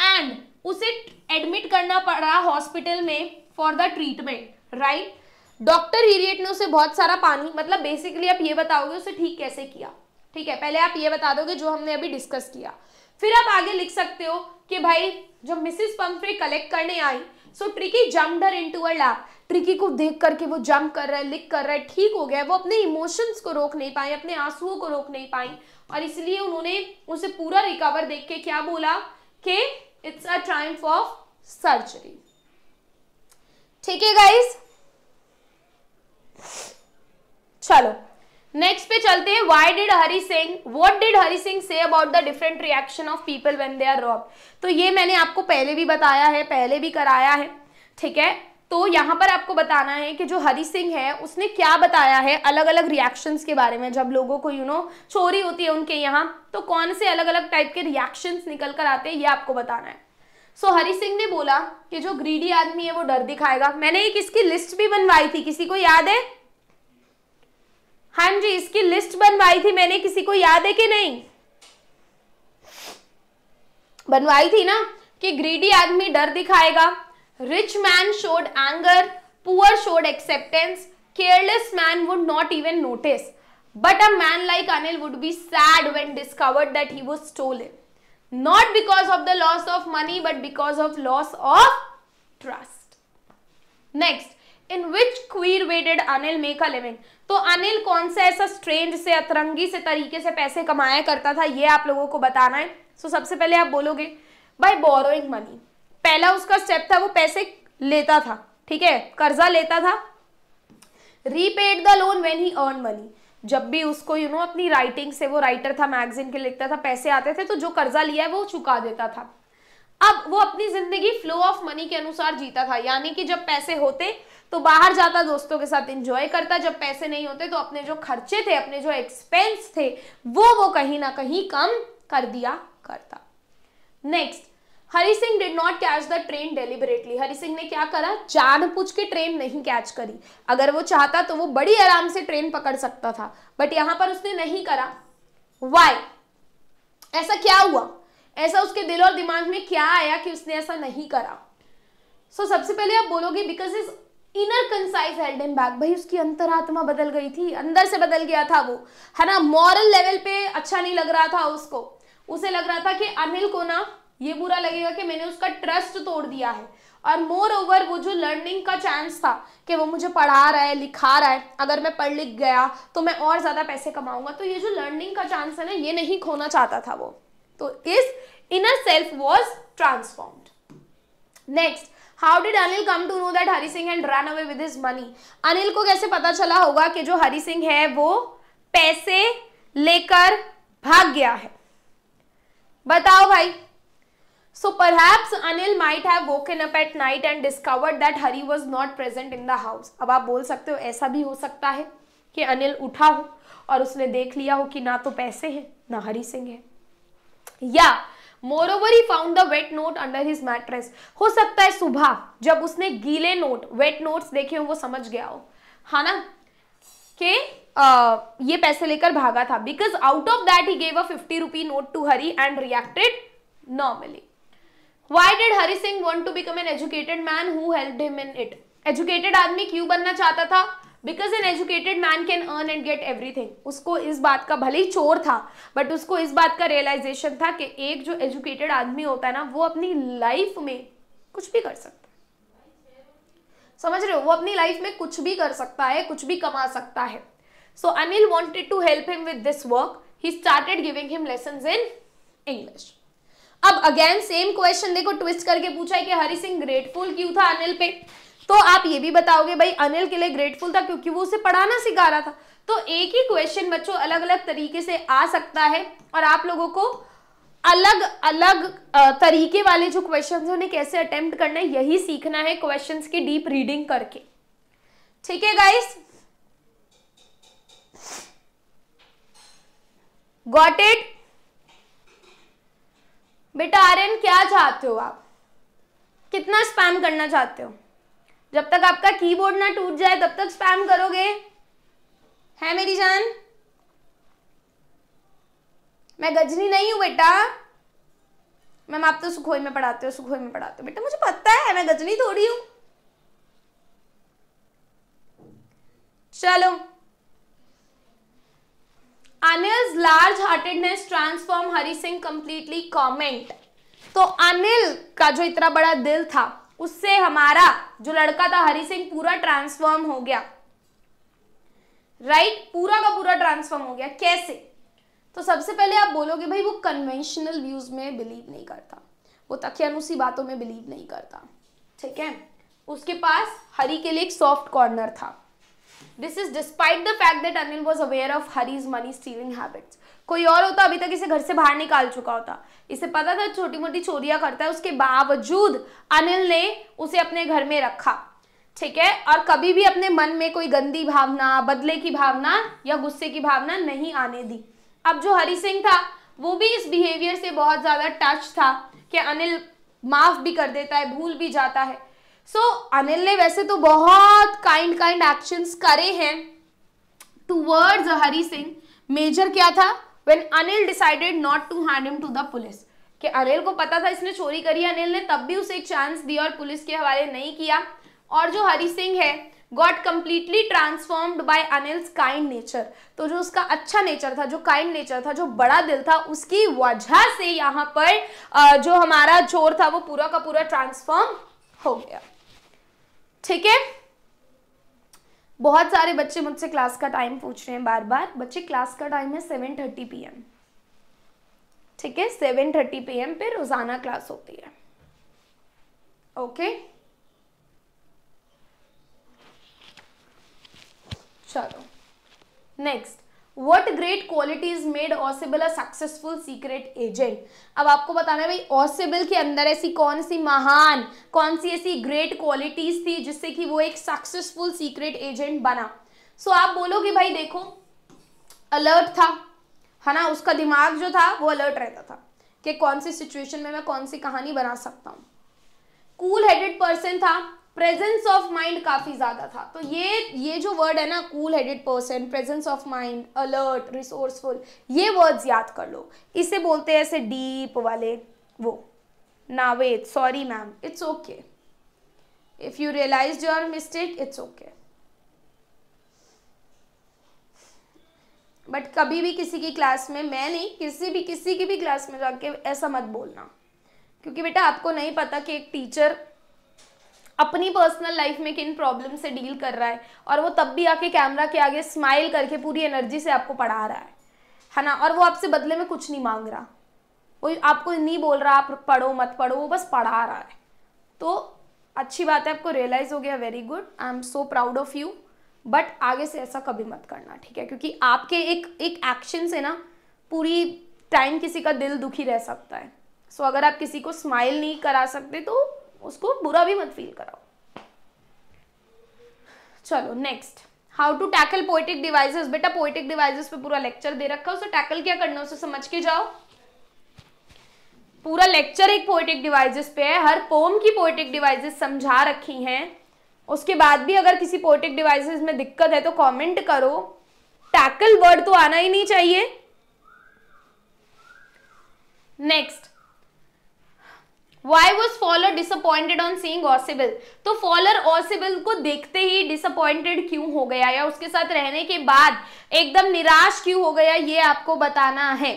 Speaker 1: एंड उसे एडमिट करना पड़ा हॉस्पिटल में for the treatment right doctor Herriot ने उसे बहुत सारा पानी मतलब बेसिकली आप ये बताओगे उसे ठीक कैसे किया ठीक है पहले आप ये बता दोगे जो हमने अभी डिस्कस किया फिर आप आगे लिख सकते हो कि भाई जब मिसिस पम्फ्रे कलेक्ट करने आई so Tricki jumped into a lap Tricki को देख करके वो जंप कर रहा है लिख कर रहा है ठीक हो गया है वो अपने इमोशंस को रोक नहीं पाई अपने आंसुओं को रोक नहीं पाई और इसलिए उन्होंने उसे पूरा रिकवर देख के क्या बोला कि it's a triumph of surgery ठीक है गाइज चलो नेक्स्ट पे चलते हैं why did Hari Singh what did Hari Singh say about the different reaction of people when they are rob तो ये मैंने आपको पहले भी बताया है पहले भी कराया है ठीक है तो यहाँ पर आपको बताना है कि जो हरी सिंह है उसने क्या बताया है अलग अलग रिएक्शंस के बारे में जब लोगों को यू नो चोरी होती है उनके यहाँ तो कौन से अलग अलग टाइप के रिएक्शंस निकल कर आते हैं ये आपको बताना है सो हरि सिंह ने बोला कि जो ग्रीडी आदमी है वो डर दिखाएगा मैंने एक इसकी लिस्ट भी बनवाई थी किसी को याद है हाँ जी इसकी लिस्ट बनवाई थी मैंने किसी को याद है कि नहीं बनवाई थी ना कि ग्रीडी आदमी डर दिखाएगा rich man showed anger poor showed acceptance careless man would not even notice but a man like Anil would be sad when discovered that he was it not because of the loss of money but because of loss of trust next in which queer way did Anil make a living तो अनिल कौन सा ऐसा strange से अतरंगी से तरीके से पैसे कमाया करता था ये आप लोगों को बताना है सो so, सबसे पहले आप बोलोगे बाय बोरोइंग मनी पहला उसका स्टेप था वो पैसे लेता था ठीक है कर्जा लेता था repaid the loan when he earn money जब भी उसको यू you नो know, अपनी राइटिंग से वो राइटर था मैगजीन के लिखता था पैसे आते थे तो जो कर्जा लिया है वो चुका देता था अब वो अपनी जिंदगी फ्लो ऑफ मनी के अनुसार जीता था यानी कि जब पैसे होते तो बाहर जाता दोस्तों के साथ एंजॉय करता जब पैसे नहीं होते तो अपने जो खर्चे थे अपने जो एक्सपेंस थे वो वो कहीं ना कहीं कम कर दिया करता next Hari Singh did not catch the train deliberately Hari Singh ने क्या करा जान पूछ के ट्रेन नहीं कैच करी अगर वो चाहता तो वो बड़ी आराम से ट्रेन पकड़ सकता था बट यहां पर उसने नहीं करा वाई ऐसा क्या हुआ ऐसा उसके दिल और दिमाग में क्या आया कि उसने ऐसा नहीं करा सो so, सबसे पहले आप बोलोगे because his inner conscience held him back भाई उसकी अंतरात्मा बदल गई थी अंदर से बदल गया था वो है ना मॉरल लेवल पे अच्छा नहीं लग रहा था उसको उसे लग रहा था कि अनिल को ना ये बुरा लगेगा कि मैंने उसका ट्रस्ट तोड़ दिया है और मोर ओवर वो जो लर्निंग का चांस था कि वो मुझे पढ़ा रहा है लिखा रहा है अगर मैं पढ़ लिख गया तो मैं और ज़्यादा पैसे कमाऊंगा तो ये जो लर्निंग का चांस है ना ये नहीं खोना चाहता था वो तो इस inner self was transform next how did Anil come to know that Hari Singh and run away with his money Anil को कैसे पता चला होगा कि जो हरी सिंह है वो पैसे लेकर भाग गया है बताओ भाई So perhaps Anil might have woken up at night and discovered that Hari was not present in the house. अब आप बोल सकते हो ऐसा भी हो सकता है कि अनिल उठा हो और उसने देख लिया हो कि ना तो पैसे हैं ना हरी सिंह है या moreover he found the wet note under his mattress हो सकता है सुबह जब उसने गीले नोट वेट नोट देखे हो वो समझ गया हो हा ना के आ, ये पैसे लेकर भागा था because out of that he gave a fifty rupee note to Hari and reacted normally why did hari singh want to become an educated man who helped him in it educated आदमी क्यों बनना चाहता था Because an educated man can earn and get everything. उसको इस बात का भले ही चोर था बट उसको इस बात का रियलाइजेशन था कि एक जो एजुकेटेड आदमी होता है ना वो अपनी लाइफ में कुछ भी कर सकता है समझ रहे हो वो अपनी लाइफ में कुछ भी कर सकता है कुछ भी कमा सकता है so Anil wanted to help him with this work he started giving him lesson in English अब अगेन सेम क्वेश्चन देखो ट्विस्ट करके पूछा है कि हरि सिंह ग्रेटफुल क्यों था अनिल पे तो आप ये भी बताओगे भाई अनिल के लिए ग्रेटफुल था क्योंकि वो उसे पढ़ाना सिखा रहा था तो एक ही क्वेश्चन बच्चों अलग अलग तरीके से आ सकता है और आप लोगों को अलग अलग तरीके वाले जो क्वेश्चन है उन्हें कैसे अटेम्प्ट करना है यही सीखना है क्वेश्चन की डीप रीडिंग करके ठीक है गाइस गॉट इट बेटा आर्यन क्या चाहते हो आप कितना स्पैम करना चाहते हो जब तक आपका कीबोर्ड ना टूट जाए तब तक स्पैम करोगे है मेरी जान मैं गजनी नहीं हूं बेटा मैम आप तो सुखोई में पढ़ाते हो सुखोई में पढ़ाते हो बेटा मुझे पता है मैं गजनी थोड़ी हूं चलो Anil's large heartedness transform Hari Singh completely comment तो अनिल का जो इतना बड़ा दिल था उससे हमारा जो लड़का था हरी सिंह पूरा ट्रांसफॉर्म हो गया राइट right? पूरा का पूरा ट्रांसफॉर्म हो गया कैसे तो सबसे पहले आप बोलोगे भाई वो कन्वेंशनल व्यूज में बिलीव नहीं करता वो तकियानुसी बातों में बिलीव नहीं करता ठीक है उसके पास हरी के लिए एक सॉफ्ट कॉर्नर था this is despite the fact that Anil was aware of Hari's money stealing habits कोई और होता अभी तक इसे घर से बाहर निकाल चुका होता इसे पता था छोटी मोटी चोरियां करता है उसके बावजूद अनिल ने उसे अपने घर में रखा ठीक है और कभी भी अपने मन में कोई गंदी भावना बदले की भावना या गुस्से की भावना नहीं आने दी अब जो हरी सिंह था वो भी इस बिहेवियर से बहुत ज़्यादा टच था कि अनिल माफ़ भी कर देता है भूल भी जाता है सो so, अनिल ने वैसे तो बहुत काइंड काइंड एक्शंस करे हैं टूवर्ड्स हरी सिंह मेजर क्या था when Anil decided not to hand him to the police कि अनिल को पता था इसने चोरी करी अनिल ने तब भी उसे एक चांस दिया और पुलिस के हवाले नहीं किया और जो हरी सिंह है got completely transformed by Anil's kind nature तो जो उसका अच्छा नेचर था जो काइंड नेचर था जो बड़ा दिल था उसकी वजह से यहाँ पर जो हमारा चोर था वो पूरा का पूरा ट्रांसफॉर्म हो गया ठीक है बहुत सारे बच्चे मुझसे क्लास का टाइम पूछ रहे हैं बार बार बच्चे क्लास का टाइम है सेवन थर्टी पी एम ठीक है सेवन थर्टी पी एम पे रोज़ाना क्लास होती है ओके चलो next what great qualities made Ausable a successful secret agent अब आपको बताना है भाई ऑसिबल के अंदर ऐसी कौन सी महान कौन सी ऐसी ग्रेट क्वालिटीज थी जिससे कि वो एक सक्सेसफुल सीक्रेट एजेंट बना सो so, आप बोलोगे भाई देखो अलर्ट था है ना उसका दिमाग जो था वो अलर्ट रहता था कि कौन सी सिचुएशन में मैं कौन सी कहानी बना सकता हूँ कूल हेडेड पर्सन था प्रेजेंस ऑफ माइंड काफ़ी ज़्यादा था तो ये ये जो वर्ड है ना cool headed person presence of mind alert resourceful ये वर्ड्स याद कर लो इसे बोलते हैं ऐसे डीप वाले वो Naved sorry ma'am it's okay if you realise your mistake it's okay but कभी भी किसी की क्लास में मैं नहीं किसी भी किसी की भी क्लास में जाके ऐसा मत बोलना क्योंकि बेटा आपको नहीं पता कि एक टीचर अपनी पर्सनल लाइफ में किन प्रॉब्लम से डील कर रहा है और वो तब भी आके कैमरा के आगे स्माइल करके पूरी एनर्जी से आपको पढ़ा रहा है है ना और वो आपसे बदले में कुछ नहीं मांग रहा वो आपको नहीं बोल रहा आप पढ़ो मत पढ़ो वो बस पढ़ा रहा है तो अच्छी बात है आपको रियलाइज़ हो गया very good I am so proud of you but आगे से ऐसा कभी मत करना ठीक है क्योंकि आपके एक एक एक्शन से ना पूरी टाइम किसी का दिल दुखी रह सकता है सो so, अगर आप किसी को स्माइल नहीं करा सकते तो उसको बुरा भी मत फील कराओ चलो next how to tackle poetic devices बेटा पोइटिक डिवाइसेस पे पूरा लेक्चर दे रखा है उसे टैकल क्या करना है उसे समझ के जाओ पूरा लेक्चर एक पोइटिक डिवाइसेस पे है हर पोम की पोइटिक डिवाइसेस समझा रखी हैं उसके बाद भी अगर किसी पोइटिक डिवाइसेस में दिक्कत है तो कमेंट करो टैकल वर्ड तो आना ही नहीं चाहिए next why was Fowler disappointed on seeing Ausable तो Fowler ऑसिबल को देखते ही डिसअपॉइंटेड क्यों हो गया या उसके साथ रहने के बाद एकदम निराश क्यों हो गया ये आपको बताना है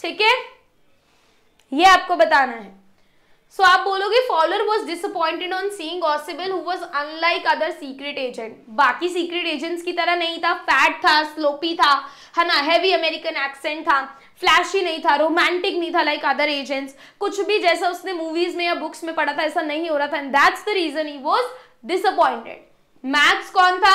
Speaker 1: ठीक है ये आपको बताना है सो आप बोलोगे Fowler was disappointed on seeing Ausable who was unlike other secret agent बाकी सीक्रेट एजेंट्स की तरह नहीं था फैट था स्लोपी था है ना हैवी अमेरिकन एक्सेंट था फ्लैशी नहीं था रोमांटिक नहीं था लाइक अदर एजेंट्स कुछ भी जैसा उसने मूवीज में या बुक्स में पढ़ा था ऐसा नहीं हो रहा था and that's the reason he was disappointed Max कौन था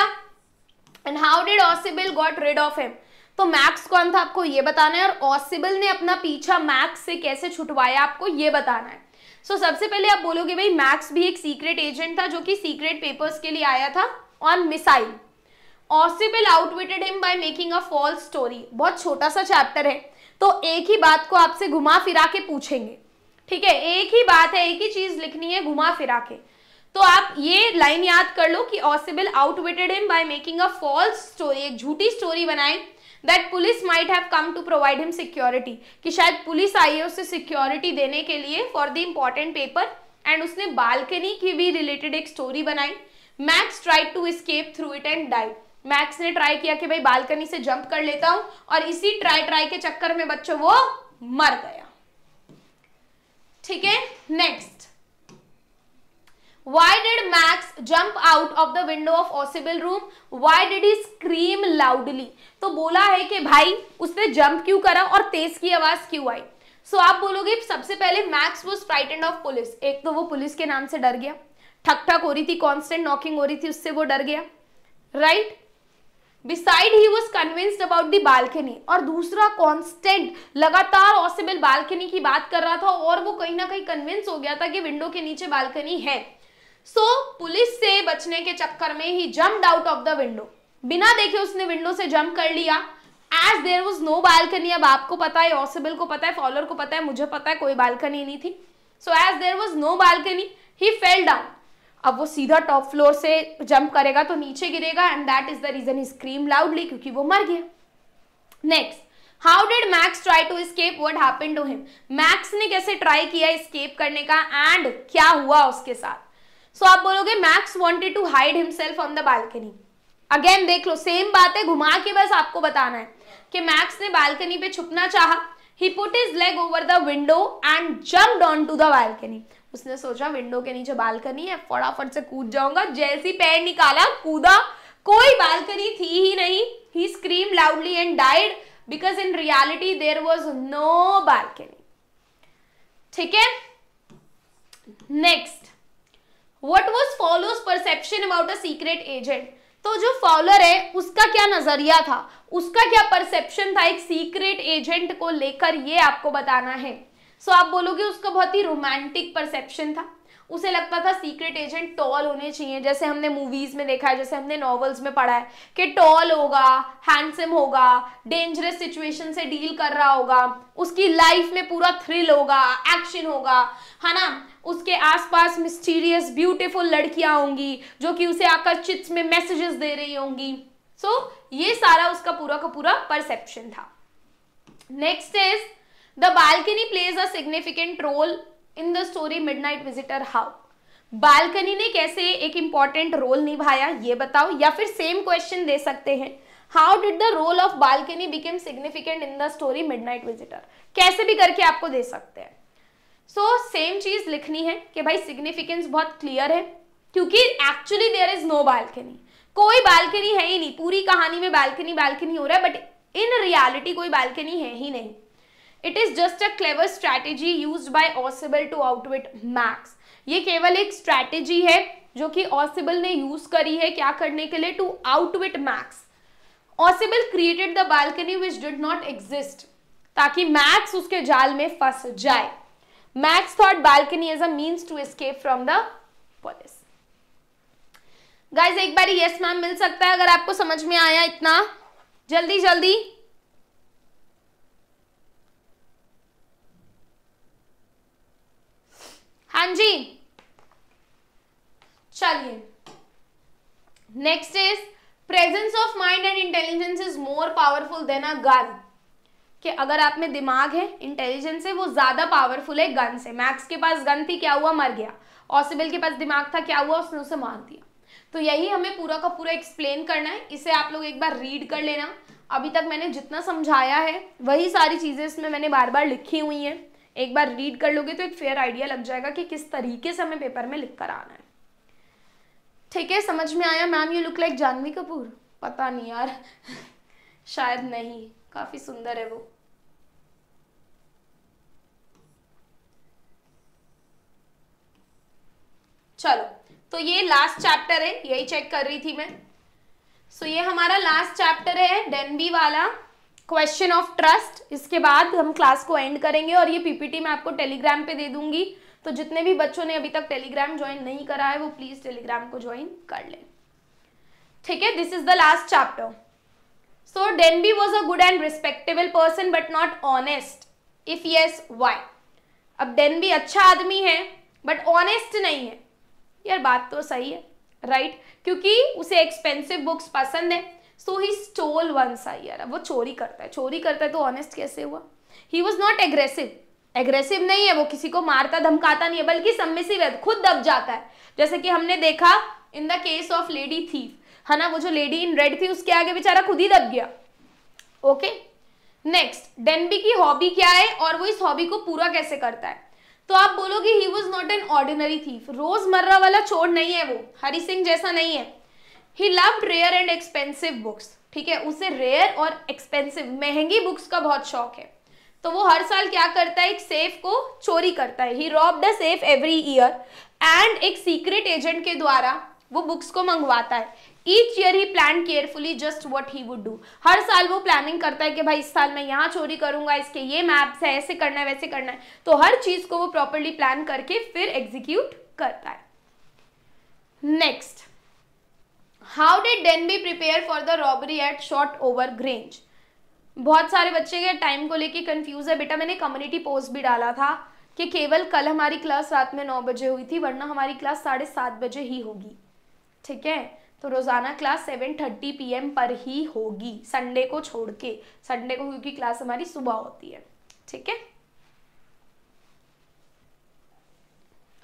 Speaker 1: and how did Ausable got rid of him तो मैक्स कौन था आपको ये बताना है और ऑसिबल ने अपना पीछा मैक्स से कैसे छुटवाया आपको ये बताना है सो so, सबसे पहले आप बोलोगे भाई मैक्स भी एक सीक्रेट एजेंट था जो कि सीक्रेट पेपर्स के लिए आया था on missile Ausable outwitted him by making a false story बहुत छोटा सा चैप्टर है तो एक ही बात को आपसे घुमा फिरा के पूछेंगे ठीक है एक ही बात है एक ही चीज लिखनी है घुमा फिरा के तो आप ये लाइन याद कर लो कि Ausable outwitted him by making a false story एक झूठी स्टोरी बनाए that police might have come to provide him security कि शायद पुलिस आई है उसे सिक्योरिटी देने के लिए for the important paper and उसने बालकनी की भी रिलेटेड एक स्टोरी बनाई Max try to escape through it and die Max ने ट्राई किया कि भाई बालकनी से जंप कर लेता हूं और इसी ट्राई ट्राई के चक्कर में बच्चों वो मर गया ठीक है next Why did Max jump out of the window of possible room? Why did he scream loudly? तो बोला है कि भाई उसने jump क्यों करा और तेज की आवाज क्यों आई so, आप बोलोगे सबसे पहले max was frightened of police एक तो वो police के नाम से डर गया ठक ठक हो रही थी constant knocking हो रही थी उससे वो डर गया right beside he was convinced about the balcony और दूसरा कॉन्स्टेंट लगातार ऑसिबल बालकनी की बात कर रहा था और वो कहीं ना कहीं कन्विंस हो गया था कि विंडो के नीचे बालकनी है सो so, पुलिस से बचने के चक्कर में he jump out of the window बिना देखे उसने विंडो से जम्प कर लिया as there was no balcony अब आपको पता है ऑसिबल को पता है फॉलोअर को पता है मुझे पता है कोई बालकनी नहीं थी so as there was no balcony he fell down अब वो सीधा टॉप फ्लोर से जंप करेगा तो नीचे गिरेगा and that is the reason he scream loudly क्योंकि वो मर गया next how did Max try to escape what happen to him Max ने कैसे ट्राई किया स्केप करने का एंड क्या हुआ उसके साथ सो आप बोलोगे Max wanted to hide himself on the balcony again देख लो सेम बात है घुमा के बस आपको बताना है कि मैक्स ने बालकनी पे छुपना चाहा he put his leg over the window and jump onto the balcony उसने सोचा विंडो के नीचे बालकनी है फटाफट से कूद जाऊंगा जैसी पैर निकाला कूदा कोई बालकनी थी ही नहीं he scream loudly and died because in reality there was no balcony ठीक है next what was Fowler's perception about a secret agent तो जो फॉलोअर है उसका क्या नजरिया था उसका क्या परसेप्शन था एक सीक्रेट एजेंट को लेकर ये आपको बताना है सो so, आप बोलोगे उसका बहुत ही रोमांटिक परसेप्शन था उसे लगता था सीक्रेट एजेंट टॉल होने चाहिए जैसे हमने मूवीज में देखा है जैसे हमने नॉवेल्स में पढ़ा है कि टॉल होगा हैंडसम होगा डेंजरस सिचुएशन से डील कर रहा होगा उसकी लाइफ में पूरा थ्रिल होगा एक्शन होगा है ना उसके आसपास मिस्टीरियस ब्यूटीफुल लड़कियां होंगी जो कि उसे आकर्षित में मैसेजेस दे रही होंगी सो so, ये सारा उसका पूरा का पूरा परसेप्शन था next is the balcony plays a significant role in the story midnight visitor how balcony ने कैसे एक इंपॉर्टेंट रोल निभाया ये बताओ या फिर सेम क्वेश्चन दे सकते हैं how did the role of balcony became significant in the story midnight visitor कैसे भी करके आपको दे सकते हैं सो सेम चीज लिखनी है कि भाई सिग्निफिकेंस बहुत क्लियर है क्योंकि actually there is no balcony कोई बालकनी है ही नहीं पूरी कहानी में बालकनी बालकनी हो रहा है बट इन रियालिटी कोई बालकनी है ही नहीं it is just a clever strategy use by Ausable to outwit Max ये केवल एक स्ट्रैटेजी है जो कि ऑसिबल ने यूज करी है क्या करने के लिए to outwit Max Ausable created the balcony which did not exist ताकि मैक्स उसके जाल में फंस जाए Max thought balcony as a means to escape from the police. Guys एक बार yes, मैम मिल सकता है अगर आपको समझ में आया इतना जल्दी जल्दी हां जी चलिए next is presence of mind and intelligence is more powerful than a gun कि अगर आप में दिमाग है इंटेलिजेंस है वो ज़्यादा पावरफुल है गन से मैक्स के पास गन थी क्या हुआ मर गया ऑसिबल के पास दिमाग था क्या हुआ उसने उसे मार दिया तो यही हमें पूरा का पूरा एक्सप्लेन करना है इसे आप लोग एक बार रीड कर लेना अभी तक मैंने जितना समझाया है वही सारी चीज़ें इसमें मैंने बार बार लिखी हुई हैं एक बार रीड कर लोगे तो एक फेयर आइडिया लग जाएगा कि किस तरीके से हमें पेपर में लिख कर आना है ठीक है समझ में आया ma'am you look like Janhvi Kapoor पता नहीं यार [LAUGHS] शायद नहीं काफ़ी सुंदर है वो चलो तो ये लास्ट चैप्टर है यही चेक कर रही थी मैं सो so, ये हमारा लास्ट चैप्टर है डेनबी वाला क्वेश्चन ऑफ ट्रस्ट इसके बाद हम क्लास को एंड करेंगे और ये पीपीटी मैं आपको टेलीग्राम पे दे दूंगी तो जितने भी बच्चों ने अभी तक टेलीग्राम ज्वाइन नहीं करा है वो प्लीज़ टेलीग्राम को ज्वाइन कर लें ठीक है this is the last chapter So Denby was a good and respectable person but not honest. If yes, why? अब डेनबी अच्छा आदमी है बट ऑनेस्ट नहीं है यार बात तो सही है राइट right? क्योंकि उसे एक्सपेंसिव बुक्स पसंद है सो ही स्टोल वन साई यार वो चोरी करता है चोरी करता है तो ऑनेस्ट कैसे हुआ he was not aggressive aggressive नहीं है वो किसी को मारता धमकाता नहीं है बल्कि सबमिसिव है खुद दब जाता है जैसे कि हमने देखा in the case of lady thief है ना वो जो लेडी इन रेड थी उसके आगे बेचारा खुद ही दब गया ओके नेक्स्ट डेनबी की हॉबी क्या है और वो इस हॉबी को पूरा कैसे करता है तो आप बोलोगे he was not an ordinary thief रोजमर्रा वाला चोर नहीं है वो हरी सिंह जैसा नहीं है he love rare and expensive books ठीक है उसे रेयर और एक्सपेंसिव महंगी बुक्स का बहुत शौक है तो वो हर साल क्या करता है एक सेफ को चोरी करता है he rob the safe every year and एक सीक्रेट एजेंट के द्वारा वो बुक्स को मंगवाता है each year he plan carefully just what he would do हर साल वो प्लानिंग करता है कि भाई इस साल मैं यहाँ चोरी करूंगा इसके ये मैप्स है ऐसे करना है वैसे करना है तो हर चीज को वो प्रॉपरली प्लान करके फिर एग्जीक्यूट करता है next how did Denby prepare for the robbery at Shotover Grange बहुत सारे बच्चे के टाइम को लेके कंफ्यूज है बेटा मैंने कम्युनिटी पोस्ट भी डाला था कि केवल कल हमारी क्लास रात में नौ बजे हुई थी वरना हमारी क्लास साढ़े सात बजे ही होगी ठीक है तो रोज़ाना क्लास सेवन थर्टी पी पर ही होगी संडे को छोड़ के संडे को क्योंकि क्लास हमारी सुबह होती है ठीक है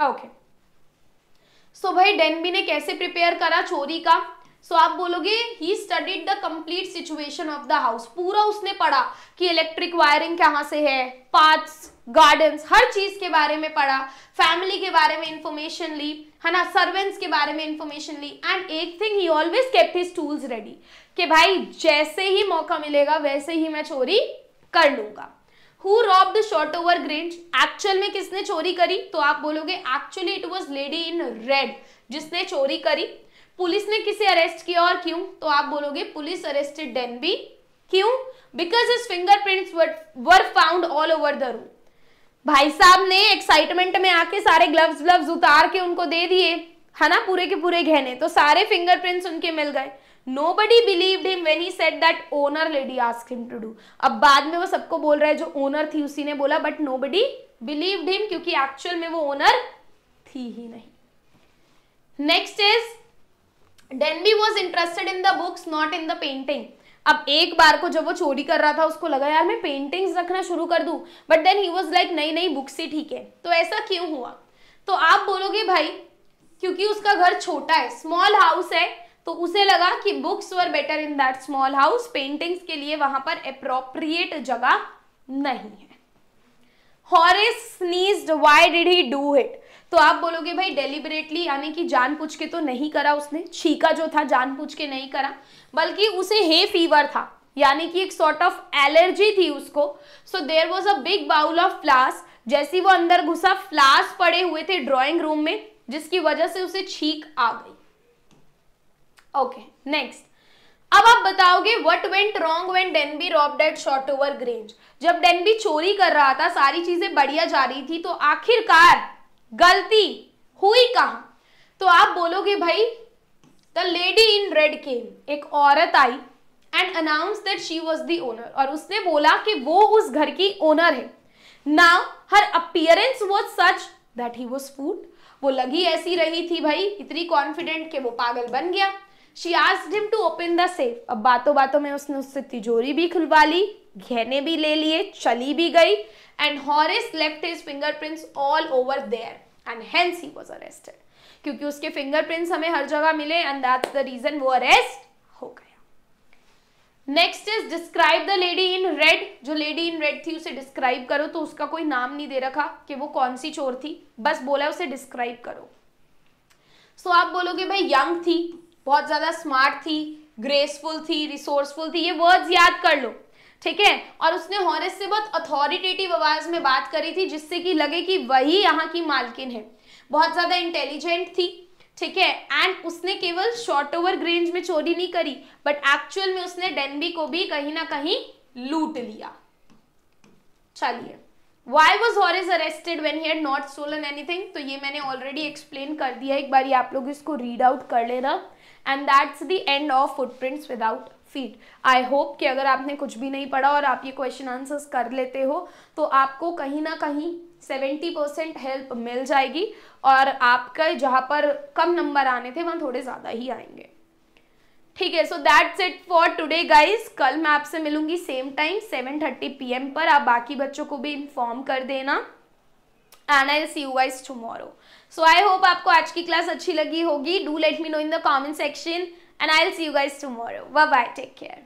Speaker 1: ओके सो भाई डेनबी ने कैसे प्रिपेयर करा चोरी का सो so, आप बोलोगे he studied the complete situation of the house पूरा उसने पढ़ा कि इलेक्ट्रिक वायरिंग कहाँ से है पार्ट्स गार्डन्स हर चीज के बारे में पढ़ा फैमिली के बारे में इंफॉर्मेशन ली है ना सर्वेंट्स के बारे में इंफॉर्मेशन ली एंड एक thing he always kept his tools ready कि भाई जैसे ही मौका मिलेगा वैसे ही मैं चोरी कर लूंगा who rob the Shotover Grange actual में किसने चोरी करी तो आप बोलोगे actually it was lady in red जिसने चोरी करी पुलिस ने किसे अरेस्ट किया और क्यों तो आप बोलोगे पुलिस अरेस्टेड डेनबी क्यों because his fingerprints were found all over the room भाई साहब ने एक्साइटमेंट में आके सारे ग्लव्स ग्लव्स उतार के उनको दे दिए है ना पूरे के पूरे गहने तो सारे फिंगरप्रिंट्स उनके मिल गए nobody believe him when he said that owner lady ask him to do अब बाद में वो सबको बोल रहा है जो ओनर थी उसी ने बोला but nobody believe him क्योंकि एक्चुअल में वो ओनर थी ही नहीं next is Denby was interested in the books not in the painting अब एक बार को जब वो चोरी कर रहा था उसको लगा यार मैं पेंटिंग्स रखना शुरू कर दूं but then he was like नई नई बुक से ठीक है तो ऐसा क्यों हुआ तो आप बोलोगे भाई क्योंकि उसका घर छोटा है स्मॉल हाउस है तो उसे लगा कि books were better in that small house paintings के लिए वहां पर अप्रोप्रिएट जगह नहीं है Horace sneezed why did he do it तो आप बोलोगे भाई डेलीबरेटली यानी कि जान पूछ के तो नहीं करा उसने छीका जो था जान पूछ के नहीं करा बल्कि उसे हे फीवर था यानी कि एक सॉर्ट ऑफ एलर्जी थी उसको so there was a big bowl of flowers जैसी वो अंदर घुसा फ्लास पड़े हुए थे ड्रॉइंग रूम में जिसकी वजह से उसे छीक आ गई ओके नेक्स्ट अब आप बताओगे what went wrong when Denby rob that Shotover Grange जब डेनबी चोरी कर रहा था सारी चीजें बढ़िया जा रही थी तो आखिरकार गलती हुई कहा तो आप बोलोगे भाई the lady in red came एक औरत आई and announce that she was the owner और उसने बोला कि वो उस घर की ओनर है now her appearance was such that he was fooled वो लगी ऐसी रही थी भाई इतनी कॉन्फिडेंट के वो पागल बन गया she asked him to open the safe अब बातों बातों में उसने उससे तिजोरी भी खुलवा ली गहने भी ले लिए चली भी गई and Horace left his fingerprints all over there and hence he was arrested क्योंकि उसके फिंगरप्रिंट्स हमें हर जगह मिले एंड दैट्स द रीजन वो अरेस्ट हो गया next is describe the lady in red जो लेडी इन रेड थी उसे डिस्क्राइब करो तो उसका कोई नाम नहीं दे रखा कि वो कौन सी चोर थी बस बोला उसे डिस्क्राइब करो सो so, आप बोलोगे भाई यंग थी बहुत ज्यादा स्मार्ट थी ग्रेसफुल थी रिसोर्सफुल थी ये वर्ड्स याद कर लो ठीक है और उसने हॉरेस से बहुत अथॉरिटेटिव आवाज में बात करी थी जिससे कि लगे कि वही यहाँ की मालकिन है बहुत ज्यादा इंटेलिजेंट थी ठीक है एंड उसने केवल शॉर्ट ओवर ग्रेंज में चोरी नहीं करी बट एक्चुअल में उसने डेनबी को भी कहीं ना कहीं लूट लिया चलिए why was Horace arrested when he had not stolen anything तो ये मैंने ऑलरेडी एक्सप्लेन कर दिया एक बार ये आप लोग इसको रीड आउट कर लेना and that's the end of footprints without feet I hope कि अगर आपने कुछ भी नहीं पढ़ा और आप ये क्वेश्चन आंसर्स कर लेते हो तो आपको कहीं ना कहीं सेवेंटी परसेंट हेल्प मिल जाएगी और आपके जहाँ पर कम नंबर आने थे वहाँ थोड़े ज़्यादा ही आएंगे ठीक है so that's it for today guys कल मैं आपसे मिलूंगी same time seven thirty PM पर आप बाकी बच्चों को भी इन्फॉर्म कर देना and I see you guys tomorrow so I hope आपको आज की क्लास अच्छी लगी होगी do let me know in the comment section and I'll see you guys tomorrow. Bye bye. Take care.